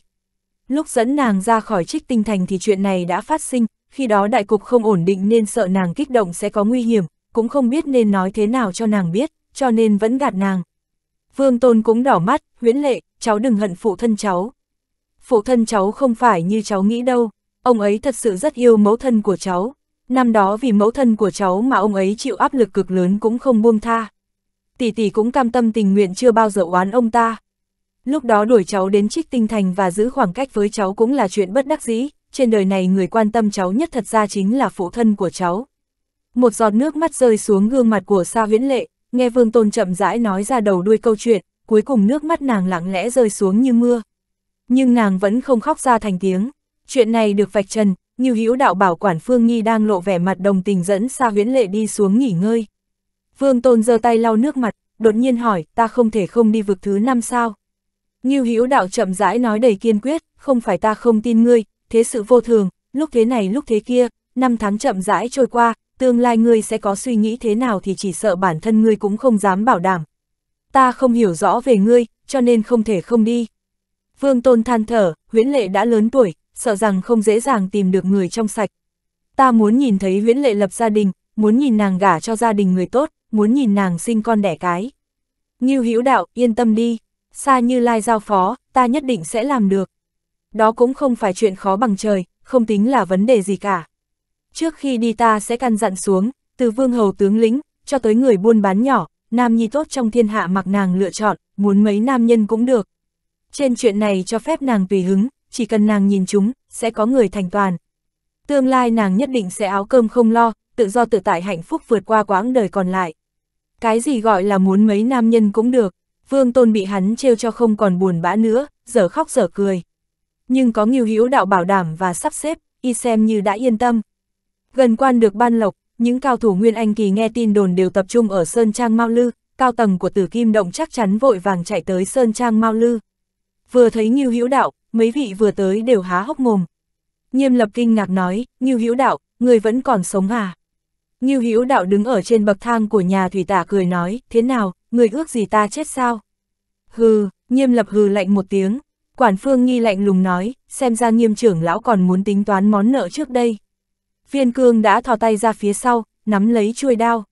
Lúc dẫn nàng ra khỏi trích tinh thành thì chuyện này đã phát sinh, khi đó đại cục không ổn định nên sợ nàng kích động sẽ có nguy hiểm, cũng không biết nên nói thế nào cho nàng biết, cho nên vẫn gạt nàng. Vương Tôn cũng đỏ mắt, huyễn lệ, cháu đừng hận phụ thân cháu. Phụ thân cháu không phải như cháu nghĩ đâu, ông ấy thật sự rất yêu mẫu thân của cháu. Năm đó vì mẫu thân của cháu mà ông ấy chịu áp lực cực lớn cũng không buông tha. Tỷ tỷ cũng cam tâm tình nguyện chưa bao giờ oán ông ta. Lúc đó đuổi cháu đến trích tinh thành và giữ khoảng cách với cháu cũng là chuyện bất đắc dĩ, trên đời này người quan tâm cháu nhất thật ra chính là phụ thân của cháu. Một giọt nước mắt rơi xuống gương mặt của Sa Viễn Lệ, nghe Vương Tôn chậm rãi nói ra đầu đuôi câu chuyện, cuối cùng nước mắt nàng lặng lẽ rơi xuống như mưa. Nhưng nàng vẫn không khóc ra thành tiếng. Chuyện này được vạch trần, như hữu đạo bảo quản Phương Nghi đang lộ vẻ mặt đồng tình dẫn Sa Viễn Lệ đi xuống nghỉ ngơi. Vương Tôn giơ tay lau nước mặt, đột nhiên hỏi, ta không thể không đi vực thứ năm sao? Ngưu Hữu Đạo chậm rãi nói đầy kiên quyết, không phải ta không tin ngươi, thế sự vô thường, lúc thế này lúc thế kia, năm tháng chậm rãi trôi qua, tương lai ngươi sẽ có suy nghĩ thế nào thì chỉ sợ bản thân ngươi cũng không dám bảo đảm. Ta không hiểu rõ về ngươi, cho nên không thể không đi. Vương Tôn than thở, huyễn lệ đã lớn tuổi, sợ rằng không dễ dàng tìm được người trong sạch. Ta muốn nhìn thấy huyễn lệ lập gia đình, muốn nhìn nàng gả cho gia đình người tốt, muốn nhìn nàng sinh con đẻ cái. Ngưu Hữu đạo, yên tâm đi, xa như lai giao phó, ta nhất định sẽ làm được. Đó cũng không phải chuyện khó bằng trời, không tính là vấn đề gì cả. Trước khi đi ta sẽ căn dặn xuống, từ vương hầu tướng lĩnh, cho tới người buôn bán nhỏ, nam nhi tốt trong thiên hạ mặc nàng lựa chọn, muốn mấy nam nhân cũng được. Trên chuyện này cho phép nàng tùy hứng, chỉ cần nàng nhìn chúng, sẽ có người thành toàn. Tương lai nàng nhất định sẽ áo cơm không lo, tự do tự tại hạnh phúc vượt qua quãng đời còn lại. Cái gì gọi là muốn mấy nam nhân cũng được, vương tôn bị hắn trêu cho không còn buồn bã nữa, giờ khóc giờ cười. Nhưng có nghiêu hữu đạo bảo đảm và sắp xếp, y xem như đã yên tâm, Gần quan được ban lộc, những cao thủ Nguyên Anh Kỳ nghe tin đồn đều tập trung ở Sơn Trang Mao Lư, cao tầng của Tử Kim Động chắc chắn vội vàng chạy tới Sơn Trang Mao Lư. Vừa thấy Ngưu Hữu Đạo, mấy vị vừa tới đều há hốc mồm. Nghiêm Lập kinh ngạc nói, Ngưu Hữu Đạo, người vẫn còn sống à? Ngưu Hữu Đạo đứng ở trên bậc thang của nhà thủy tả cười nói, thế nào, người ước gì ta chết sao? Hừ, Nghiêm Lập hừ lạnh một tiếng, Quản Phương nghi lạnh lùng nói, xem ra Nghiêm trưởng lão còn muốn tính toán món nợ trước đây viên cương đã thò tay ra phía sau, nắm lấy chuôi đao.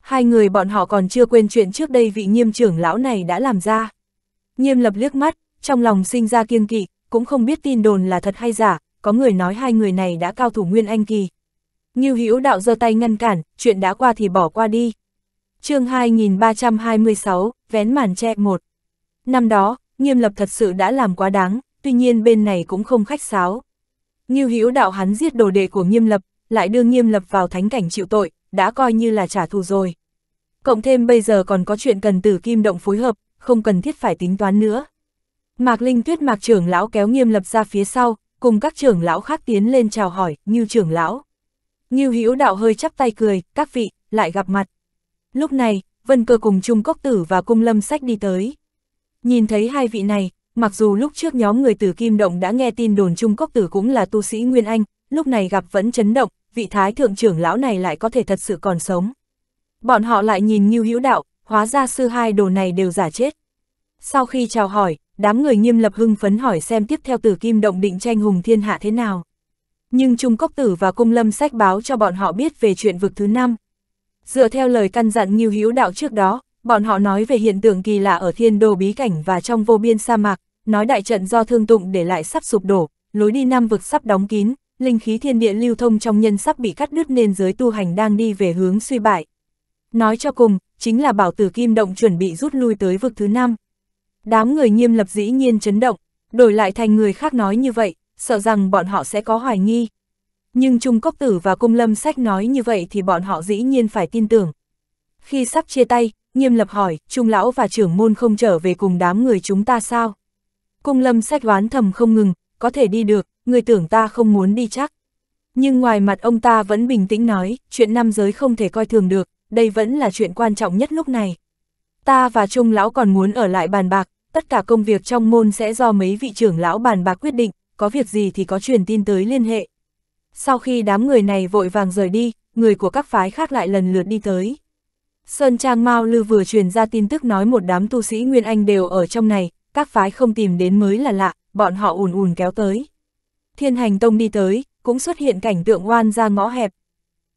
Hai người bọn họ còn chưa quên chuyện trước đây vị nghiêm trưởng lão này đã làm ra. Nghiêm lập liếc mắt, trong lòng sinh ra kiêng kỵ, cũng không biết tin đồn là thật hay giả, có người nói hai người này đã cao thủ nguyên anh kỳ. Ngưu Hữu đạo giơ tay ngăn cản, chuyện đã qua thì bỏ qua đi. Chương 2326, vén màn che một. Năm đó, Nghiêm Lập thật sự đã làm quá đáng, tuy nhiên bên này cũng không khách sáo. Ngưu Hữu Đạo hắn giết đồ đệ của Nghiêm Lập, lại đưa Nghiêm Lập vào thánh cảnh chịu tội, đã coi như là trả thù rồi. Cộng thêm bây giờ còn có chuyện cần Tử Kim Động phối hợp, không cần thiết phải tính toán nữa. Mạc Linh Tuyết Mạc trưởng lão kéo Nghiêm Lập ra phía sau, cùng các trưởng lão khác tiến lên chào hỏi, "Ngưu trưởng lão." Ngưu Hữu Đạo hơi chắp tay cười, "Các vị, lại gặp mặt." Lúc này, Vân Cơ cùng Trung Cốc Tử và Cung Lâm Sách đi tới. Nhìn thấy hai vị này, Mặc dù lúc trước nhóm người từ Kim Động đã nghe tin đồn Trung Cốc Tử cũng là tu sĩ Nguyên Anh, lúc này gặp vẫn chấn động, vị thái thượng trưởng lão này lại có thể thật sự còn sống. Bọn họ lại nhìn Ngưu Hữu Đạo, hóa ra sư hai đồ này đều giả chết. Sau khi chào hỏi, đám người nghiêm lập hưng phấn hỏi xem tiếp theo Tử Kim Động định tranh hùng thiên hạ thế nào. Nhưng Trung Cốc Tử và Cung Lâm sách báo cho bọn họ biết về chuyện vực thứ năm. Dựa theo lời căn dặn Ngưu Hữu Đạo trước đó, bọn họ nói về hiện tượng kỳ lạ ở thiên đồ bí cảnh và trong vô biên sa mạc, nói đại trận do thương tụng để lại sắp sụp đổ, lối đi năm vực sắp đóng kín, linh khí thiên địa lưu thông trong nhân sắp bị cắt đứt nên giới tu hành đang đi về hướng suy bại. Nói cho cùng, chính là bảo tử kim động chuẩn bị rút lui tới vực thứ năm. Đám người nghiêm lập dĩ nhiên chấn động, đổi lại thành người khác nói như vậy, sợ rằng bọn họ sẽ có hoài nghi. Nhưng Trung Cốc Tử và Cung Lâm Sách nói như vậy thì bọn họ dĩ nhiên phải tin tưởng. Khi sắp chia tay, nghiêm lập hỏi, Trung Lão và trưởng môn không trở về cùng đám người chúng ta sao? Cung lâm sách đoán thầm không ngừng, có thể đi được, người tưởng ta không muốn đi chắc. Nhưng ngoài mặt ông ta vẫn bình tĩnh nói, chuyện nam giới không thể coi thường được, đây vẫn là chuyện quan trọng nhất lúc này. Ta và Trung Lão còn muốn ở lại bàn bạc, tất cả công việc trong môn sẽ do mấy vị trưởng lão bàn bạc quyết định, có việc gì thì có truyền tin tới liên hệ. Sau khi đám người này vội vàng rời đi, người của các phái khác lại lần lượt đi tới. Sơn Trang Mao Lư vừa truyền ra tin tức nói một đám tu sĩ Nguyên Anh đều ở trong này, các phái không tìm đến mới là lạ, bọn họ ùn ùn kéo tới. Thiên hành tông đi tới, cũng xuất hiện cảnh tượng oan ra ngõ hẹp.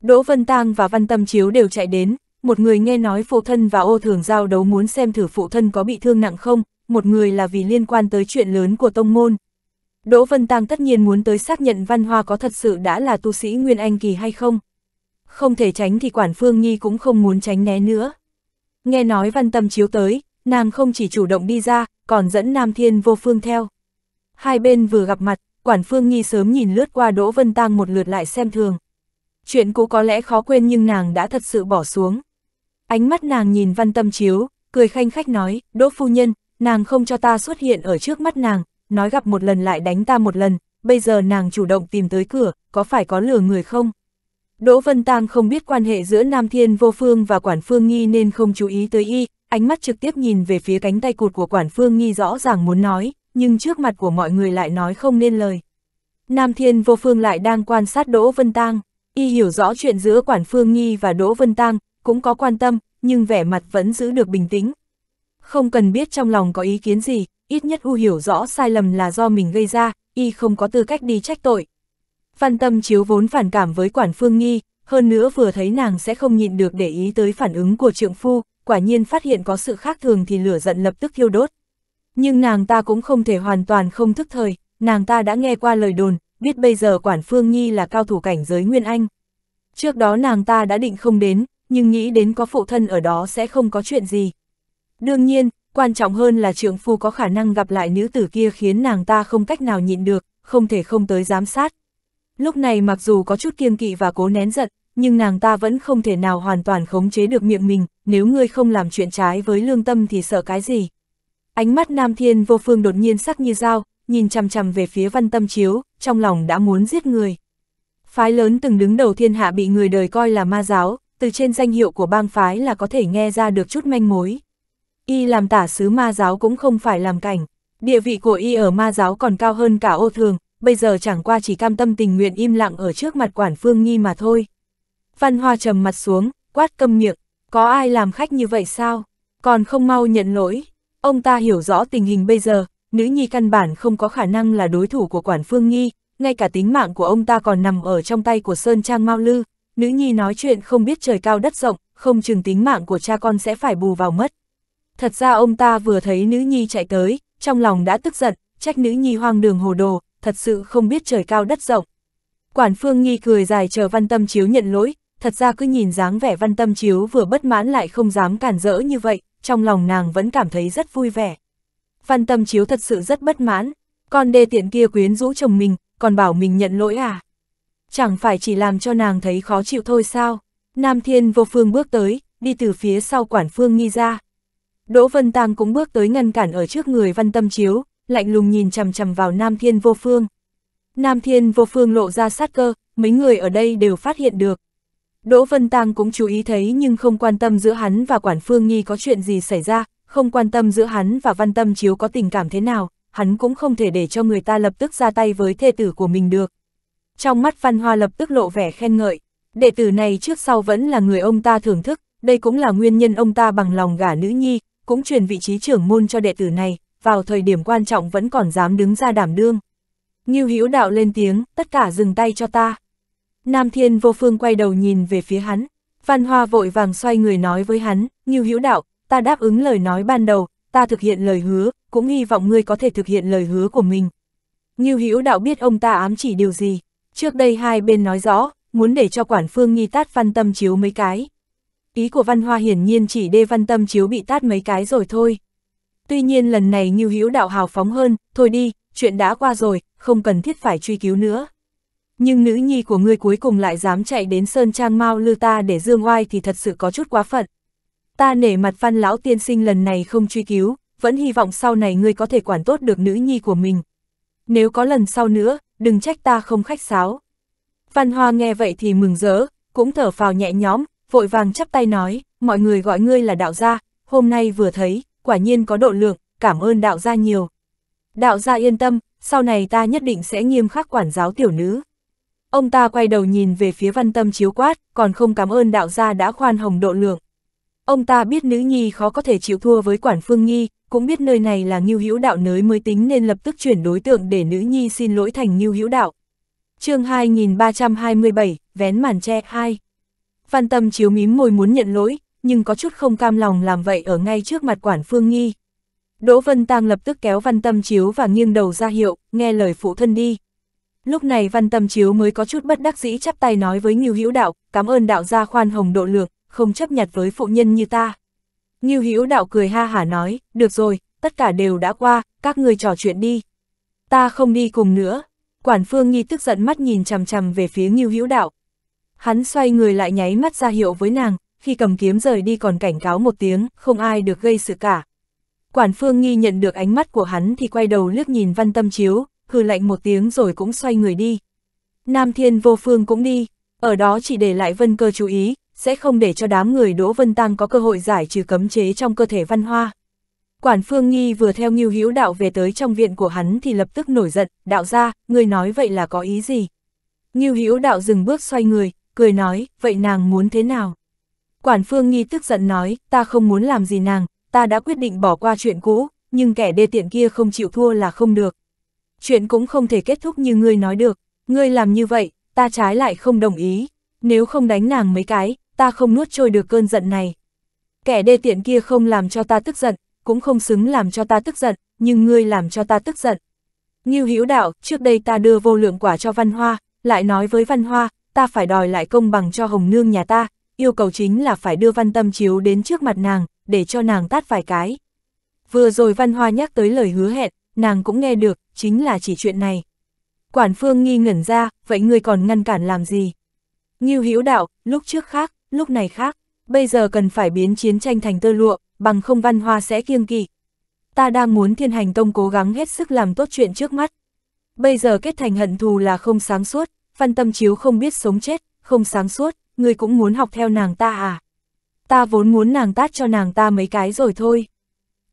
Đỗ Vân Tang và Văn Tâm Chiếu đều chạy đến, một người nghe nói phụ thân và ô thường giao đấu muốn xem thử phụ thân có bị thương nặng không, một người là vì liên quan tới chuyện lớn của tông môn. Đỗ Vân Tang tất nhiên muốn tới xác nhận văn hoa có thật sự đã là tu sĩ Nguyên Anh Kỳ hay không. Không thể tránh thì Quản Phương Nhi cũng không muốn tránh né nữa. Nghe nói văn tâm chiếu tới, nàng không chỉ chủ động đi ra, còn dẫn Nam Thiên vô phương theo. Hai bên vừa gặp mặt, quản phương Nhi sớm nhìn lướt qua Đỗ Vân Tăng một lượt lại xem thường. Chuyện cũ có lẽ khó quên nhưng nàng đã thật sự bỏ xuống. Ánh mắt nàng nhìn văn tâm chiếu, cười khanh khách nói, Đỗ Phu Nhân, nàng không cho ta xuất hiện ở trước mắt nàng, nói gặp một lần lại đánh ta một lần, bây giờ nàng chủ động tìm tới cửa, có phải có lừa người không? Đỗ Vân Tăng không biết quan hệ giữa Nam Thiên Vô Phương và Quản Phương Nhi nên không chú ý tới y, ánh mắt trực tiếp nhìn về phía cánh tay cụt của quản phương nghi rõ ràng muốn nói, nhưng trước mặt của mọi người lại nói không nên lời. Nam Thiên Vô Phương lại đang quan sát Đỗ Vân Tang, y hiểu rõ chuyện giữa quản phương nghi và Đỗ Vân Tang, cũng có quan tâm, nhưng vẻ mặt vẫn giữ được bình tĩnh. Không cần biết trong lòng có ý kiến gì, ít nhất u hiểu rõ sai lầm là do mình gây ra, y không có tư cách đi trách tội. Văn tâm chiếu vốn phản cảm với quản phương nghi, hơn nữa vừa thấy nàng sẽ không nhịn được để ý tới phản ứng của trượng phu, quả nhiên phát hiện có sự khác thường thì lửa giận lập tức thiêu đốt. Nhưng nàng ta cũng không thể hoàn toàn không thức thời, nàng ta đã nghe qua lời đồn, biết bây giờ Quản Phương Nhi là cao thủ cảnh giới Nguyên Anh. Trước đó nàng ta đã định không đến, nhưng nghĩ đến có phụ thân ở đó sẽ không có chuyện gì. Đương nhiên, quan trọng hơn là trưởng phu có khả năng gặp lại nữ tử kia khiến nàng ta không cách nào nhịn được, không thể không tới giám sát. Lúc này mặc dù có chút kiêng kỵ và cố nén giận, nhưng nàng ta vẫn không thể nào hoàn toàn khống chế được miệng mình, nếu ngươi không làm chuyện trái với lương tâm thì sợ cái gì. Ánh mắt nam thiên vô phương đột nhiên sắc như dao, nhìn chằm chằm về phía văn tâm chiếu, trong lòng đã muốn giết người. Phái lớn từng đứng đầu thiên hạ bị người đời coi là ma giáo, từ trên danh hiệu của bang phái là có thể nghe ra được chút manh mối. Y làm tả sứ ma giáo cũng không phải làm cảnh, địa vị của Y ở ma giáo còn cao hơn cả ô thường, bây giờ chẳng qua chỉ cam tâm tình nguyện im lặng ở trước mặt quản phương nghi mà thôi. Văn Hoa trầm mặt xuống, quát câm miệng, có ai làm khách như vậy sao? Còn không mau nhận lỗi. Ông ta hiểu rõ tình hình bây giờ, nữ nhi căn bản không có khả năng là đối thủ của Quản Phương Nhi, ngay cả tính mạng của ông ta còn nằm ở trong tay của Sơn Trang Mao Lư. Nữ nhi nói chuyện không biết trời cao đất rộng, không chừng tính mạng của cha con sẽ phải bù vào mất. Thật ra ông ta vừa thấy nữ nhi chạy tới, trong lòng đã tức giận, trách nữ nhi hoang đường hồ đồ, thật sự không biết trời cao đất rộng. Quản Phương Nhi cười dài chờ văn tâm chiếu nhận lỗi, thật ra cứ nhìn dáng vẻ văn tâm chiếu vừa bất mãn lại không dám cản rỡ như vậy, trong lòng nàng vẫn cảm thấy rất vui vẻ. Văn tâm chiếu thật sự rất bất mãn, con đê tiện kia quyến rũ chồng mình, còn bảo mình nhận lỗi à? Chẳng phải chỉ làm cho nàng thấy khó chịu thôi sao? Nam Thiên vô phương bước tới, đi từ phía sau quản phương nghi ra. Đỗ Vân tàng cũng bước tới ngăn cản ở trước người văn tâm chiếu, lạnh lùng nhìn chầm chầm vào Nam Thiên vô phương. Nam Thiên vô phương lộ ra sát cơ, mấy người ở đây đều phát hiện được. Đỗ Vân Tăng cũng chú ý thấy nhưng không quan tâm giữa hắn và Quản Phương Nhi có chuyện gì xảy ra, không quan tâm giữa hắn và Văn Tâm Chiếu có tình cảm thế nào, hắn cũng không thể để cho người ta lập tức ra tay với thê tử của mình được. Trong mắt Văn Hoa lập tức lộ vẻ khen ngợi, đệ tử này trước sau vẫn là người ông ta thưởng thức, đây cũng là nguyên nhân ông ta bằng lòng gả nữ nhi, cũng truyền vị trí trưởng môn cho đệ tử này, vào thời điểm quan trọng vẫn còn dám đứng ra đảm đương. Như Hữu Đạo lên tiếng, tất cả dừng tay cho ta. Nam Thiên Vô Phương quay đầu nhìn về phía hắn, Văn Hoa vội vàng xoay người nói với hắn, như hữu đạo, ta đáp ứng lời nói ban đầu, ta thực hiện lời hứa, cũng hy vọng ngươi có thể thực hiện lời hứa của mình. Như hữu đạo biết ông ta ám chỉ điều gì, trước đây hai bên nói rõ, muốn để cho quản phương nghi tát văn tâm chiếu mấy cái. Ý của văn hoa hiển nhiên chỉ đê văn tâm chiếu bị tát mấy cái rồi thôi. Tuy nhiên lần này như hữu đạo hào phóng hơn, thôi đi, chuyện đã qua rồi, không cần thiết phải truy cứu nữa nhưng nữ nhi của ngươi cuối cùng lại dám chạy đến Sơn Trang mau Lư ta để dương oai thì thật sự có chút quá phận. Ta nể mặt văn lão tiên sinh lần này không truy cứu, vẫn hy vọng sau này ngươi có thể quản tốt được nữ nhi của mình. Nếu có lần sau nữa, đừng trách ta không khách sáo. Văn Hoa nghe vậy thì mừng rỡ, cũng thở phào nhẹ nhõm, vội vàng chắp tay nói, mọi người gọi ngươi là đạo gia, hôm nay vừa thấy, quả nhiên có độ lượng, cảm ơn đạo gia nhiều. Đạo gia yên tâm, sau này ta nhất định sẽ nghiêm khắc quản giáo tiểu nữ. Ông ta quay đầu nhìn về phía văn tâm chiếu quát, còn không cảm ơn đạo gia đã khoan hồng độ lượng. Ông ta biết nữ nhi khó có thể chịu thua với quản phương nghi cũng biết nơi này là nghiêu hữu đạo nới mới tính nên lập tức chuyển đối tượng để nữ nhi xin lỗi thành nghiêu hữu đạo. chương 2327, vén màn che 2. Văn tâm chiếu mím môi muốn nhận lỗi, nhưng có chút không cam lòng làm vậy ở ngay trước mặt quản phương nghi Đỗ Vân Tăng lập tức kéo văn tâm chiếu và nghiêng đầu ra hiệu, nghe lời phụ thân đi. Lúc này văn tâm chiếu mới có chút bất đắc dĩ chắp tay nói với Ngưu Hữu Đạo, cảm ơn đạo gia khoan hồng độ lượng, không chấp nhặt với phụ nhân như ta. Ngưu Hữu Đạo cười ha hả nói, được rồi, tất cả đều đã qua, các người trò chuyện đi. Ta không đi cùng nữa. Quản Phương nghi tức giận mắt nhìn chằm chằm về phía Ngưu Hữu Đạo. Hắn xoay người lại nháy mắt ra hiệu với nàng, khi cầm kiếm rời đi còn cảnh cáo một tiếng, không ai được gây sự cả. Quản Phương Nghi nhận được ánh mắt của hắn thì quay đầu liếc nhìn Văn Tâm Chiếu, hừ lạnh một tiếng rồi cũng xoay người đi. Nam Thiên Vô Phương cũng đi, ở đó chỉ để lại Vân Cơ chú ý, sẽ không để cho đám người Đỗ Vân Tăng có cơ hội giải trừ cấm chế trong cơ thể văn hoa. Quản Phương Nghi vừa theo Ngưu Hữu Đạo về tới trong viện của hắn thì lập tức nổi giận, "Đạo gia, người nói vậy là có ý gì?" Ngưu Hữu Đạo dừng bước xoay người, cười nói, "Vậy nàng muốn thế nào?" Quản Phương Nghi tức giận nói, "Ta không muốn làm gì nàng, ta đã quyết định bỏ qua chuyện cũ, nhưng kẻ đê tiện kia không chịu thua là không được." chuyện cũng không thể kết thúc như ngươi nói được, ngươi làm như vậy, ta trái lại không đồng ý, nếu không đánh nàng mấy cái, ta không nuốt trôi được cơn giận này. Kẻ đê tiện kia không làm cho ta tức giận, cũng không xứng làm cho ta tức giận, nhưng ngươi làm cho ta tức giận. Ngưu Hữu Đạo, trước đây ta đưa vô lượng quả cho Văn Hoa, lại nói với Văn Hoa, ta phải đòi lại công bằng cho Hồng Nương nhà ta, yêu cầu chính là phải đưa Văn Tâm Chiếu đến trước mặt nàng, để cho nàng tát vài cái. Vừa rồi Văn Hoa nhắc tới lời hứa hẹn, nàng cũng nghe được, chính là chỉ chuyện này. Quản phương nghi ngẩn ra, vậy ngươi còn ngăn cản làm gì? như Hữu đạo, lúc trước khác, lúc này khác, bây giờ cần phải biến chiến tranh thành tơ lụa, bằng không văn hoa sẽ kiêng kỵ. Ta đang muốn thiên hành tông cố gắng hết sức làm tốt chuyện trước mắt. Bây giờ kết thành hận thù là không sáng suốt, phân tâm chiếu không biết sống chết, không sáng suốt, ngươi cũng muốn học theo nàng ta à? Ta vốn muốn nàng tát cho nàng ta mấy cái rồi thôi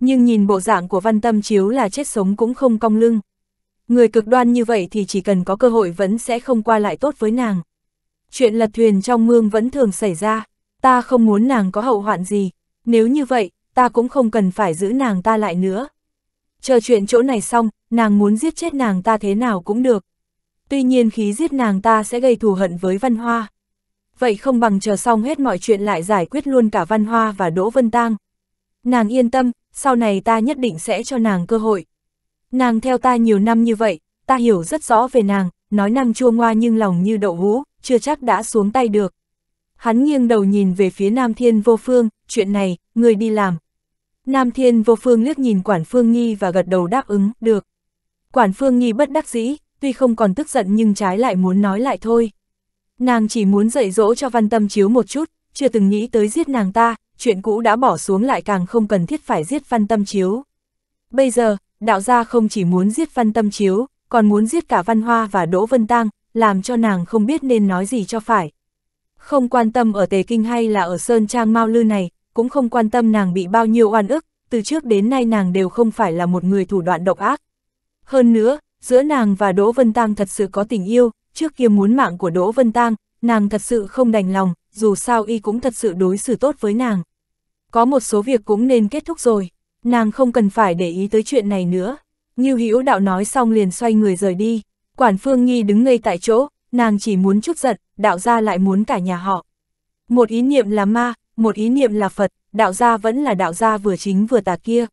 nhưng nhìn bộ dạng của văn tâm chiếu là chết sống cũng không cong lưng. Người cực đoan như vậy thì chỉ cần có cơ hội vẫn sẽ không qua lại tốt với nàng. Chuyện lật thuyền trong mương vẫn thường xảy ra, ta không muốn nàng có hậu hoạn gì, nếu như vậy, ta cũng không cần phải giữ nàng ta lại nữa. Chờ chuyện chỗ này xong, nàng muốn giết chết nàng ta thế nào cũng được. Tuy nhiên khí giết nàng ta sẽ gây thù hận với văn hoa. Vậy không bằng chờ xong hết mọi chuyện lại giải quyết luôn cả văn hoa và Đỗ Vân Tang. Nàng yên tâm, sau này ta nhất định sẽ cho nàng cơ hội. Nàng theo ta nhiều năm như vậy, ta hiểu rất rõ về nàng, nói năng chua ngoa nhưng lòng như đậu hũ, chưa chắc đã xuống tay được. Hắn nghiêng đầu nhìn về phía Nam Thiên Vô Phương, chuyện này, người đi làm. Nam Thiên Vô Phương liếc nhìn Quản Phương Nghi và gật đầu đáp ứng, được. Quản Phương Nghi bất đắc dĩ, tuy không còn tức giận nhưng trái lại muốn nói lại thôi. Nàng chỉ muốn dạy dỗ cho văn tâm chiếu một chút, chưa từng nghĩ tới giết nàng ta, chuyện cũ đã bỏ xuống lại càng không cần thiết phải giết văn tâm chiếu. Bây giờ, đạo gia không chỉ muốn giết văn tâm chiếu, còn muốn giết cả văn hoa và Đỗ Vân Tăng, làm cho nàng không biết nên nói gì cho phải. Không quan tâm ở Tề Kinh hay là ở Sơn Trang Mao Lư này, cũng không quan tâm nàng bị bao nhiêu oan ức, từ trước đến nay nàng đều không phải là một người thủ đoạn độc ác. Hơn nữa, giữa nàng và Đỗ Vân Tăng thật sự có tình yêu, trước kia muốn mạng của Đỗ Vân Tăng, nàng thật sự không đành lòng, dù sao y cũng thật sự đối xử tốt với nàng. Có một số việc cũng nên kết thúc rồi, nàng không cần phải để ý tới chuyện này nữa. Như Hữu đạo nói xong liền xoay người rời đi, quản phương nghi đứng ngây tại chỗ, nàng chỉ muốn chút giận, đạo gia lại muốn cả nhà họ. Một ý niệm là ma, một ý niệm là Phật, đạo gia vẫn là đạo gia vừa chính vừa tà kia.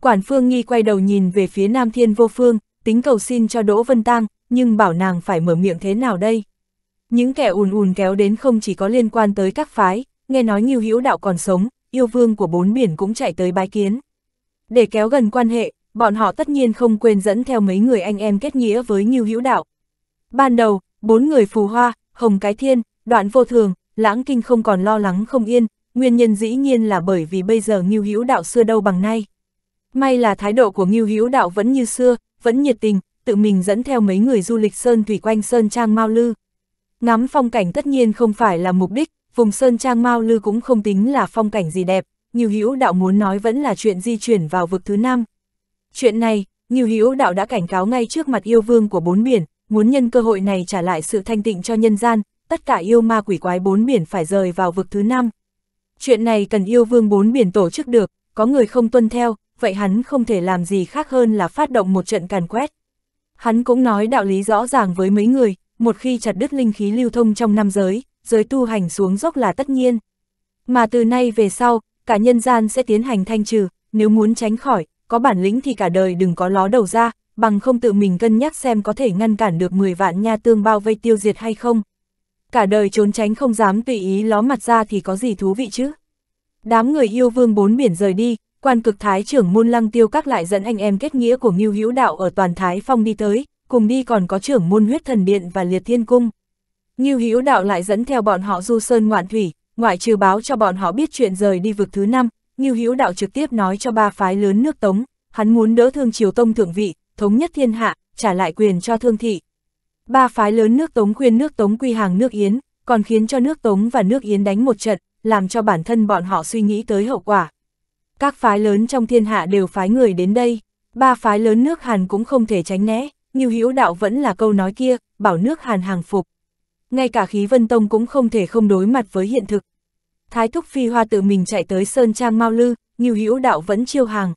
Quản phương nghi quay đầu nhìn về phía nam thiên vô phương, tính cầu xin cho Đỗ Vân Tăng, nhưng bảo nàng phải mở miệng thế nào đây? Những kẻ ùn ùn kéo đến không chỉ có liên quan tới các phái, nghe nói Ngưu Hữu Đạo còn sống, yêu vương của bốn biển cũng chạy tới bái kiến. Để kéo gần quan hệ, bọn họ tất nhiên không quên dẫn theo mấy người anh em kết nghĩa với Ngưu Hữu Đạo. Ban đầu, bốn người Phù Hoa, Hồng Cái Thiên, Đoạn Vô Thường, Lãng Kinh không còn lo lắng không yên, nguyên nhân dĩ nhiên là bởi vì bây giờ Ngưu Hữu Đạo xưa đâu bằng nay. May là thái độ của Ngưu Hữu Đạo vẫn như xưa, vẫn nhiệt tình, tự mình dẫn theo mấy người du lịch sơn thủy quanh sơn trang Mao Lư, Ngắm phong cảnh tất nhiên không phải là mục đích, vùng sơn trang Mao Lư cũng không tính là phong cảnh gì đẹp, Nhiều Hữu Đạo muốn nói vẫn là chuyện di chuyển vào vực thứ năm. Chuyện này, Nhiều Hữu Đạo đã cảnh cáo ngay trước mặt yêu vương của bốn biển, muốn nhân cơ hội này trả lại sự thanh tịnh cho nhân gian, tất cả yêu ma quỷ quái bốn biển phải rời vào vực thứ năm. Chuyện này cần yêu vương bốn biển tổ chức được, có người không tuân theo, vậy hắn không thể làm gì khác hơn là phát động một trận càn quét. Hắn cũng nói đạo lý rõ ràng với mấy người, một khi chặt đứt linh khí lưu thông trong năm giới, giới tu hành xuống dốc là tất nhiên. Mà từ nay về sau, cả nhân gian sẽ tiến hành thanh trừ, nếu muốn tránh khỏi, có bản lĩnh thì cả đời đừng có ló đầu ra, bằng không tự mình cân nhắc xem có thể ngăn cản được 10 vạn nha tương bao vây tiêu diệt hay không. Cả đời trốn tránh không dám tùy ý ló mặt ra thì có gì thú vị chứ. Đám người yêu vương bốn biển rời đi, quan cực thái trưởng môn lăng tiêu các lại dẫn anh em kết nghĩa của Ngưu Hữu Đạo ở toàn Thái Phong đi tới, cùng đi còn có trưởng môn huyết thần điện và liệt thiên cung. Ngưu Hữu Đạo lại dẫn theo bọn họ du sơn ngoạn thủy, ngoại trừ báo cho bọn họ biết chuyện rời đi vực thứ năm, Ngưu Hữu Đạo trực tiếp nói cho ba phái lớn nước Tống, hắn muốn đỡ Thương Triều Tông thượng vị, thống nhất thiên hạ, trả lại quyền cho Thương thị. Ba phái lớn nước Tống khuyên nước Tống quy hàng nước Yến, còn khiến cho nước Tống và nước Yến đánh một trận, làm cho bản thân bọn họ suy nghĩ tới hậu quả. Các phái lớn trong thiên hạ đều phái người đến đây, ba phái lớn nước Hàn cũng không thể tránh né, Ngưu Hữu Đạo vẫn là câu nói kia, bảo nước Hàn hàng phục. Ngay cả khí Vân Tông cũng không thể không đối mặt với hiện thực. Thái Thúc Phi Hoa tự mình chạy tới Sơn Trang Mao Lư, Ngưu Hữu Đạo vẫn chiêu hàng.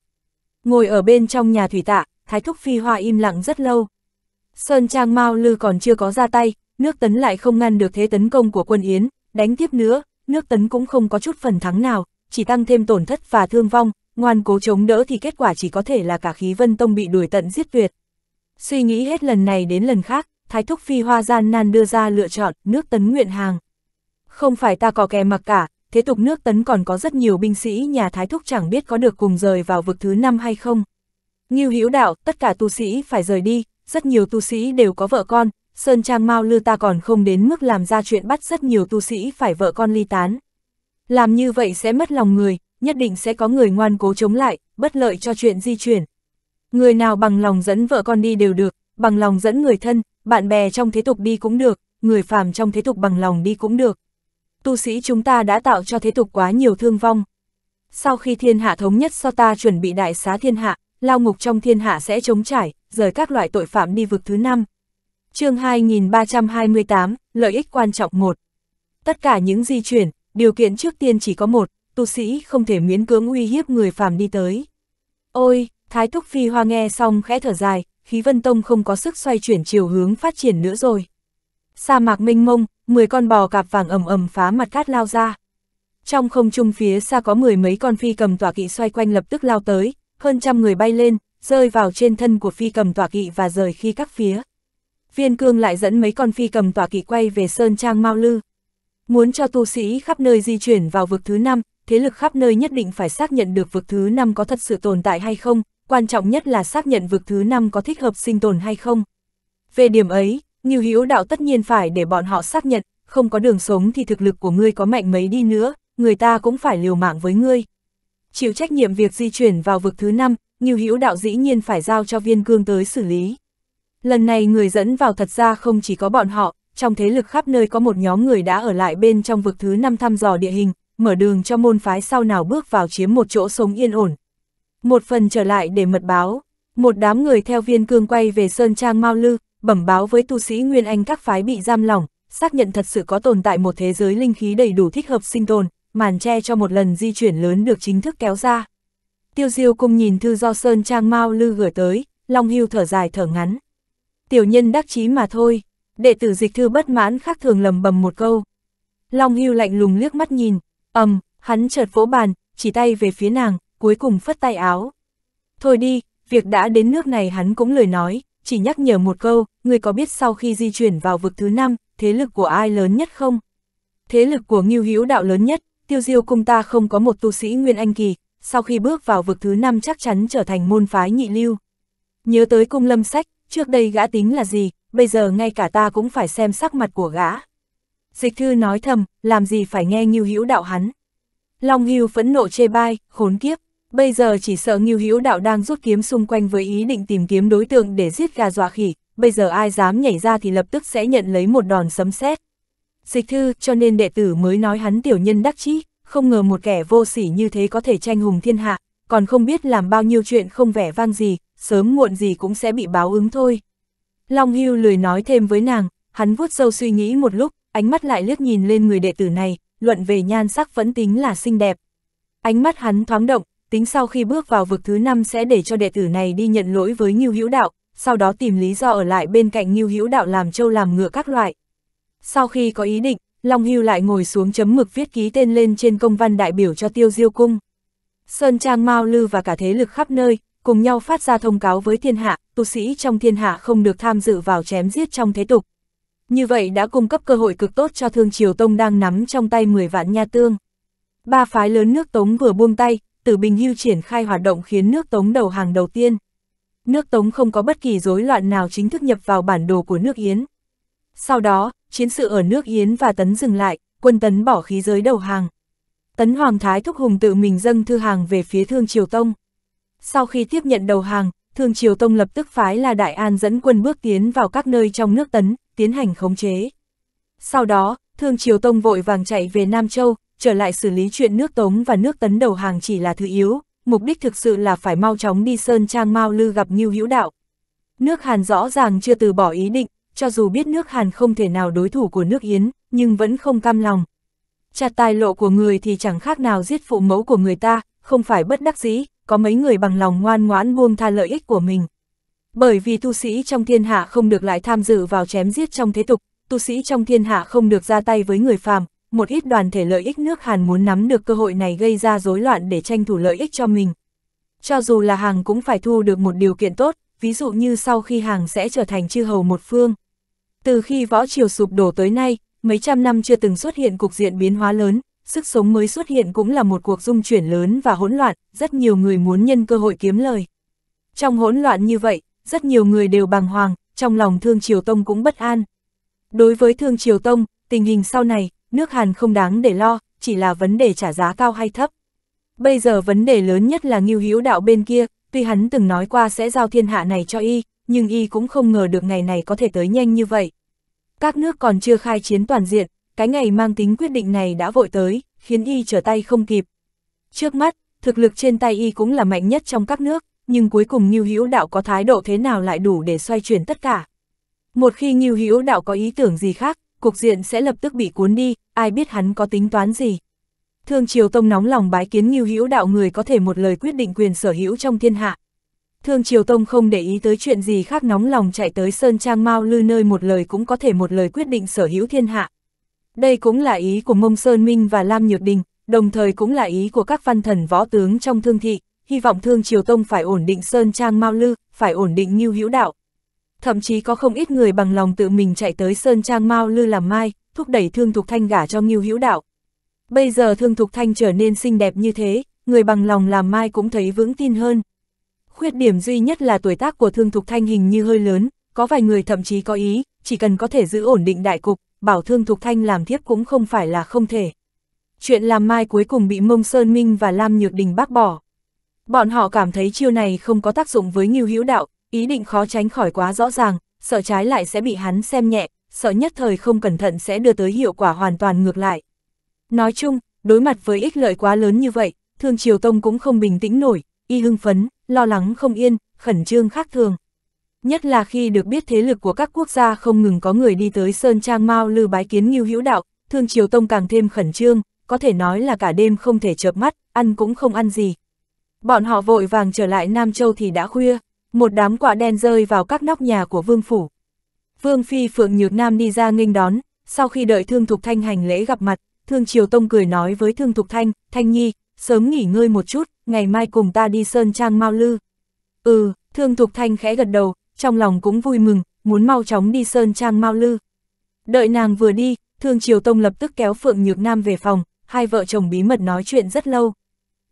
Ngồi ở bên trong nhà thủy tạ, Thái Thúc Phi Hoa im lặng rất lâu. Sơn Trang Mao Lư còn chưa có ra tay, nước tấn lại không ngăn được thế tấn công của quân Yến, đánh tiếp nữa, nước tấn cũng không có chút phần thắng nào, chỉ tăng thêm tổn thất và thương vong, ngoan cố chống đỡ thì kết quả chỉ có thể là cả khí Vân Tông bị đuổi tận giết tuyệt. Suy nghĩ hết lần này đến lần khác, Thái Thúc Phi Hoa gian nan đưa ra lựa chọn nước tấn nguyện hàng. Không phải ta có kè mặc cả, thế tục nước tấn còn có rất nhiều binh sĩ nhà Thái Thúc chẳng biết có được cùng rời vào vực thứ năm hay không. Như hữu đạo, tất cả tu sĩ phải rời đi, rất nhiều tu sĩ đều có vợ con, Sơn Trang Mao Lư ta còn không đến mức làm ra chuyện bắt rất nhiều tu sĩ phải vợ con ly tán. Làm như vậy sẽ mất lòng người, nhất định sẽ có người ngoan cố chống lại, bất lợi cho chuyện di chuyển, Người nào bằng lòng dẫn vợ con đi đều được, bằng lòng dẫn người thân, bạn bè trong thế tục đi cũng được, người phàm trong thế tục bằng lòng đi cũng được. Tu sĩ chúng ta đã tạo cho thế tục quá nhiều thương vong. Sau khi thiên hạ thống nhất so ta chuẩn bị đại xá thiên hạ, lao ngục trong thiên hạ sẽ chống trải, rời các loại tội phạm đi vực thứ năm. chương 2328, lợi ích quan trọng một. Tất cả những di chuyển, điều kiện trước tiên chỉ có một, tu sĩ không thể miễn cưỡng uy hiếp người phàm đi tới. Ôi, Thái Thúc Phi Hoa nghe xong khẽ thở dài, khí vân tông không có sức xoay chuyển chiều hướng phát triển nữa rồi. Sa mạc mênh mông, 10 con bò cạp vàng ầm ầm phá mặt cát lao ra. Trong không trung phía xa có mười mấy con phi cầm tỏa kỵ xoay quanh lập tức lao tới, hơn trăm người bay lên, rơi vào trên thân của phi cầm tỏa kỵ và rời khi các phía. Viên cương lại dẫn mấy con phi cầm tỏa kỵ quay về Sơn Trang Mao Lư. Muốn cho tu sĩ khắp nơi di chuyển vào vực thứ năm, thế lực khắp nơi nhất định phải xác nhận được vực thứ năm có thật sự tồn tại hay không, quan trọng nhất là xác nhận vực thứ năm có thích hợp sinh tồn hay không. Về điểm ấy, Ngưu Hữu Đạo tất nhiên phải để bọn họ xác nhận, không có đường sống thì thực lực của ngươi có mạnh mấy đi nữa, người ta cũng phải liều mạng với ngươi. Chịu trách nhiệm việc di chuyển vào vực thứ năm, Ngưu Hữu Đạo dĩ nhiên phải giao cho viên cương tới xử lý. Lần này người dẫn vào thật ra không chỉ có bọn họ, trong thế lực khắp nơi có một nhóm người đã ở lại bên trong vực thứ năm thăm dò địa hình, mở đường cho môn phái sau nào bước vào chiếm một chỗ sống yên ổn, một phần trở lại để mật báo, một đám người theo viên cương quay về Sơn Trang Mao Lư, bẩm báo với tu sĩ Nguyên Anh các phái bị giam lỏng, xác nhận thật sự có tồn tại một thế giới linh khí đầy đủ thích hợp sinh tồn, màn che cho một lần di chuyển lớn được chính thức kéo ra. Tiêu diêu cùng nhìn thư do Sơn Trang Mao Lư gửi tới, Long Hưu thở dài thở ngắn. Tiểu nhân đắc chí mà thôi, đệ tử dịch thư bất mãn khác thường lầm bầm một câu. Long Hưu lạnh lùng liếc mắt nhìn, ầm, um, hắn chợt vỗ bàn, chỉ tay về phía nàng, cuối cùng phất tay áo. Thôi đi, việc đã đến nước này hắn cũng lời nói, chỉ nhắc nhở một câu, người có biết sau khi di chuyển vào vực thứ năm, thế lực của ai lớn nhất không? Thế lực của Ngưu Hữu đạo lớn nhất, Tiêu Diêu cung ta không có một tu sĩ nguyên anh kỳ, sau khi bước vào vực thứ năm chắc chắn trở thành môn phái nhị lưu. Nhớ tới cung lâm sách, trước đây gã tính là gì, bây giờ ngay cả ta cũng phải xem sắc mặt của gã. Dịch thư nói thầm, làm gì phải nghe Ngưu Hữu đạo hắn. Long Hưu phẫn nộ chê bai, khốn kiếp, Bây giờ chỉ sợ Ngưu Hữu Đạo đang rút kiếm xung quanh với ý định tìm kiếm đối tượng để giết gà dọa khỉ, bây giờ ai dám nhảy ra thì lập tức sẽ nhận lấy một đòn sấm sét. Dịch thư, cho nên đệ tử mới nói hắn tiểu nhân đắc chí, không ngờ một kẻ vô sỉ như thế có thể tranh hùng thiên hạ, còn không biết làm bao nhiêu chuyện không vẻ vang gì, sớm muộn gì cũng sẽ bị báo ứng thôi. Long Hưu lười nói thêm với nàng, hắn vuốt sâu suy nghĩ một lúc, ánh mắt lại liếc nhìn lên người đệ tử này, luận về nhan sắc vẫn tính là xinh đẹp. Ánh mắt hắn thoáng động, tính sau khi bước vào vực thứ năm sẽ để cho đệ tử này đi nhận lỗi với Ngưu Hữu Đạo, sau đó tìm lý do ở lại bên cạnh Ngưu Hữu Đạo làm trâu làm ngựa các loại. Sau khi có ý định, Long Hưu lại ngồi xuống chấm mực viết ký tên lên trên công văn đại biểu cho Tiêu Diêu Cung. Sơn Trang Mao Lư và cả thế lực khắp nơi, cùng nhau phát ra thông cáo với thiên hạ, tu sĩ trong thiên hạ không được tham dự vào chém giết trong thế tục. Như vậy đã cung cấp cơ hội cực tốt cho Thương Triều Tông đang nắm trong tay 10 vạn nha tương. Ba phái lớn nước Tống vừa buông tay, từ Bình Hưu triển khai hoạt động khiến nước Tống đầu hàng đầu tiên. Nước Tống không có bất kỳ rối loạn nào chính thức nhập vào bản đồ của nước Yến. Sau đó, chiến sự ở nước Yến và Tấn dừng lại, quân Tấn bỏ khí giới đầu hàng. Tấn Hoàng Thái Thúc Hùng tự mình dâng thư hàng về phía Thương Triều Tông. Sau khi tiếp nhận đầu hàng, Thương Triều Tông lập tức phái là Đại An dẫn quân bước tiến vào các nơi trong nước Tấn, tiến hành khống chế. Sau đó, Thương Triều Tông vội vàng chạy về Nam Châu, trở lại xử lý chuyện nước Tống và nước Tấn đầu hàng chỉ là thứ yếu, mục đích thực sự là phải mau chóng đi Sơn Trang Mao Lư gặp nhiêu Hữu Đạo. Nước Hàn rõ ràng chưa từ bỏ ý định, cho dù biết nước Hàn không thể nào đối thủ của nước Yến, nhưng vẫn không cam lòng. Chặt tài lộ của người thì chẳng khác nào giết phụ mẫu của người ta, không phải bất đắc dĩ, có mấy người bằng lòng ngoan ngoãn buông tha lợi ích của mình. Bởi vì tu sĩ trong thiên hạ không được lại tham dự vào chém giết trong thế tục, tu sĩ trong thiên hạ không được ra tay với người phàm, một ít đoàn thể lợi ích nước Hàn muốn nắm được cơ hội này gây ra rối loạn để tranh thủ lợi ích cho mình. Cho dù là hàng cũng phải thu được một điều kiện tốt, ví dụ như sau khi hàng sẽ trở thành chư hầu một phương. Từ khi võ triều sụp đổ tới nay, mấy trăm năm chưa từng xuất hiện cục diện biến hóa lớn, sức sống mới xuất hiện cũng là một cuộc dung chuyển lớn và hỗn loạn, rất nhiều người muốn nhân cơ hội kiếm lời. Trong hỗn loạn như vậy, rất nhiều người đều bàng hoàng, trong lòng Thương Triều Tông cũng bất an. Đối với Thương Triều Tông, tình hình sau này, nước Hàn không đáng để lo, chỉ là vấn đề trả giá cao hay thấp. Bây giờ vấn đề lớn nhất là Ngưu Hữu Đạo bên kia, tuy hắn từng nói qua sẽ giao thiên hạ này cho y, nhưng y cũng không ngờ được ngày này có thể tới nhanh như vậy. Các nước còn chưa khai chiến toàn diện, cái ngày mang tính quyết định này đã vội tới, khiến y trở tay không kịp. Trước mắt, thực lực trên tay y cũng là mạnh nhất trong các nước, nhưng cuối cùng Ngưu Hữu Đạo có thái độ thế nào lại đủ để xoay chuyển tất cả. Một khi Ngưu Hữu Đạo có ý tưởng gì khác, cục diện sẽ lập tức bị cuốn đi, ai biết hắn có tính toán gì. Thương Triều Tông nóng lòng bái kiến Ngưu Hữu đạo người có thể một lời quyết định quyền sở hữu trong thiên hạ. Thương Triều Tông không để ý tới chuyện gì khác nóng lòng chạy tới Sơn Trang Mao Lư nơi một lời cũng có thể một lời quyết định sở hữu thiên hạ. Đây cũng là ý của Mông Sơn Minh và Lam Nhược Đình, đồng thời cũng là ý của các văn thần võ tướng trong thương thị, hy vọng Thương Triều Tông phải ổn định Sơn Trang Mao Lư, phải ổn định Ngưu Hữu Đạo, thậm chí có không ít người bằng lòng tự mình chạy tới Sơn Trang Mao Lư làm mai, thúc đẩy Thương Thục Thanh gả cho Ngưu Hữu Đạo. Bây giờ Thương Thục Thanh trở nên xinh đẹp như thế, người bằng lòng làm mai cũng thấy vững tin hơn. Khuyết điểm duy nhất là tuổi tác của Thương Thục Thanh hình như hơi lớn, có vài người thậm chí có ý, chỉ cần có thể giữ ổn định đại cục, bảo Thương Thục Thanh làm thiếp cũng không phải là không thể. Chuyện làm mai cuối cùng bị Mông Sơn Minh và Lam Nhược Đình bác bỏ. Bọn họ cảm thấy chiêu này không có tác dụng với Ngưu Hữu Đạo, ý định khó tránh khỏi quá rõ ràng, sợ trái lại sẽ bị hắn xem nhẹ, sợ nhất thời không cẩn thận sẽ đưa tới hiệu quả hoàn toàn ngược lại. Nói chung, đối mặt với ích lợi quá lớn như vậy, Thương Triều Tông cũng không bình tĩnh nổi, y hưng phấn, lo lắng không yên, khẩn trương khác thường. Nhất là khi được biết thế lực của các quốc gia không ngừng có người đi tới Sơn Trang Mao lư bái kiến Ngưu Hữu Đạo, Thương Triều Tông càng thêm khẩn trương, có thể nói là cả đêm không thể chợp mắt, ăn cũng không ăn gì. Bọn họ vội vàng trở lại Nam Châu thì đã khuya, một đám quạ đen rơi vào các nóc nhà của vương phủ. Vương Phi Phượng Nhược Nam đi ra nghênh đón, sau khi đợi Thương Thục Thanh hành lễ gặp mặt, Thương Triều Tông cười nói với Thương Thục Thanh, Thanh Nhi, sớm nghỉ ngơi một chút, ngày mai cùng ta đi Sơn Trang Mau Lư. Ừ, Thương Thục Thanh khẽ gật đầu, trong lòng cũng vui mừng, muốn mau chóng đi Sơn Trang Mau Lư. Đợi nàng vừa đi, Thương Triều Tông lập tức kéo Phượng Nhược Nam về phòng, hai vợ chồng bí mật nói chuyện rất lâu.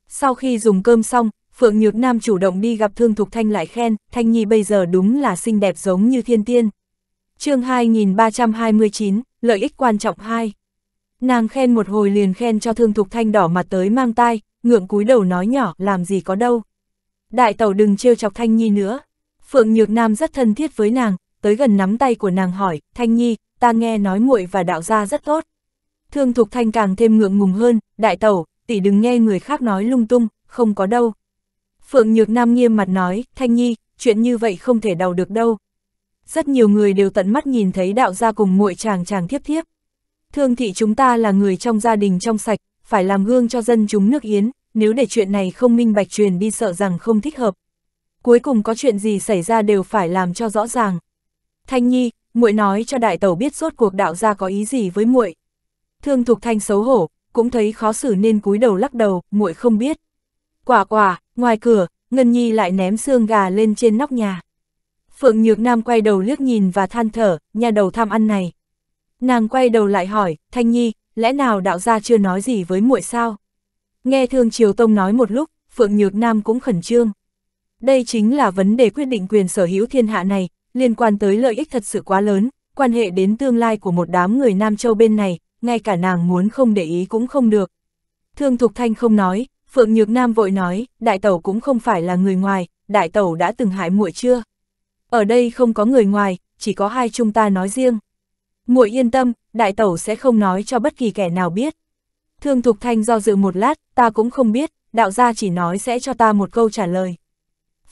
Sau khi dùng cơm xong, Phượng Nhược Nam chủ động đi gặp Thương Thục Thanh lại khen, Thanh Nhi bây giờ đúng là xinh đẹp giống như thiên tiên. chương 2329, lợi ích quan trọng 2. Nàng khen một hồi liền khen cho Thương Thục Thanh đỏ mặt tới mang tai, ngượng cúi đầu nói nhỏ, làm gì có đâu. Đại tàu đừng trêu chọc Thanh Nhi nữa. Phượng Nhược Nam rất thân thiết với nàng, tới gần nắm tay của nàng hỏi, Thanh Nhi, ta nghe nói muội và đạo gia rất tốt. Thương Thục Thanh càng thêm ngượng ngùng hơn, đại tàu, tỷ đừng nghe người khác nói lung tung, không có đâu. Phượng Nhược Nam nghiêm mặt nói, Thanh Nhi, chuyện như vậy không thể đầu được đâu. Rất nhiều người đều tận mắt nhìn thấy đạo gia cùng muội chàng chàng thiếp thiếp. Thương thị chúng ta là người trong gia đình trong sạch, phải làm gương cho dân chúng nước Yến, nếu để chuyện này không minh bạch truyền đi sợ rằng không thích hợp. Cuối cùng có chuyện gì xảy ra đều phải làm cho rõ ràng. Thanh Nhi, muội nói cho đại tẩu biết rốt cuộc đạo gia có ý gì với muội. Thương Thục Thanh xấu hổ, cũng thấy khó xử nên cúi đầu lắc đầu, muội không biết. Quả quả, Ngoài cửa, Ngân Nhi lại ném xương gà lên trên nóc nhà. Phượng Nhược Nam quay đầu liếc nhìn và than thở, nhà đầu tham ăn này. Nàng quay đầu lại hỏi, Thanh Nhi, lẽ nào đạo gia chưa nói gì với muội sao? Nghe Thương Triều Tông nói một lúc, Phượng Nhược Nam cũng khẩn trương. Đây chính là vấn đề quyết định quyền sở hữu thiên hạ này, liên quan tới lợi ích thật sự quá lớn, quan hệ đến tương lai của một đám người Nam Châu bên này, ngay cả nàng muốn không để ý cũng không được. Thương Thục Thanh không nói, Phượng Nhược Nam vội nói, đại tẩu cũng không phải là người ngoài, đại tẩu đã từng hại muội chưa? Ở đây không có người ngoài, chỉ có hai chúng ta nói riêng. Muội yên tâm, đại tẩu sẽ không nói cho bất kỳ kẻ nào biết. Thương Thục Thanh do dự một lát, ta cũng không biết, đạo gia chỉ nói sẽ cho ta một câu trả lời.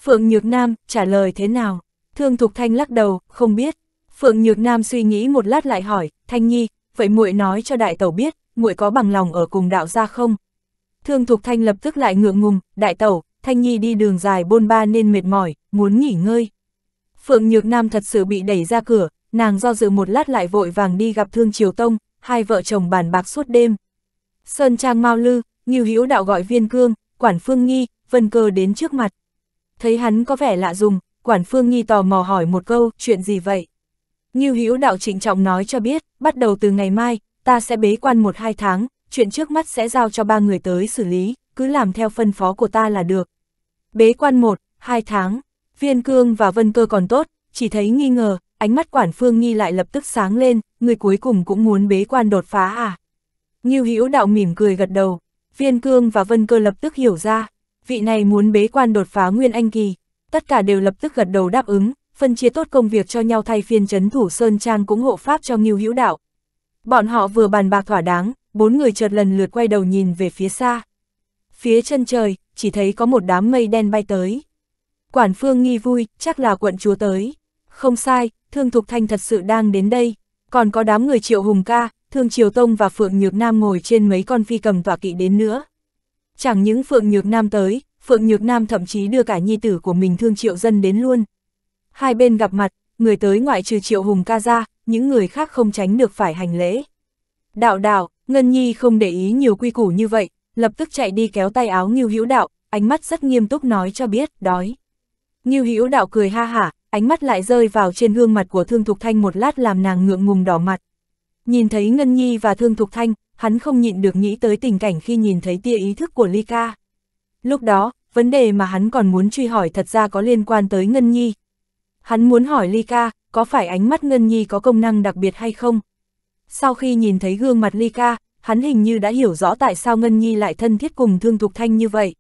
Phượng Nhược Nam, trả lời thế nào? Thương Thục Thanh lắc đầu, không biết. Phượng Nhược Nam suy nghĩ một lát lại hỏi, Thanh Nhi, vậy muội nói cho đại tẩu biết, muội có bằng lòng ở cùng đạo gia không? Thương Thục Thanh lập tức lại ngượng ngùng, đại tẩu, Thanh Nhi đi đường dài bôn ba nên mệt mỏi, muốn nghỉ ngơi. Phượng Nhược Nam thật sự bị đẩy ra cửa, nàng do dự một lát lại vội vàng đi gặp Thương Triều Tông, hai vợ chồng bàn bạc suốt đêm. Sơn Trang Mao Lư, Nghiêu Hữu Đạo gọi Viên Cương, Quản Phương Nghi, Vân Cơ đến trước mặt. Thấy hắn có vẻ lạ dùng, Quản Phương Nghi tò mò hỏi một câu, chuyện gì vậy? Nghiêu Hữu Đạo trịnh trọng nói cho biết, bắt đầu từ ngày mai, ta sẽ bế quan một hai tháng, chuyện trước mắt sẽ giao cho ba người tới xử lý, cứ làm theo phân phó của ta là được. Bế quan một, hai tháng, viên cương và vân cơ còn tốt, chỉ thấy nghi ngờ, ánh mắt quản phương nghi lại lập tức sáng lên, người cuối cùng cũng muốn bế quan đột phá à. Nghiêu hữu đạo mỉm cười gật đầu, viên cương và vân cơ lập tức hiểu ra, vị này muốn bế quan đột phá nguyên anh kỳ, tất cả đều lập tức gật đầu đáp ứng, phân chia tốt công việc cho nhau thay phiên chấn thủ Sơn Trang cũng hộ pháp cho Nghiêu hữu đạo. Bọn họ vừa bàn bạc thỏa đáng, bốn người chợt lần lượt quay đầu nhìn về phía xa. Phía chân trời, chỉ thấy có một đám mây đen bay tới. Quản phương nghi vui, chắc là quận chúa tới. Không sai, Thương Thục Thanh thật sự đang đến đây. Còn có đám người triệu hùng ca, Thương Triều Tông và Phượng Nhược Nam ngồi trên mấy con phi cầm tọa kỵ đến nữa. Chẳng những Phượng Nhược Nam tới, Phượng Nhược Nam thậm chí đưa cả nhi tử của mình Thương Triệu Dân đến luôn. Hai bên gặp mặt, người tới ngoại trừ Triệu Hùng ca ra, những người khác không tránh được phải hành lễ. Đạo đạo, Ngân Nhi không để ý nhiều quy củ như vậy, lập tức chạy đi kéo tay áo Ngưu Hữu Đạo, ánh mắt rất nghiêm túc nói cho biết, đói. Ngưu Hữu Đạo cười ha hả, ánh mắt lại rơi vào trên gương mặt của Thương Thục Thanh một lát làm nàng ngượng ngùng đỏ mặt. Nhìn thấy Ngân Nhi và Thương Thục Thanh, hắn không nhịn được nghĩ tới tình cảnh khi nhìn thấy tia ý thức của Ly Ca. Lúc đó, vấn đề mà hắn còn muốn truy hỏi thật ra có liên quan tới Ngân Nhi. Hắn muốn hỏi Ly Ca, có phải ánh mắt Ngân Nhi có công năng đặc biệt hay không? Sau khi nhìn thấy gương mặt Ly Ca, hắn hình như đã hiểu rõ tại sao Ngân Nhi lại thân thiết cùng Thương Thục Thanh như vậy.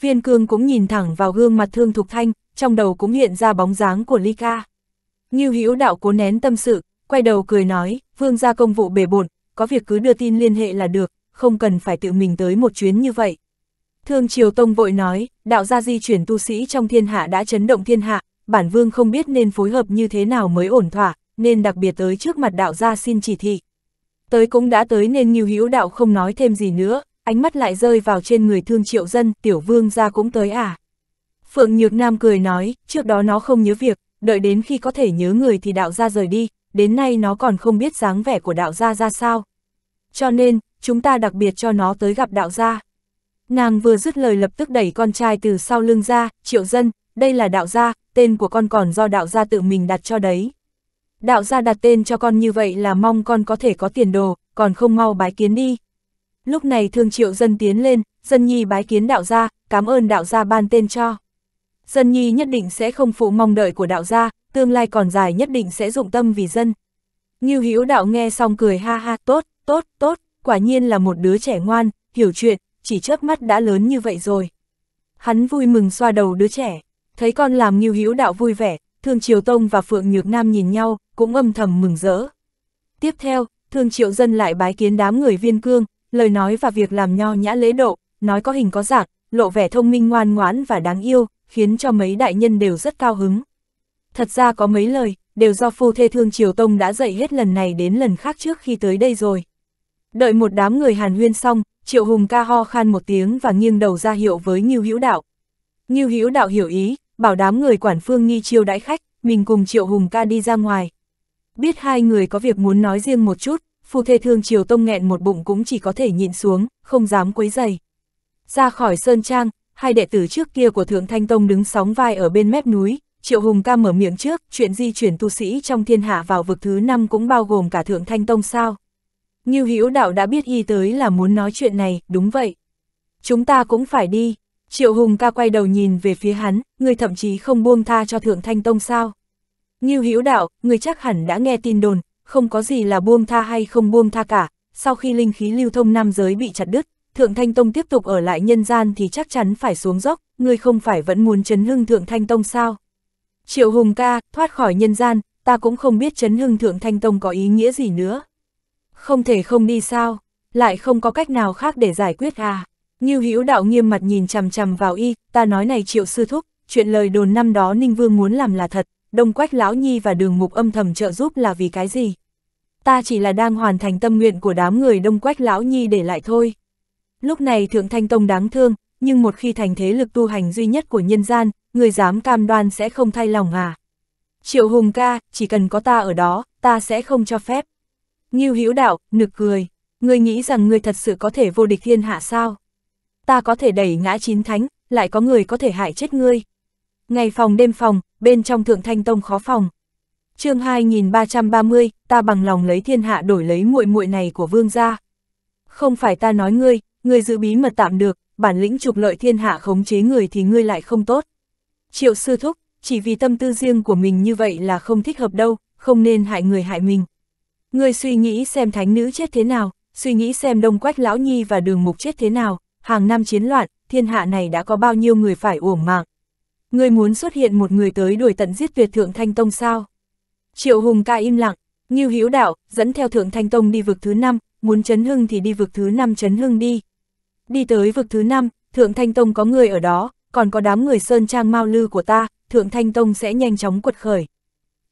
Viên Cương cũng nhìn thẳng vào gương mặt Thương Thục Thanh, trong đầu cũng hiện ra bóng dáng của Ly Ca. Như hữu đạo cố nén tâm sự, quay đầu cười nói, vương gia công vụ bể bổn, có việc cứ đưa tin liên hệ là được, không cần phải tự mình tới một chuyến như vậy. Thương Triều Tông vội nói, đạo gia di chuyển tu sĩ trong thiên hạ đã chấn động thiên hạ, bản vương không biết nên phối hợp như thế nào mới ổn thỏa, nên đặc biệt tới trước mặt đạo gia xin chỉ thị. Tới cũng đã tới nên Ngưu Hữu đạo không nói thêm gì nữa, ánh mắt lại rơi vào trên người thương triệu dân, tiểu vương gia cũng tới à. Phượng Nhược Nam cười nói, trước đó nó không nhớ việc, đợi đến khi có thể nhớ người thì đạo gia rời đi, đến nay nó còn không biết dáng vẻ của đạo gia ra sao. Cho nên, chúng ta đặc biệt cho nó tới gặp đạo gia. Nàng vừa dứt lời lập tức đẩy con trai từ sau lưng ra, triệu dân, đây là đạo gia, tên của con còn do đạo gia tự mình đặt cho đấy. Đạo gia đặt tên cho con như vậy là mong con có thể có tiền đồ, còn không mau bái kiến đi. Lúc này thương triệu dân tiến lên, dân nhi bái kiến đạo gia, cảm ơn đạo gia ban tên cho. Dân nhi nhất định sẽ không phụ mong đợi của đạo gia, tương lai còn dài nhất định sẽ dụng tâm vì dân. Như hữu đạo nghe xong cười ha ha, tốt, tốt, tốt, quả nhiên là một đứa trẻ ngoan, hiểu chuyện, chỉ chớp mắt đã lớn như vậy rồi. Hắn vui mừng xoa đầu đứa trẻ, thấy con làm Ngưu Hữu Đạo vui vẻ, Thương Triều Tông và Phượng Nhược Nam nhìn nhau, cũng âm thầm mừng rỡ. Tiếp theo, thương triệu dân lại bái kiến đám người viên cương, lời nói và việc làm nho nhã lễ độ, nói có hình có dạng, lộ vẻ thông minh ngoan ngoãn và đáng yêu, khiến cho mấy đại nhân đều rất cao hứng. Thật ra có mấy lời, đều do phu thê thương Triều Tông đã dạy hết lần này đến lần khác trước khi tới đây rồi. Đợi một đám người hàn huyên xong, Triệu Hùng ca ho khan một tiếng và nghiêng đầu ra hiệu với Ngưu Hữu Đạo. Ngưu Hữu Đạo hiểu ý, bảo đám người quản phương nghi chiêu đãi khách, mình cùng Triệu Hùng ca đi ra ngoài. Biết hai người có việc muốn nói riêng một chút, phù thê thương triều tông nghẹn một bụng cũng chỉ có thể nhịn xuống, không dám quấy dày. Ra khỏi sơn trang, hai đệ tử trước kia của Thượng Thanh Tông đứng sóng vai ở bên mép núi, Triệu Hùng ca mở miệng trước, chuyện di chuyển tu sĩ trong thiên hạ vào vực thứ năm cũng bao gồm cả Thượng Thanh Tông sao. như Hữu Đạo đã biết y tới là muốn nói chuyện này, đúng vậy. Chúng ta cũng phải đi. Triệu Hùng ca quay đầu nhìn về phía hắn, người thậm chí không buông tha cho Thượng Thanh Tông sao. Ngưu Hữu Đạo, người chắc hẳn đã nghe tin đồn, không có gì là buông tha hay không buông tha cả, sau khi linh khí lưu thông nam giới bị chặt đứt, Thượng Thanh Tông tiếp tục ở lại nhân gian thì chắc chắn phải xuống dốc, ngươi không phải vẫn muốn chấn hưng Thượng Thanh Tông sao? Triệu Hùng ca, thoát khỏi nhân gian, ta cũng không biết chấn hưng Thượng Thanh Tông có ý nghĩa gì nữa. Không thể không đi sao, lại không có cách nào khác để giải quyết à? Ngưu Hữu Đạo nghiêm mặt nhìn chằm chằm vào y, ta nói này Triệu sư thúc, chuyện lời đồn năm đó Ninh Vương muốn làm là thật, đông quách lão nhi và đường mục âm thầm trợ giúp là vì cái gì? Ta chỉ là đang hoàn thành tâm nguyện của đám người đông quách lão nhi để lại thôi. Lúc này Thượng Thanh Tông đáng thương, nhưng một khi thành thế lực tu hành duy nhất của nhân gian, người dám cam đoan sẽ không thay lòng à. Triệu Hùng ca, chỉ cần có ta ở đó, ta sẽ không cho phép. Ngưu Hữu đạo, nực cười, ngươi nghĩ rằng ngươi thật sự có thể vô địch thiên hạ sao? Ta có thể đẩy ngã chín thánh, lại có người có thể hại chết ngươi. Ngày phòng đêm phòng, bên trong thượng thanh tông khó phòng. chương 2330, ta bằng lòng lấy thiên hạ đổi lấy muội muội này của vương gia. Không phải ta nói ngươi, ngươi giữ bí mật tạm được, bản lĩnh trục lợi thiên hạ khống chế người thì ngươi lại không tốt. Triệu sư thúc, chỉ vì tâm tư riêng của mình như vậy là không thích hợp đâu, không nên hại người hại mình. Ngươi suy nghĩ xem thánh nữ chết thế nào, suy nghĩ xem đông quách lão nhi và đường mục chết thế nào, hàng năm chiến loạn, thiên hạ này đã có bao nhiêu người phải uổng mạng. Ngươi muốn xuất hiện một người tới đuổi tận giết tuyệt Thượng Thanh Tông sao? Triệu Hùng ca im lặng, Ngưu Hiếu Đạo, dẫn theo Thượng Thanh Tông đi vực thứ 5, muốn chấn hưng thì đi vực thứ 5 chấn hưng đi. Đi tới vực thứ 5, Thượng Thanh Tông có người ở đó, còn có đám người Sơn Trang Mao Lư của ta, Thượng Thanh Tông sẽ nhanh chóng quật khởi.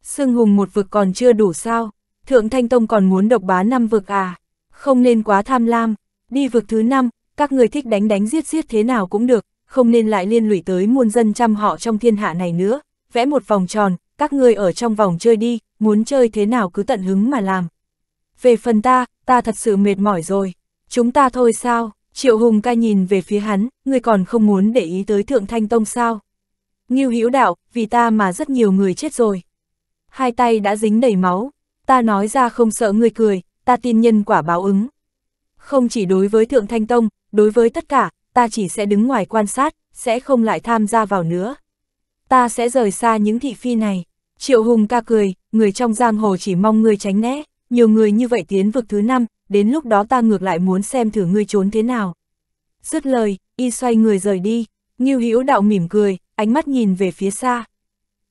Sương Hùng một vực còn chưa đủ sao, Thượng Thanh Tông còn muốn độc bá năm vực à, không nên quá tham lam, đi vực thứ 5, các người thích đánh đánh giết giết thế nào cũng được, không nên lại liên lụy tới muôn dân chăm họ trong thiên hạ này nữa, vẽ một vòng tròn, các ngươi ở trong vòng chơi đi, muốn chơi thế nào cứ tận hứng mà làm. Về phần ta, ta thật sự mệt mỏi rồi, chúng ta thôi sao, Triệu Hùng ca nhìn về phía hắn, ngươi còn không muốn để ý tới Thượng Thanh Tông sao. Nghiêu Hữu đạo, vì ta mà rất nhiều người chết rồi. Hai tay đã dính đầy máu, ta nói ra không sợ ngươi cười, ta tin nhân quả báo ứng. Không chỉ đối với Thượng Thanh Tông, đối với tất cả, ta chỉ sẽ đứng ngoài quan sát, sẽ không lại tham gia vào nữa. Ta sẽ rời xa những thị phi này. Triệu Hùng ca cười, người trong giang hồ chỉ mong ngươi tránh né, nhiều người như vậy tiến vực thứ năm, đến lúc đó ta ngược lại muốn xem thử ngươi trốn thế nào. Dứt lời, y xoay người rời đi, Ngưu Hữu Đạo mỉm cười, ánh mắt nhìn về phía xa.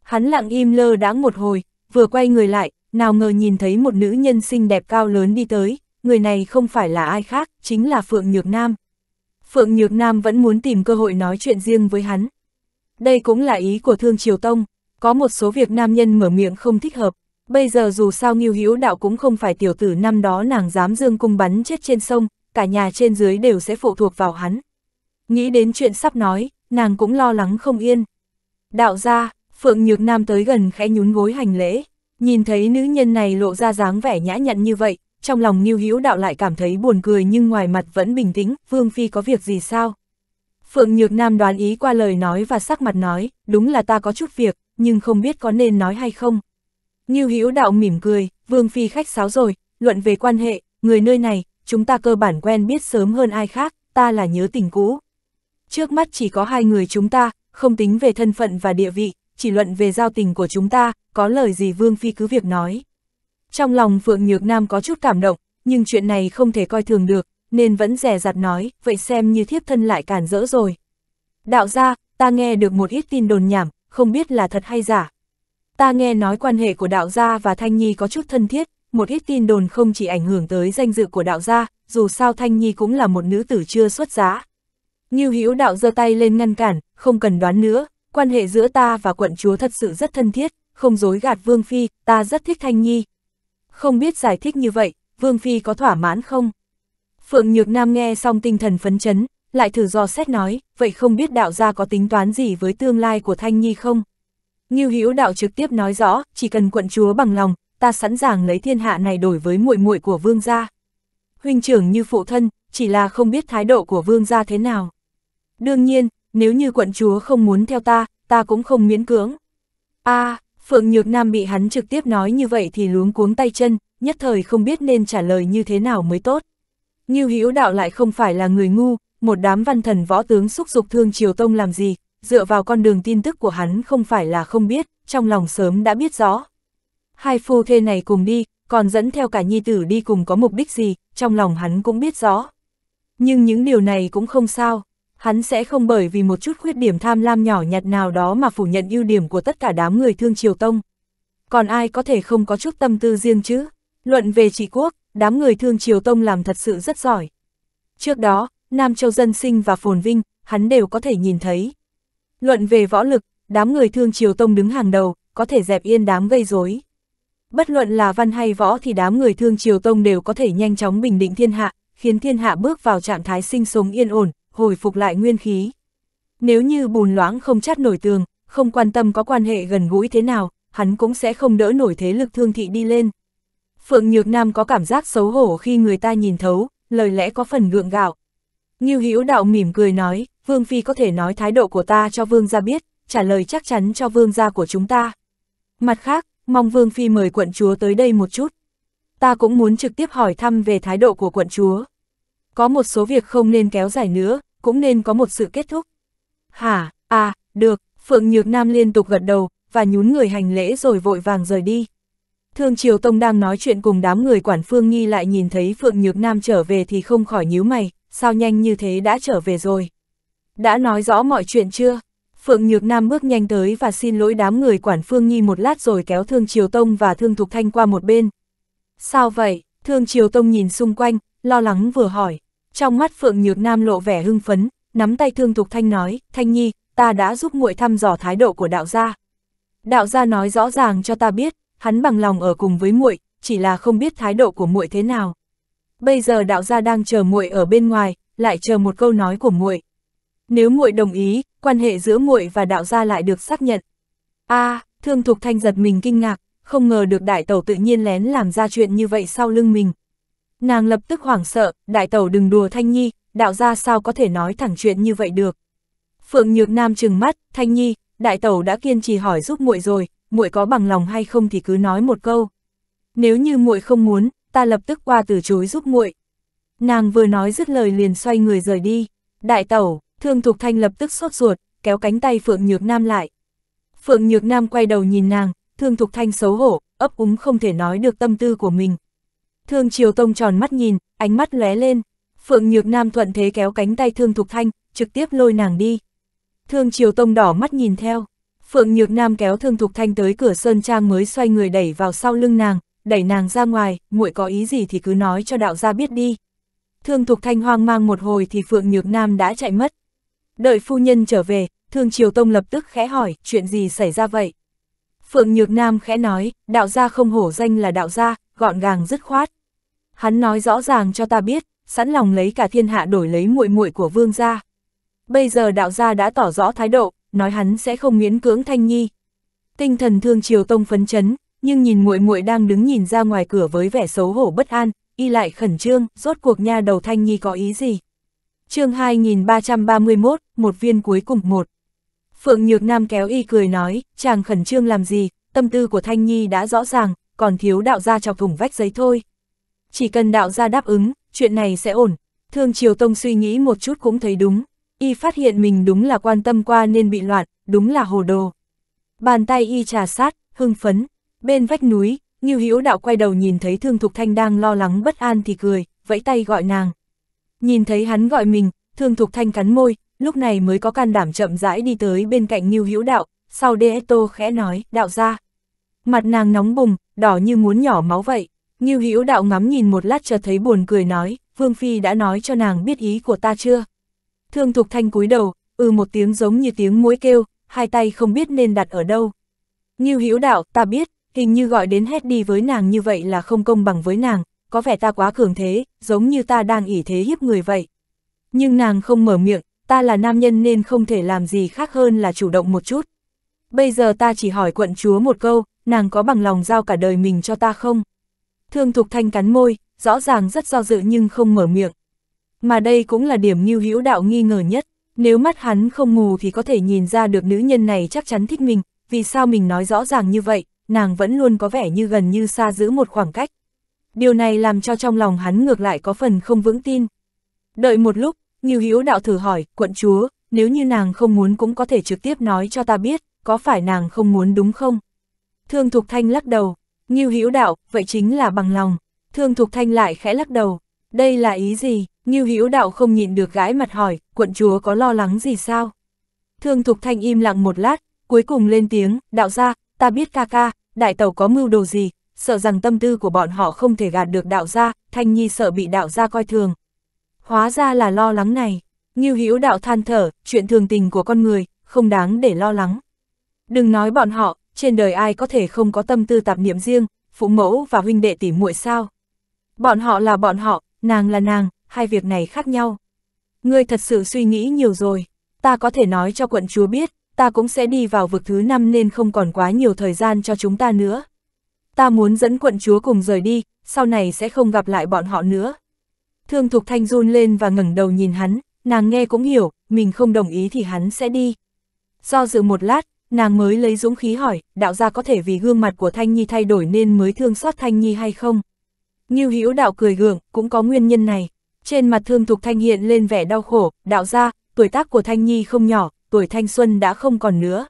Hắn lặng im lơ đãng một hồi, vừa quay người lại, nào ngờ nhìn thấy một nữ nhân xinh đẹp cao lớn đi tới, người này không phải là ai khác, chính là Phượng Nhược Nam. Phượng Nhược Nam vẫn muốn tìm cơ hội nói chuyện riêng với hắn. Đây cũng là ý của Thương Triều Tông, có một số việc nam nhân mở miệng không thích hợp, bây giờ dù sao Ngưu Hữu Đạo cũng không phải tiểu tử năm đó nàng dám dương cung bắn chết trên sông, cả nhà trên dưới đều sẽ phụ thuộc vào hắn. Nghĩ đến chuyện sắp nói, nàng cũng lo lắng không yên. Đạo ra, Phượng Nhược Nam tới gần khẽ nhún gối hành lễ, nhìn thấy nữ nhân này lộ ra dáng vẻ nhã nhặn như vậy, trong lòng Ngưu Hữu Đạo lại cảm thấy buồn cười nhưng ngoài mặt vẫn bình tĩnh, Vương Phi có việc gì sao? Phượng Nhược Nam đoán ý qua lời nói và sắc mặt nói, đúng là ta có chút việc, nhưng không biết có nên nói hay không. Ngưu Hữu Đạo mỉm cười, Vương Phi khách sáo rồi, luận về quan hệ, người nơi này, chúng ta cơ bản quen biết sớm hơn ai khác, ta là nhớ tình cũ. Trước mắt chỉ có hai người chúng ta, không tính về thân phận và địa vị, chỉ luận về giao tình của chúng ta, có lời gì Vương Phi cứ việc nói. Trong lòng Phượng Nhược Nam có chút cảm động, nhưng chuyện này không thể coi thường được, nên vẫn rè rặt nói, vậy xem như thiếp thân lại cản rỡ rồi. Đạo gia ta nghe được một ít tin đồn nhảm, không biết là thật hay giả. Ta nghe nói quan hệ của đạo gia và Thanh Nhi có chút thân thiết, một ít tin đồn không chỉ ảnh hưởng tới danh dự của đạo gia, dù sao Thanh Nhi cũng là một nữ tử chưa xuất giá. như Hữu đạo giơ tay lên ngăn cản, không cần đoán nữa, quan hệ giữa ta và quận chúa thật sự rất thân thiết, không dối gạt Vương Phi, ta rất thích Thanh Nhi, không biết giải thích như vậy, Vương Phi có thỏa mãn không? Phượng Nhược Nam nghe xong tinh thần phấn chấn, lại thử do xét nói, vậy không biết đạo gia có tính toán gì với tương lai của Thanh Nhi không? Ngưu Hữu đạo trực tiếp nói rõ, chỉ cần quận chúa bằng lòng, ta sẵn sàng lấy thiên hạ này đổi với muội muội của vương gia. Huynh trưởng như phụ thân, chỉ là không biết thái độ của vương gia thế nào. Đương nhiên, nếu như quận chúa không muốn theo ta, ta cũng không miễn cưỡng. A, à, Phượng Nhược Nam bị hắn trực tiếp nói như vậy thì luống cuống tay chân, nhất thời không biết nên trả lời như thế nào mới tốt. Như Hữu Đạo lại không phải là người ngu, một đám văn thần võ tướng xúc dục thương Triều Tông làm gì, dựa vào con đường tin tức của hắn không phải là không biết, trong lòng sớm đã biết rõ. Hai phu thê này cùng đi, còn dẫn theo cả nhi tử đi cùng có mục đích gì, trong lòng hắn cũng biết rõ. Nhưng những điều này cũng không sao, hắn sẽ không bởi vì một chút khuyết điểm tham lam nhỏ nhặt nào đó mà phủ nhận ưu điểm của tất cả đám người thương triều tông. Còn ai có thể không có chút tâm tư riêng chứ? Luận về trị quốc, đám người thương triều tông làm thật sự rất giỏi. Trước đó, Nam Châu Dân Sinh và Phồn Vinh, hắn đều có thể nhìn thấy. Luận về võ lực, đám người thương triều tông đứng hàng đầu, có thể dẹp yên đám gây rối. Bất luận là văn hay võ thì đám người thương triều tông đều có thể nhanh chóng bình định thiên hạ, khiến thiên hạ bước vào trạng thái sinh sống yên ổn, hồi phục lại nguyên khí. Nếu như bùn loãng không chát nổi tường, không quan tâm có quan hệ gần gũi thế nào, hắn cũng sẽ không đỡ nổi thế lực thương thị đi lên. Phượng Nhược Nam có cảm giác xấu hổ khi người ta nhìn thấu, lời lẽ có phần gượng gạo. Nghiêu Hữu Đạo mỉm cười nói, Vương Phi có thể nói thái độ của ta cho Vương gia biết, trả lời chắc chắn cho Vương gia của chúng ta. Mặt khác, mong Vương Phi mời quận chúa tới đây một chút. Ta cũng muốn trực tiếp hỏi thăm về thái độ của quận chúa có một số việc không nên kéo dài nữa, cũng nên có một sự kết thúc. Hả, à, được, Phượng Nhược Nam liên tục gật đầu, và nhún người hành lễ rồi vội vàng rời đi. Thương Triều Tông đang nói chuyện cùng đám người quản phương nghi lại nhìn thấy Phượng Nhược Nam trở về thì không khỏi nhíu mày, sao nhanh như thế đã trở về rồi. Đã nói rõ mọi chuyện chưa? Phượng Nhược Nam bước nhanh tới và xin lỗi đám người quản phương nghi một lát rồi kéo Thương Triều Tông và Thương Thục Thanh qua một bên. Sao vậy? Thương Triều Tông nhìn xung quanh, lo lắng vừa hỏi. Trong mắt Phượng Nhược Nam lộ vẻ hưng phấn, nắm tay Thương Thục Thanh nói, Thanh Nhi, ta đã giúp muội thăm dò thái độ của đạo gia. Đạo gia nói rõ ràng cho ta biết, hắn bằng lòng ở cùng với muội, chỉ là không biết thái độ của muội thế nào. Bây giờ đạo gia đang chờ muội ở bên ngoài, lại chờ một câu nói của muội. Nếu muội đồng ý, quan hệ giữa muội và đạo gia lại được xác nhận. A, à, Thương Thục Thanh giật mình kinh ngạc, không ngờ được đại tẩu tự nhiên lén làm ra chuyện như vậy sau lưng mình. Nàng lập tức hoảng sợ, đại tẩu đừng đùa Thanh Nhi, đạo gia sao có thể nói thẳng chuyện như vậy được. Phượng Nhược Nam trừng mắt, Thanh Nhi, đại tẩu đã kiên trì hỏi giúp muội rồi, muội có bằng lòng hay không thì cứ nói một câu. Nếu như muội không muốn, ta lập tức qua từ chối giúp muội. Nàng vừa nói dứt lời liền xoay người rời đi. Đại tẩu, Thương Thục Thanh lập tức sốt ruột, kéo cánh tay Phượng Nhược Nam lại. Phượng Nhược Nam quay đầu nhìn nàng, Thương Thục Thanh xấu hổ, ấp úng không thể nói được tâm tư của mình, Thương Triều Tông tròn mắt nhìn, ánh mắt lóe lên, Phượng Nhược Nam thuận thế kéo cánh tay Thương Thục Thanh, trực tiếp lôi nàng đi. Thương Triều Tông đỏ mắt nhìn theo, Phượng Nhược Nam kéo Thương Thục Thanh tới cửa sơn trang mới xoay người đẩy vào sau lưng nàng, đẩy nàng ra ngoài, muội có ý gì thì cứ nói cho đạo gia biết đi. Thương Thục Thanh hoang mang một hồi thì Phượng Nhược Nam đã chạy mất. Đợi phu nhân trở về, Thương Triều Tông lập tức khẽ hỏi, chuyện gì xảy ra vậy? Phượng Nhược Nam khẽ nói, đạo gia không hổ danh là đạo gia, gọn gàng dứt khoát, Hắn nói rõ ràng cho ta biết, sẵn lòng lấy cả thiên hạ đổi lấy muội muội của vương gia. Bây giờ đạo gia đã tỏ rõ thái độ, nói hắn sẽ không miễn cưỡng Thanh Nhi. Tinh thần Thương Triều Tông phấn chấn, nhưng nhìn muội muội đang đứng nhìn ra ngoài cửa với vẻ xấu hổ bất an, y lại khẩn trương, rốt cuộc nha đầu Thanh Nhi có ý gì? Chương 2331, một viên cuối cùng một. Phượng Nhược Nam kéo y cười nói, chàng khẩn trương làm gì, tâm tư của Thanh Nhi đã rõ ràng, còn thiếu đạo gia chọc thủng vách giấy thôi. Chỉ cần đạo gia đáp ứng, chuyện này sẽ ổn. Thương Triều Tông suy nghĩ một chút cũng thấy đúng. Y phát hiện mình đúng là quan tâm qua nên bị loạn, đúng là hồ đồ. Bàn tay Y trà sát, hưng phấn. Bên vách núi, Nghiêu Hữu đạo quay đầu nhìn thấy Thương Thục Thanh đang lo lắng bất an thì cười, vẫy tay gọi nàng. Nhìn thấy hắn gọi mình, Thương Thục Thanh cắn môi, lúc này mới có can đảm chậm rãi đi tới bên cạnh Nghiêu Hữu đạo, sau Đế Tô khẽ nói, đạo ra. Mặt nàng nóng bùng, đỏ như muốn nhỏ máu vậy. Ngưu Hữu Đạo ngắm nhìn một lát chợt thấy buồn cười nói, Vương Phi đã nói cho nàng biết ý của ta chưa? Thương Thục Thanh cúi đầu, ừ một tiếng giống như tiếng muối kêu, hai tay không biết nên đặt ở đâu. Ngưu Hữu Đạo, ta biết, hình như gọi đến hết đi với nàng như vậy là không công bằng với nàng, có vẻ ta quá cường thế, giống như ta đang ỷ thế hiếp người vậy. Nhưng nàng không mở miệng, ta là nam nhân nên không thể làm gì khác hơn là chủ động một chút. Bây giờ ta chỉ hỏi quận chúa một câu, nàng có bằng lòng giao cả đời mình cho ta không? Thương Thục Thanh cắn môi, rõ ràng rất do dự nhưng không mở miệng. Mà đây cũng là điểm Ngưu Hữu Đạo nghi ngờ nhất, nếu mắt hắn không mù thì có thể nhìn ra được nữ nhân này chắc chắn thích mình, vì sao mình nói rõ ràng như vậy, nàng vẫn luôn có vẻ như gần như xa giữ một khoảng cách. Điều này làm cho trong lòng hắn ngược lại có phần không vững tin. Đợi một lúc, Ngưu Hữu Đạo thử hỏi, quận chúa, nếu như nàng không muốn cũng có thể trực tiếp nói cho ta biết, có phải nàng không muốn đúng không? Thương Thục Thanh lắc đầu, Ngưu Hữu Đạo, vậy chính là bằng lòng. Thương Thục Thanh lại khẽ lắc đầu. Đây là ý gì? Ngưu Hữu Đạo không nhịn được gái mặt hỏi, quận chúa có lo lắng gì sao? Thương Thục Thanh im lặng một lát, cuối cùng lên tiếng, đạo gia, ta biết ca ca, đại tàu có mưu đồ gì, sợ rằng tâm tư của bọn họ không thể gạt được đạo gia, Thanh Nhi sợ bị đạo gia coi thường. Hóa ra là lo lắng này. Ngưu Hữu Đạo than thở, chuyện thường tình của con người, không đáng để lo lắng. Đừng nói bọn họ, trên đời ai có thể không có tâm tư tạp niệm riêng, phụ mẫu và huynh đệ tỉ muội sao? Bọn họ là bọn họ, nàng là nàng, hai việc này khác nhau. Ngươi thật sự suy nghĩ nhiều rồi, ta có thể nói cho quận chúa biết, ta cũng sẽ đi vào vực thứ năm nên không còn quá nhiều thời gian cho chúng ta nữa. Ta muốn dẫn quận chúa cùng rời đi, sau này sẽ không gặp lại bọn họ nữa. Thương Thục Thanh run lên và ngẩng đầu nhìn hắn, nàng nghe cũng hiểu, mình không đồng ý thì hắn sẽ đi. Do dự một lát, nàng mới lấy dũng khí hỏi, đạo gia có thể vì gương mặt của Thanh Nhi thay đổi nên mới thương xót Thanh Nhi hay không? như Hữu đạo cười gượng, cũng có nguyên nhân này. Trên mặt thương thục Thanh hiện lên vẻ đau khổ, đạo gia, tuổi tác của Thanh Nhi không nhỏ, tuổi thanh xuân đã không còn nữa.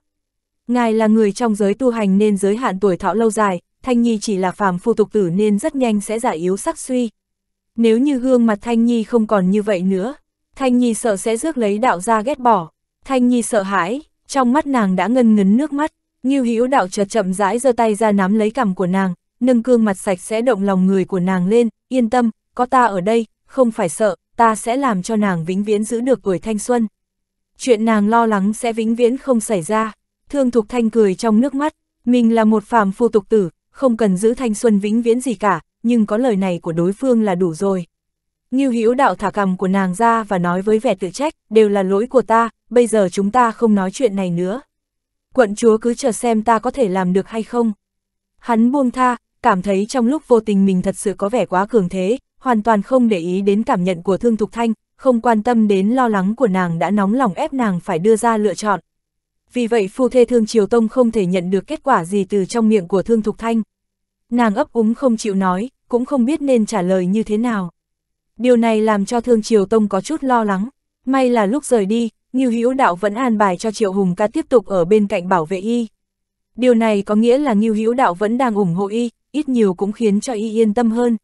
Ngài là người trong giới tu hành nên giới hạn tuổi thọ lâu dài, Thanh Nhi chỉ là phàm phu tục tử nên rất nhanh sẽ giả yếu sắc suy. Nếu như gương mặt Thanh Nhi không còn như vậy nữa, Thanh Nhi sợ sẽ rước lấy đạo gia ghét bỏ. Thanh Nhi sợ hãi, trong mắt nàng đã ngân ngấn nước mắt, Ngưu Hữu Đạo chợt chậm rãi giơ tay ra nắm lấy cằm của nàng, nâng cương mặt sạch sẽ động lòng người của nàng lên, yên tâm, có ta ở đây, không phải sợ, ta sẽ làm cho nàng vĩnh viễn giữ được tuổi thanh xuân. Chuyện nàng lo lắng sẽ vĩnh viễn không xảy ra. Thương Thục Thanh cười trong nước mắt, mình là một phàm phu tục tử, không cần giữ thanh xuân vĩnh viễn gì cả, nhưng có lời này của đối phương là đủ rồi. Ngưu Hữu Đạo thả cằm của nàng ra và nói với vẻ tự trách, đều là lỗi của ta, bây giờ chúng ta không nói chuyện này nữa. Quận chúa cứ chờ xem ta có thể làm được hay không. Hắn buông tha, cảm thấy trong lúc vô tình mình thật sự có vẻ quá cường thế, hoàn toàn không để ý đến cảm nhận của Thương Thục Thanh, không quan tâm đến lo lắng của nàng đã nóng lòng ép nàng phải đưa ra lựa chọn. Vì vậy phu thê Thương Triều Tông không thể nhận được kết quả gì từ trong miệng của Thương Thục Thanh. Nàng ấp úng không chịu nói, cũng không biết nên trả lời như thế nào. Điều này làm cho Thương Triều Tông có chút lo lắng. May là lúc rời đi, Ngưu Hữu Đạo vẫn an bài cho Triệu Hùng ca tiếp tục ở bên cạnh bảo vệ y. Điều này có nghĩa là Ngưu Hữu Đạo vẫn đang ủng hộ y, ít nhiều cũng khiến cho y yên tâm hơn.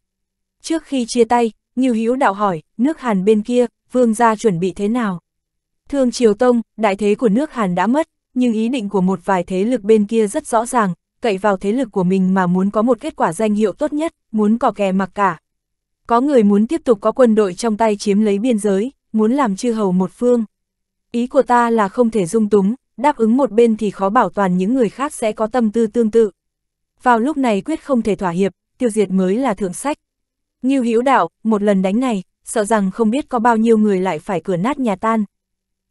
Trước khi chia tay, Ngưu Hữu Đạo hỏi, nước Hàn bên kia, vương gia chuẩn bị thế nào? Thương Triều Tông, đại thế của nước Hàn đã mất, nhưng ý định của một vài thế lực bên kia rất rõ ràng, cậy vào thế lực của mình mà muốn có một kết quả danh hiệu tốt nhất, muốn cỏ kè mặc cả, có người muốn tiếp tục có quân đội trong tay chiếm lấy biên giới, muốn làm chư hầu một phương. Ý của ta là không thể dung túng, đáp ứng một bên thì khó bảo toàn những người khác sẽ có tâm tư tương tự. Vào lúc này quyết không thể thỏa hiệp, tiêu diệt mới là thượng sách. như Hữu Đạo, một lần đánh này, sợ rằng không biết có bao nhiêu người lại phải cửa nát nhà tan.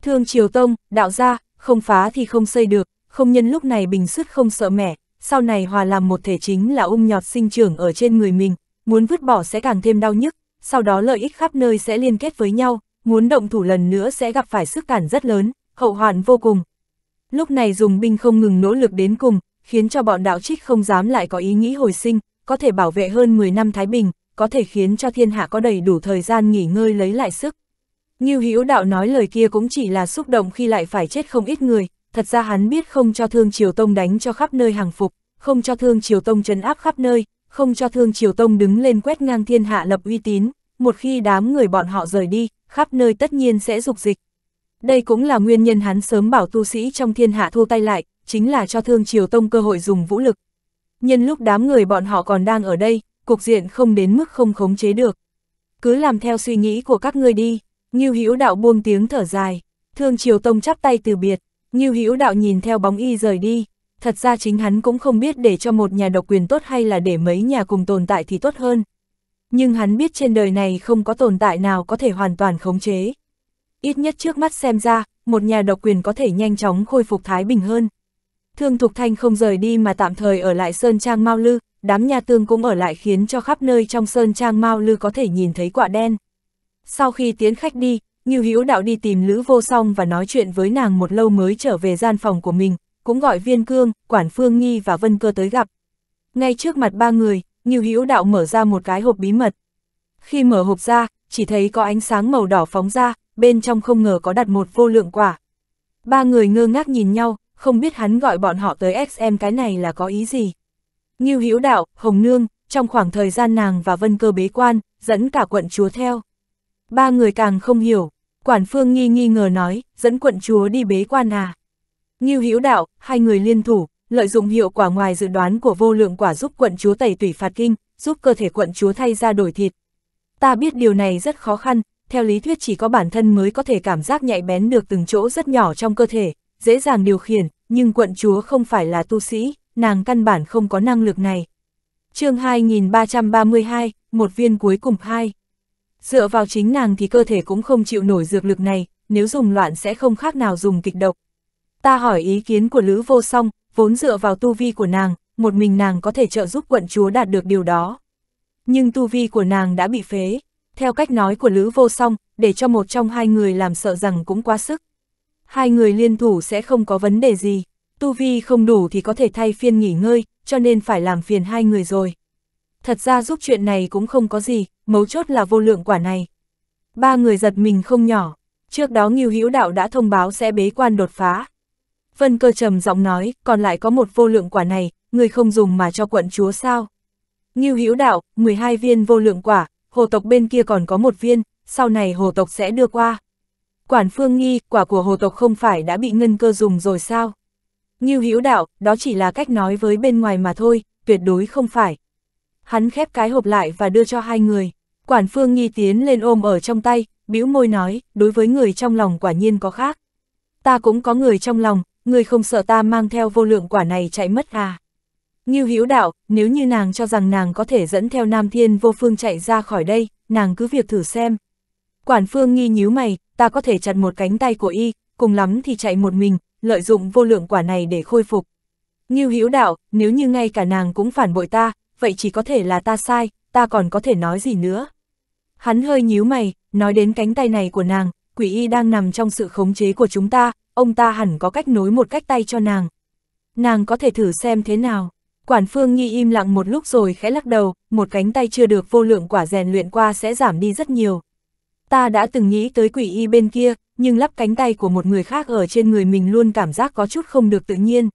Thương Triều Tông, đạo gia, không phá thì không xây được, không nhân lúc này bình sức không sợ mẻ, sau này hòa làm một thể chính là ung nhọt sinh trưởng ở trên người mình, muốn vứt bỏ sẽ càng thêm đau nhức, sau đó lợi ích khắp nơi sẽ liên kết với nhau, muốn động thủ lần nữa sẽ gặp phải sức cản rất lớn, hậu hoạn vô cùng. Lúc này dùng binh không ngừng nỗ lực đến cùng, khiến cho bọn đạo trích không dám lại có ý nghĩ hồi sinh, có thể bảo vệ hơn 10 năm Thái Bình, có thể khiến cho thiên hạ có đầy đủ thời gian nghỉ ngơi lấy lại sức. Ngưu Hữu Đạo nói lời kia cũng chỉ là xúc động khi lại phải chết không ít người, thật ra hắn biết không cho Thương Triều Tông đánh cho khắp nơi hàng phục, không cho Thương Triều Tông trấn áp khắp nơi, không cho Thương Triều Tông đứng lên quét ngang thiên hạ lập uy tín, một khi đám người bọn họ rời đi, khắp nơi tất nhiên sẽ dục dịch. Đây cũng là nguyên nhân hắn sớm bảo tu sĩ trong thiên hạ thu tay lại, chính là cho Thương Triều Tông cơ hội dùng vũ lực. Nhân lúc đám người bọn họ còn đang ở đây, cục diện không đến mức không khống chế được. Cứ làm theo suy nghĩ của các ngươi đi, Ngưu Hữu Đạo buông tiếng thở dài, Thương Triều Tông chắp tay từ biệt, Ngưu Hữu Đạo nhìn theo bóng y rời đi, thật ra chính hắn cũng không biết để cho một nhà độc quyền tốt hay là để mấy nhà cùng tồn tại thì tốt hơn. Nhưng hắn biết trên đời này không có tồn tại nào có thể hoàn toàn khống chế. Ít nhất trước mắt xem ra, một nhà độc quyền có thể nhanh chóng khôi phục thái bình hơn. Thương Thục Thanh không rời đi mà tạm thời ở lại Sơn Trang Mao Lư, đám nhà tương cũng ở lại khiến cho khắp nơi trong Sơn Trang Mao Lư có thể nhìn thấy quả đen. Sau khi tiến khách đi, Ngưu Hữu Đạo đi tìm Lữ Vô Song và nói chuyện với nàng một lâu mới trở về gian phòng của mình, cũng gọi Viên Cương, Quản Phương Nghi và Vân Cơ tới gặp. Ngay trước mặt ba người, Ngưu Hữu Đạo mở ra một cái hộp bí mật. Khi mở hộp ra, chỉ thấy có ánh sáng màu đỏ phóng ra, bên trong không ngờ có đặt một vô lượng quả. Ba người ngơ ngác nhìn nhau, không biết hắn gọi bọn họ tới xem cái này là có ý gì. Ngưu Hữu Đạo, Hồng Nương, trong khoảng thời gian nàng và Vân Cơ bế quan, dẫn cả quận chúa theo. Ba người càng không hiểu, Quản Phương nghi nghi ngờ nói, dẫn quận chúa đi bế quan à. Ngưu Hữu Đạo, hai người liên thủ, lợi dụng hiệu quả ngoài dự đoán của vô lượng quả giúp quận chúa tẩy tủy phạt kinh, giúp cơ thể quận chúa thay ra đổi thịt. Ta biết điều này rất khó khăn, theo lý thuyết chỉ có bản thân mới có thể cảm giác nhạy bén được từng chỗ rất nhỏ trong cơ thể, dễ dàng điều khiển, nhưng quận chúa không phải là tu sĩ, nàng căn bản không có năng lực này. chương 2332, một viên cuối cùng hai. Dựa vào chính nàng thì cơ thể cũng không chịu nổi dược lực này, nếu dùng loạn sẽ không khác nào dùng kịch độc, ta hỏi ý kiến của Lữ Vô Song, vốn dựa vào tu vi của nàng, một mình nàng có thể trợ giúp quận chúa đạt được điều đó. Nhưng tu vi của nàng đã bị phế, theo cách nói của Lữ Vô Song, để cho một trong hai người làm sợ rằng cũng quá sức. Hai người liên thủ sẽ không có vấn đề gì, tu vi không đủ thì có thể thay phiên nghỉ ngơi, cho nên phải làm phiền hai người rồi. Thật ra giúp chuyện này cũng không có gì, mấu chốt là vô lượng quả này. Ba người giật mình không nhỏ, trước đó Ngưu Hữu Đạo đã thông báo sẽ bế quan đột phá, Vân cơ trầm giọng nói, còn lại có một vô lượng quả này, người không dùng mà cho quận chúa sao. Ngưu hữu đạo, 12 viên vô lượng quả, hồ tộc bên kia còn có một viên, sau này hồ tộc sẽ đưa qua. Quản phương nghi, quả của hồ tộc không phải đã bị ngân cơ dùng rồi sao? Ngưu hữu đạo, đó chỉ là cách nói với bên ngoài mà thôi, tuyệt đối không phải. Hắn khép cái hộp lại và đưa cho hai người. Quản phương nghi tiến lên ôm ở trong tay, bĩu môi nói, đối với người trong lòng quả nhiên có khác. Ta cũng có người trong lòng, người không sợ ta mang theo vô lượng quả này chạy mất à. Ngưu Hiếu đạo, nếu như nàng cho rằng nàng có thể dẫn theo Nam Thiên vô phương chạy ra khỏi đây, nàng cứ việc thử xem. Quản phương nghi nhíu mày, ta có thể chặt một cánh tay của y, cùng lắm thì chạy một mình, lợi dụng vô lượng quả này để khôi phục. Ngưu Hiếu đạo, nếu như ngay cả nàng cũng phản bội ta, vậy chỉ có thể là ta sai, ta còn có thể nói gì nữa. Hắn hơi nhíu mày, nói đến cánh tay này của nàng, quỷ y đang nằm trong sự khống chế của chúng ta, ông ta hẳn có cách nối một cách tay cho nàng. Nàng có thể thử xem thế nào. Quản Phương Nhi im lặng một lúc rồi khẽ lắc đầu, một cánh tay chưa được vô lượng quả rèn luyện qua sẽ giảm đi rất nhiều. Ta đã từng nghĩ tới quỷ y bên kia, nhưng lắp cánh tay của một người khác ở trên người mình luôn cảm giác có chút không được tự nhiên.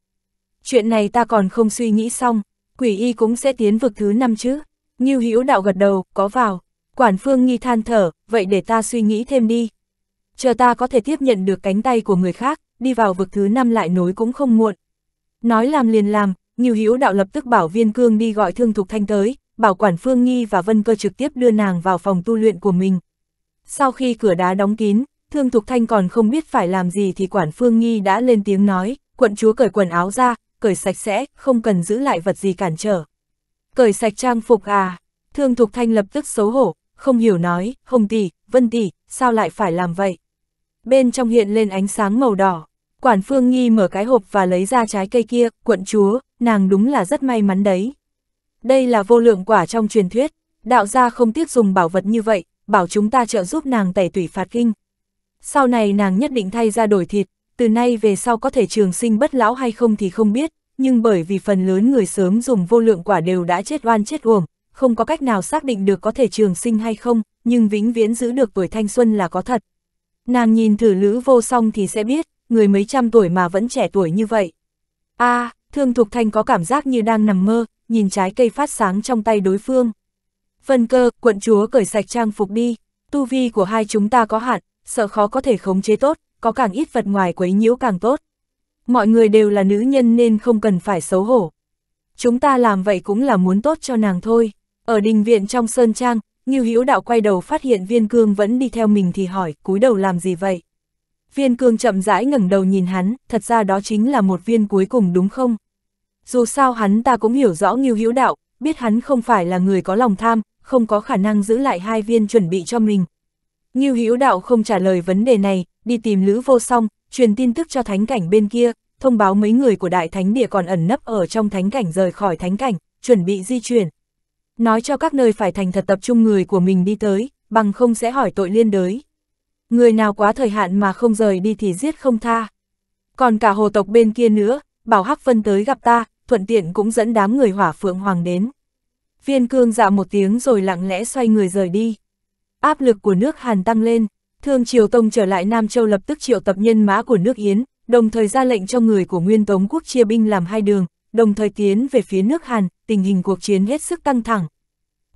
Chuyện này ta còn không suy nghĩ xong, quỷ y cũng sẽ tiến vực thứ năm chứ. Như hữu đạo gật đầu, có vào. Quản Phương Nhi than thở, vậy để ta suy nghĩ thêm đi chờ ta có thể tiếp nhận được cánh tay của người khác, đi vào vực thứ năm lại nối cũng không muộn. Nói làm liền làm, nhiều hữu đạo lập tức bảo viên cương đi gọi thương thục thanh tới, bảo quản phương nghi và vân cơ trực tiếp đưa nàng vào phòng tu luyện của mình. Sau khi cửa đá đóng kín, thương thục thanh còn không biết phải làm gì thì quản phương nghi đã lên tiếng nói, quận chúa cởi quần áo ra, cởi sạch sẽ, không cần giữ lại vật gì cản trở. Cởi sạch trang phục à, thương thục thanh lập tức xấu hổ, không hiểu nói, hồng tỷ, vân tỷ, sao lại phải làm vậy? bên trong hiện lên ánh sáng màu đỏ. Quản Phương Nghi mở cái hộp và lấy ra trái cây kia, quận chúa, nàng đúng là rất may mắn đấy. Đây là vô lượng quả trong truyền thuyết, đạo gia không tiếc dùng bảo vật như vậy, bảo chúng ta trợ giúp nàng tẩy tủy phạt kinh. Sau này nàng nhất định thay ra đổi thịt, từ nay về sau có thể trường sinh bất lão hay không thì không biết, nhưng bởi vì phần lớn người sớm dùng vô lượng quả đều đã chết oan chết uổng, không có cách nào xác định được có thể trường sinh hay không, nhưng vĩnh viễn giữ được tuổi thanh xuân là có thật, Nàng nhìn thử lữ vô song thì sẽ biết, người mấy trăm tuổi mà vẫn trẻ tuổi như vậy. a à, Thương Thục Thanh có cảm giác như đang nằm mơ, nhìn trái cây phát sáng trong tay đối phương. phân cơ, quận chúa cởi sạch trang phục đi, tu vi của hai chúng ta có hạn, sợ khó có thể khống chế tốt, có càng ít vật ngoài quấy nhiễu càng tốt. Mọi người đều là nữ nhân nên không cần phải xấu hổ. Chúng ta làm vậy cũng là muốn tốt cho nàng thôi. Ở đình viện trong Sơn Trang, Ngưu Hữu Đạo quay đầu phát hiện Viên Cương vẫn đi theo mình thì hỏi, cúi đầu làm gì vậy? Viên Cương chậm rãi ngẩng đầu nhìn hắn, thật ra đó chính là một viên cuối cùng đúng không? Dù sao hắn ta cũng hiểu rõ Ngưu Hữu Đạo, biết hắn không phải là người có lòng tham, không có khả năng giữ lại hai viên chuẩn bị cho mình. Ngưu Hữu Đạo không trả lời vấn đề này, đi tìm Lữ Vô Song, truyền tin tức cho thánh cảnh bên kia, thông báo mấy người của đại thánh địa còn ẩn nấp ở trong thánh cảnh rời khỏi thánh cảnh, chuẩn bị di chuyển, nói cho các nơi phải thành thật tập trung người của mình đi tới, bằng không sẽ hỏi tội liên đới. Người nào quá thời hạn mà không rời đi thì giết không tha. Còn cả hồ tộc bên kia nữa, bảo Hắc vân tới gặp ta, thuận tiện cũng dẫn đám người hỏa phượng hoàng đến. Viên cương dạ một tiếng rồi lặng lẽ xoay người rời đi. Áp lực của nước Hàn tăng lên, Thương Triều Tông trở lại Nam Châu lập tức triệu tập nhân mã của nước Yến, đồng thời ra lệnh cho người của Nguyên Tống Quốc chia binh làm hai đường, đồng thời tiến về phía nước Hàn, tình hình cuộc chiến hết sức căng thẳng.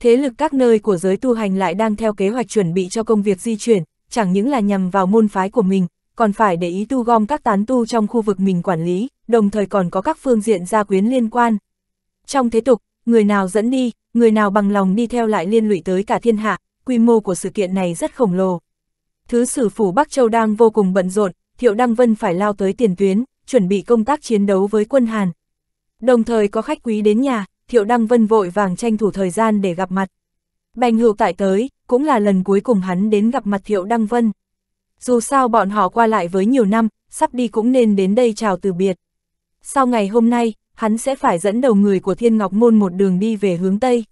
Thế lực các nơi của giới tu hành lại đang theo kế hoạch chuẩn bị cho công việc di chuyển, chẳng những là nhằm vào môn phái của mình, còn phải để ý tu gom các tán tu trong khu vực mình quản lý, đồng thời còn có các phương diện gia quyến liên quan. Trong thế tục, người nào dẫn đi, người nào bằng lòng đi theo lại liên lụy tới cả thiên hạ, quy mô của sự kiện này rất khổng lồ. Thứ sử phủ Bắc Châu đang vô cùng bận rộn, Thiệu Đăng Vân phải lao tới tiền tuyến, chuẩn bị công tác chiến đấu với quân Hàn. Đồng thời có khách quý đến nhà, Thiệu Đăng Vân vội vàng tranh thủ thời gian để gặp mặt. Bành hữu tại tới, cũng là lần cuối cùng hắn đến gặp mặt Thiệu Đăng Vân. Dù sao bọn họ qua lại với nhiều năm, sắp đi cũng nên đến đây chào từ biệt. Sau ngày hôm nay, hắn sẽ phải dẫn đầu người của Thiên Ngọc Môn một đường đi về hướng Tây.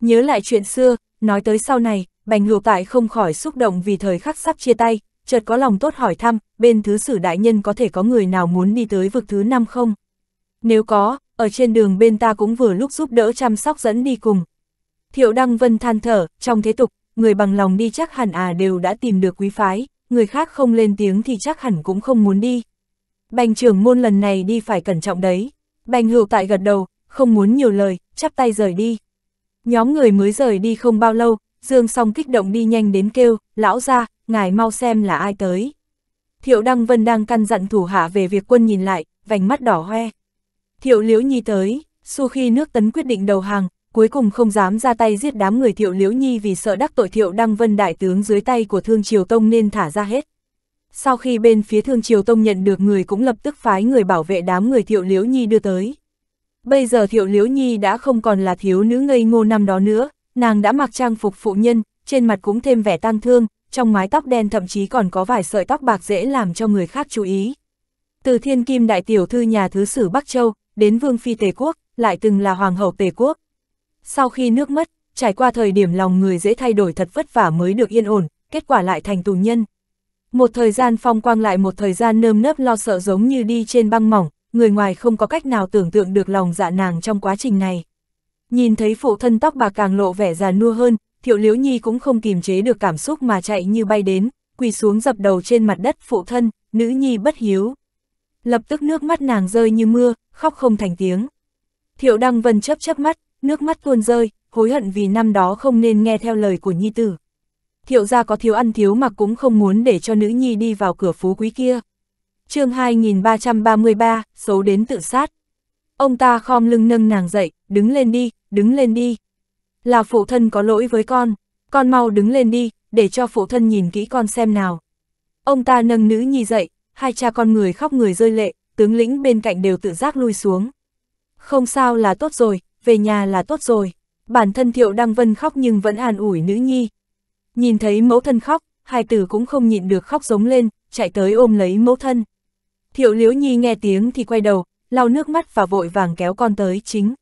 Nhớ lại chuyện xưa, nói tới sau này, Bành Hữu Tại không khỏi xúc động vì thời khắc sắp chia tay, chợt có lòng tốt hỏi thăm, bên thứ sử đại nhân có thể có người nào muốn đi tới vực thứ năm không? Nếu có, ở trên đường bên ta cũng vừa lúc giúp đỡ chăm sóc dẫn đi cùng. Thiệu Đăng Vân than thở, trong thế tục, người bằng lòng đi chắc hẳn à đều đã tìm được quý phái, người khác không lên tiếng thì chắc hẳn cũng không muốn đi. Bành trưởng môn lần này đi phải cẩn trọng đấy. Bành hữu tại gật đầu, không muốn nhiều lời, chắp tay rời đi. Nhóm người mới rời đi không bao lâu, Dương song kích động đi nhanh đến kêu, lão ra, ngài mau xem là ai tới. Thiệu Đăng Vân đang căn dặn thủ hạ về việc quân nhìn lại, vành mắt đỏ hoe. Thiệu Liễu Nhi tới, sau khi nước tấn quyết định đầu hàng, cuối cùng không dám ra tay giết đám người Thiệu Liễu Nhi vì sợ đắc tội Thiệu Đăng Vân đại tướng dưới tay của Thương Triều Tông nên thả ra hết. Sau khi bên phía Thương Triều Tông nhận được người cũng lập tức phái người bảo vệ đám người Thiệu Liễu Nhi đưa tới. Bây giờ Thiệu Liễu Nhi đã không còn là thiếu nữ ngây ngô năm đó nữa, nàng đã mặc trang phục phụ nhân, trên mặt cũng thêm vẻ tang thương, trong mái tóc đen thậm chí còn có vài sợi tóc bạc dễ làm cho người khác chú ý. Từ thiên kim đại tiểu thư nhà thứ sử Bắc Châu, đến vương phi Tề Quốc, lại từng là hoàng hậu Tề Quốc. Sau khi nước mất, trải qua thời điểm lòng người dễ thay đổi thật vất vả mới được yên ổn, kết quả lại thành tù nhân. Một thời gian phong quang lại một thời gian nơm nớp lo sợ giống như đi trên băng mỏng, người ngoài không có cách nào tưởng tượng được lòng dạ nàng trong quá trình này. Nhìn thấy phụ thân tóc bạc càng lộ vẻ già nua hơn, thiệu liếu nhi cũng không kìm chế được cảm xúc mà chạy như bay đến, quỳ xuống dập đầu trên mặt đất phụ thân, nữ nhi bất hiếu lập tức nước mắt nàng rơi như mưa, khóc không thành tiếng. Thiệu Đăng Vân chấp chấp mắt, nước mắt tuôn rơi, hối hận vì năm đó không nên nghe theo lời của nhi tử. Thiệu gia có thiếu ăn thiếu mặc cũng không muốn để cho nữ nhi đi vào cửa phú quý kia. chương 2333, số đến tự sát. Ông ta khom lưng nâng nàng dậy, đứng lên đi, đứng lên đi. Là phụ thân có lỗi với con, con mau đứng lên đi, để cho phụ thân nhìn kỹ con xem nào. Ông ta nâng nữ nhi dậy, hai cha con người khóc người rơi lệ, tướng lĩnh bên cạnh đều tự giác lui xuống. Không sao là tốt rồi, về nhà là tốt rồi. Bản thân Thiệu Đăng Vân khóc nhưng vẫn an ủi nữ nhi. Nhìn thấy mẫu thân khóc, hai tử cũng không nhịn được khóc giống lên, chạy tới ôm lấy mẫu thân. Thiệu Liễu Nhi nghe tiếng thì quay đầu, lau nước mắt và vội vàng kéo con tới chính.